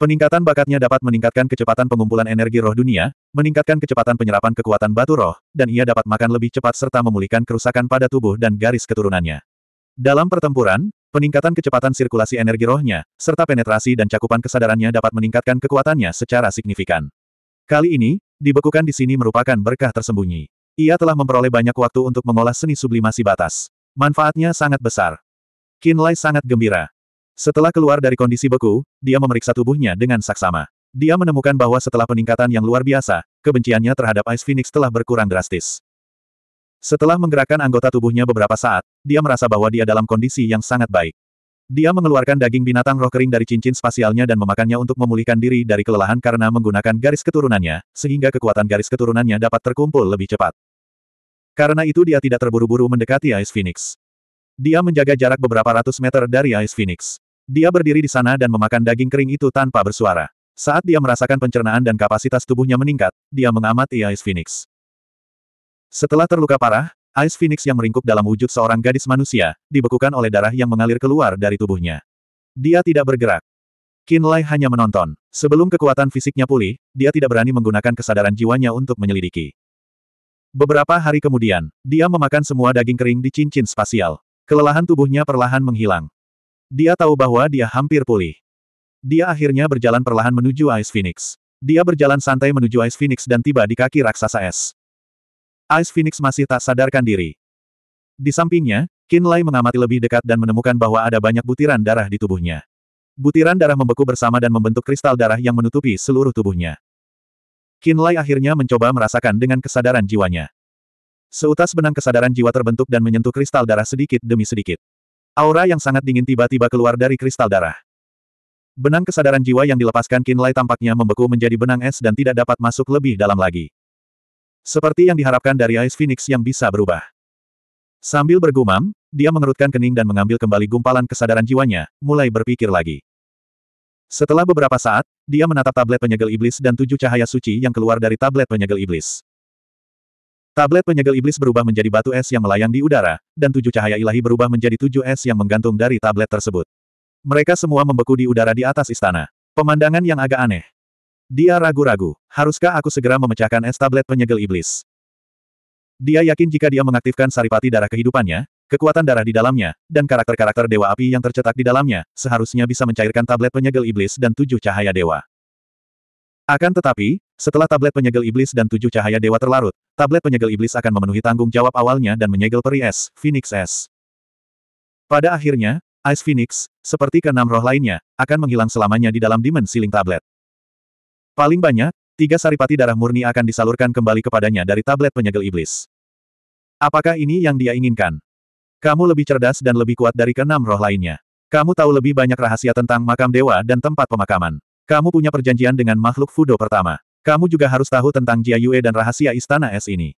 Peningkatan bakatnya dapat meningkatkan kecepatan pengumpulan energi roh dunia, meningkatkan kecepatan penyerapan kekuatan batu roh, dan ia dapat makan lebih cepat serta memulihkan kerusakan pada tubuh dan garis keturunannya. Dalam pertempuran, peningkatan kecepatan sirkulasi energi rohnya, serta penetrasi dan cakupan kesadarannya dapat meningkatkan kekuatannya secara signifikan. Kali ini, dibekukan di sini merupakan berkah tersembunyi. Ia telah memperoleh banyak waktu untuk mengolah seni sublimasi batas. Manfaatnya sangat besar. Kinlay sangat gembira. Setelah keluar dari kondisi beku, dia memeriksa tubuhnya dengan saksama. Dia menemukan bahwa setelah peningkatan yang luar biasa, kebenciannya terhadap Ice Phoenix telah berkurang drastis. Setelah menggerakkan anggota tubuhnya beberapa saat, dia merasa bahwa dia dalam kondisi yang sangat baik. Dia mengeluarkan daging binatang roh kering dari cincin spasialnya dan memakannya untuk memulihkan diri dari kelelahan karena menggunakan garis keturunannya, sehingga kekuatan garis keturunannya dapat terkumpul lebih cepat. Karena itu dia tidak terburu-buru mendekati Ice Phoenix. Dia menjaga jarak beberapa ratus meter dari Ice Phoenix. Dia berdiri di sana dan memakan daging kering itu tanpa bersuara. Saat dia merasakan pencernaan dan kapasitas tubuhnya meningkat, dia mengamati Ice Phoenix. Setelah terluka parah, Ice Phoenix yang meringkuk dalam wujud seorang gadis manusia, dibekukan oleh darah yang mengalir keluar dari tubuhnya. Dia tidak bergerak. Lai hanya menonton. Sebelum kekuatan fisiknya pulih, dia tidak berani menggunakan kesadaran jiwanya untuk menyelidiki. Beberapa hari kemudian, dia memakan semua daging kering di cincin spasial. Kelelahan tubuhnya perlahan menghilang. Dia tahu bahwa dia hampir pulih. Dia akhirnya berjalan perlahan menuju Ice Phoenix. Dia berjalan santai menuju Ice Phoenix dan tiba di kaki raksasa es. Ice Phoenix masih tak sadarkan diri. Di sampingnya, Qin Lai mengamati lebih dekat dan menemukan bahwa ada banyak butiran darah di tubuhnya. Butiran darah membeku bersama dan membentuk kristal darah yang menutupi seluruh tubuhnya. Qin Lai akhirnya mencoba merasakan dengan kesadaran jiwanya. Seutas benang kesadaran jiwa terbentuk dan menyentuh kristal darah sedikit demi sedikit. Aura yang sangat dingin tiba-tiba keluar dari kristal darah. Benang kesadaran jiwa yang dilepaskan Qin Lai tampaknya membeku menjadi benang es dan tidak dapat masuk lebih dalam lagi. Seperti yang diharapkan dari Ice Phoenix yang bisa berubah. Sambil bergumam, dia mengerutkan kening dan mengambil kembali gumpalan kesadaran jiwanya, mulai berpikir lagi. Setelah beberapa saat, dia menatap tablet penyegel iblis dan tujuh cahaya suci yang keluar dari tablet penyegel iblis. Tablet penyegel iblis berubah menjadi batu es yang melayang di udara, dan tujuh cahaya ilahi berubah menjadi tujuh es yang menggantung dari tablet tersebut. Mereka semua membeku di udara di atas istana. Pemandangan yang agak aneh. Dia ragu-ragu, haruskah aku segera memecahkan es tablet penyegel iblis? Dia yakin jika dia mengaktifkan saripati darah kehidupannya, kekuatan darah di dalamnya, dan karakter-karakter dewa api yang tercetak di dalamnya, seharusnya bisa mencairkan tablet penyegel iblis dan tujuh cahaya dewa. Akan tetapi, setelah tablet penyegel iblis dan tujuh cahaya dewa terlarut, tablet penyegel iblis akan memenuhi tanggung jawab awalnya dan menyegel peri es, Phoenix S. Pada akhirnya, Ice Phoenix, seperti keenam roh lainnya, akan menghilang selamanya di dalam dimensi link Tablet. Paling banyak, tiga saripati darah murni akan disalurkan kembali kepadanya dari tablet penyegel iblis. Apakah ini yang dia inginkan? Kamu lebih cerdas dan lebih kuat dari keenam roh lainnya. Kamu tahu lebih banyak rahasia tentang makam dewa dan tempat pemakaman. Kamu punya perjanjian dengan makhluk Fudo pertama. Kamu juga harus tahu tentang Jia Yue dan rahasia istana es ini.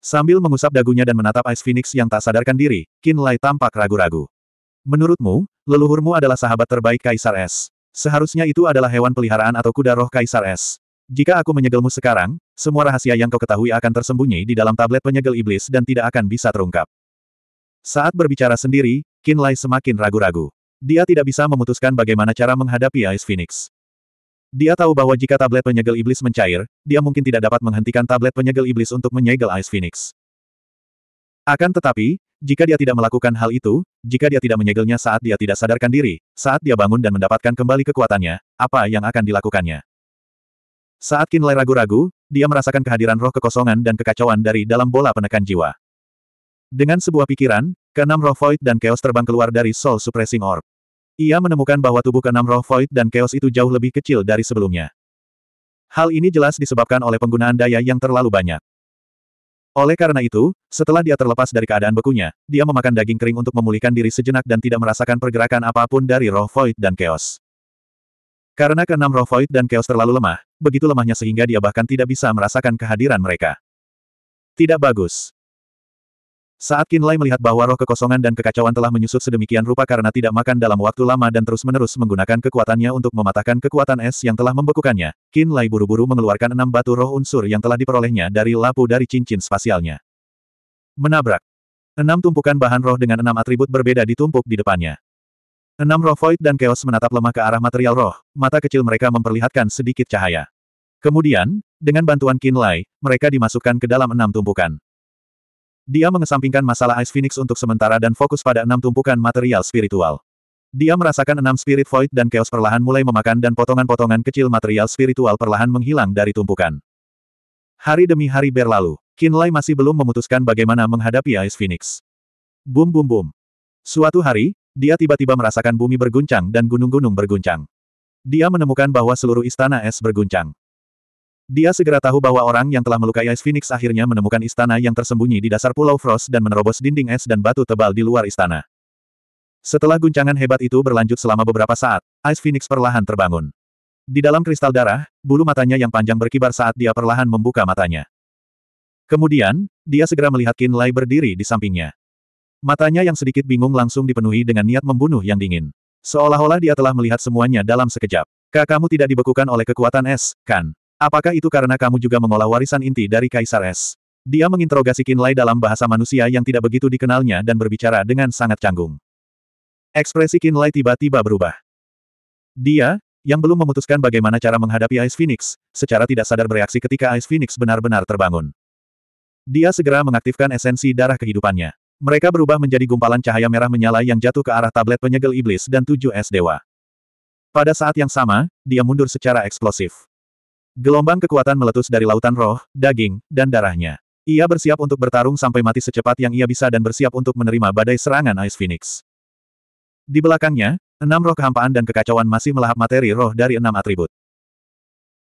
Sambil mengusap dagunya dan menatap Ice Phoenix yang tak sadarkan diri, Kin Lai tampak ragu-ragu. Menurutmu, leluhurmu adalah sahabat terbaik Kaisar Es. Seharusnya itu adalah hewan peliharaan atau kuda roh Kaisar Es. Jika aku menyegelmu sekarang, semua rahasia yang kau ketahui akan tersembunyi di dalam tablet penyegel iblis dan tidak akan bisa terungkap. Saat berbicara sendiri, Qin Lai semakin ragu-ragu. Dia tidak bisa memutuskan bagaimana cara menghadapi Ice Phoenix. Dia tahu bahwa jika tablet penyegel iblis mencair, dia mungkin tidak dapat menghentikan tablet penyegel iblis untuk menyegel Ice Phoenix. Akan tetapi, jika dia tidak melakukan hal itu, jika dia tidak menyegelnya saat dia tidak sadarkan diri, saat dia bangun dan mendapatkan kembali kekuatannya, apa yang akan dilakukannya? Saat Kinley ragu-ragu, dia merasakan kehadiran roh kekosongan dan kekacauan dari dalam bola penekan jiwa. Dengan sebuah pikiran, keenam roh void dan chaos terbang keluar dari Soul Suppressing Orb. Ia menemukan bahwa tubuh keenam roh void dan chaos itu jauh lebih kecil dari sebelumnya. Hal ini jelas disebabkan oleh penggunaan daya yang terlalu banyak. Oleh karena itu, setelah dia terlepas dari keadaan bekunya, dia memakan daging kering untuk memulihkan diri sejenak dan tidak merasakan pergerakan apapun dari roh void dan chaos. Karena keenam roh void dan chaos terlalu lemah, begitu lemahnya sehingga dia bahkan tidak bisa merasakan kehadiran mereka. Tidak bagus. Saat Lai melihat bahwa roh kekosongan dan kekacauan telah menyusut sedemikian rupa karena tidak makan dalam waktu lama dan terus-menerus menggunakan kekuatannya untuk mematahkan kekuatan es yang telah membekukannya, Lai buru-buru mengeluarkan enam batu roh unsur yang telah diperolehnya dari lapu dari cincin spasialnya. Menabrak. Enam tumpukan bahan roh dengan enam atribut berbeda ditumpuk di depannya. Enam roh void dan chaos menatap lemah ke arah material roh, mata kecil mereka memperlihatkan sedikit cahaya. Kemudian, dengan bantuan Lai, mereka dimasukkan ke dalam enam tumpukan. Dia mengesampingkan masalah Ice Phoenix untuk sementara dan fokus pada enam tumpukan material spiritual. Dia merasakan enam spirit void dan chaos perlahan mulai memakan dan potongan-potongan kecil material spiritual perlahan menghilang dari tumpukan. Hari demi hari berlalu, Kinlay masih belum memutuskan bagaimana menghadapi Ice Phoenix. Bum bum bum. Suatu hari, dia tiba-tiba merasakan bumi berguncang dan gunung-gunung berguncang. Dia menemukan bahwa seluruh istana es berguncang. Dia segera tahu bahwa orang yang telah melukai Ice Phoenix akhirnya menemukan istana yang tersembunyi di dasar Pulau Frost dan menerobos dinding es dan batu tebal di luar istana. Setelah guncangan hebat itu berlanjut selama beberapa saat, Ice Phoenix perlahan terbangun. Di dalam kristal darah, bulu matanya yang panjang berkibar saat dia perlahan membuka matanya. Kemudian, dia segera melihat Qin Lai berdiri di sampingnya. Matanya yang sedikit bingung langsung dipenuhi dengan niat membunuh yang dingin. Seolah-olah dia telah melihat semuanya dalam sekejap. Kakamu tidak dibekukan oleh kekuatan es, kan? Apakah itu karena kamu juga mengolah warisan inti dari Kaisar Es? Dia menginterogasi Kinlay dalam bahasa manusia yang tidak begitu dikenalnya dan berbicara dengan sangat canggung. Ekspresi Kinlay tiba-tiba berubah. Dia, yang belum memutuskan bagaimana cara menghadapi Ice Phoenix, secara tidak sadar bereaksi ketika Ice Phoenix benar-benar terbangun. Dia segera mengaktifkan esensi darah kehidupannya. Mereka berubah menjadi gumpalan cahaya merah menyala yang jatuh ke arah tablet penyegel iblis dan tujuh es dewa. Pada saat yang sama, dia mundur secara eksplosif. Gelombang kekuatan meletus dari lautan roh, daging, dan darahnya. Ia bersiap untuk bertarung sampai mati secepat yang ia bisa dan bersiap untuk menerima badai serangan Ice Phoenix. Di belakangnya, enam roh kehampaan dan kekacauan masih melahap materi roh dari enam atribut.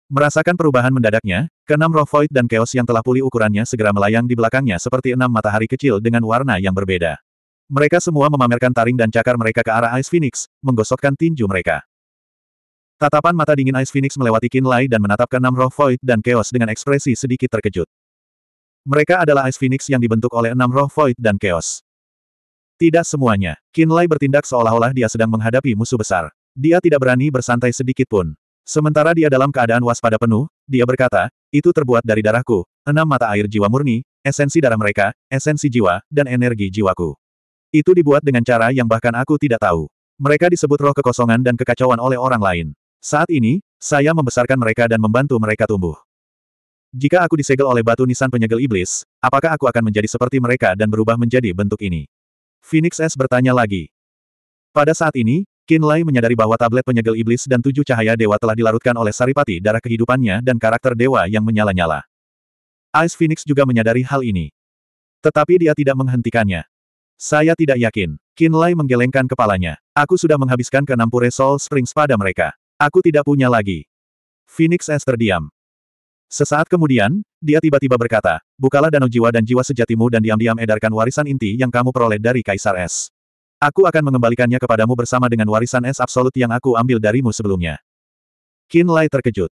Merasakan perubahan mendadaknya, keenam roh void dan chaos yang telah pulih ukurannya segera melayang di belakangnya seperti enam matahari kecil dengan warna yang berbeda. Mereka semua memamerkan taring dan cakar mereka ke arah Ice Phoenix, menggosokkan tinju mereka. Tatapan mata dingin Ice Phoenix melewati Lai dan menatap enam roh void dan chaos dengan ekspresi sedikit terkejut. Mereka adalah Ice Phoenix yang dibentuk oleh enam roh void dan chaos. Tidak semuanya, Lai bertindak seolah-olah dia sedang menghadapi musuh besar. Dia tidak berani bersantai sedikit pun. Sementara dia dalam keadaan waspada penuh, dia berkata, itu terbuat dari darahku, enam mata air jiwa murni, esensi darah mereka, esensi jiwa, dan energi jiwaku. Itu dibuat dengan cara yang bahkan aku tidak tahu. Mereka disebut roh kekosongan dan kekacauan oleh orang lain. Saat ini, saya membesarkan mereka dan membantu mereka tumbuh. Jika aku disegel oleh batu nisan penyegel iblis, apakah aku akan menjadi seperti mereka dan berubah menjadi bentuk ini? Phoenix S bertanya lagi. Pada saat ini, Qin Lai menyadari bahwa tablet penyegel iblis dan tujuh cahaya dewa telah dilarutkan oleh saripati darah kehidupannya dan karakter dewa yang menyala-nyala. Ice Phoenix juga menyadari hal ini. Tetapi dia tidak menghentikannya. Saya tidak yakin. Qin Lai menggelengkan kepalanya. Aku sudah menghabiskan ke Nampure pure Soul Springs pada mereka. Aku tidak punya lagi. Phoenix S terdiam. Sesaat kemudian, dia tiba-tiba berkata, Bukalah danau jiwa dan jiwa sejatimu dan diam-diam edarkan warisan inti yang kamu peroleh dari Kaisar S. Aku akan mengembalikannya kepadamu bersama dengan warisan S absolut yang aku ambil darimu sebelumnya. Kinlay terkejut.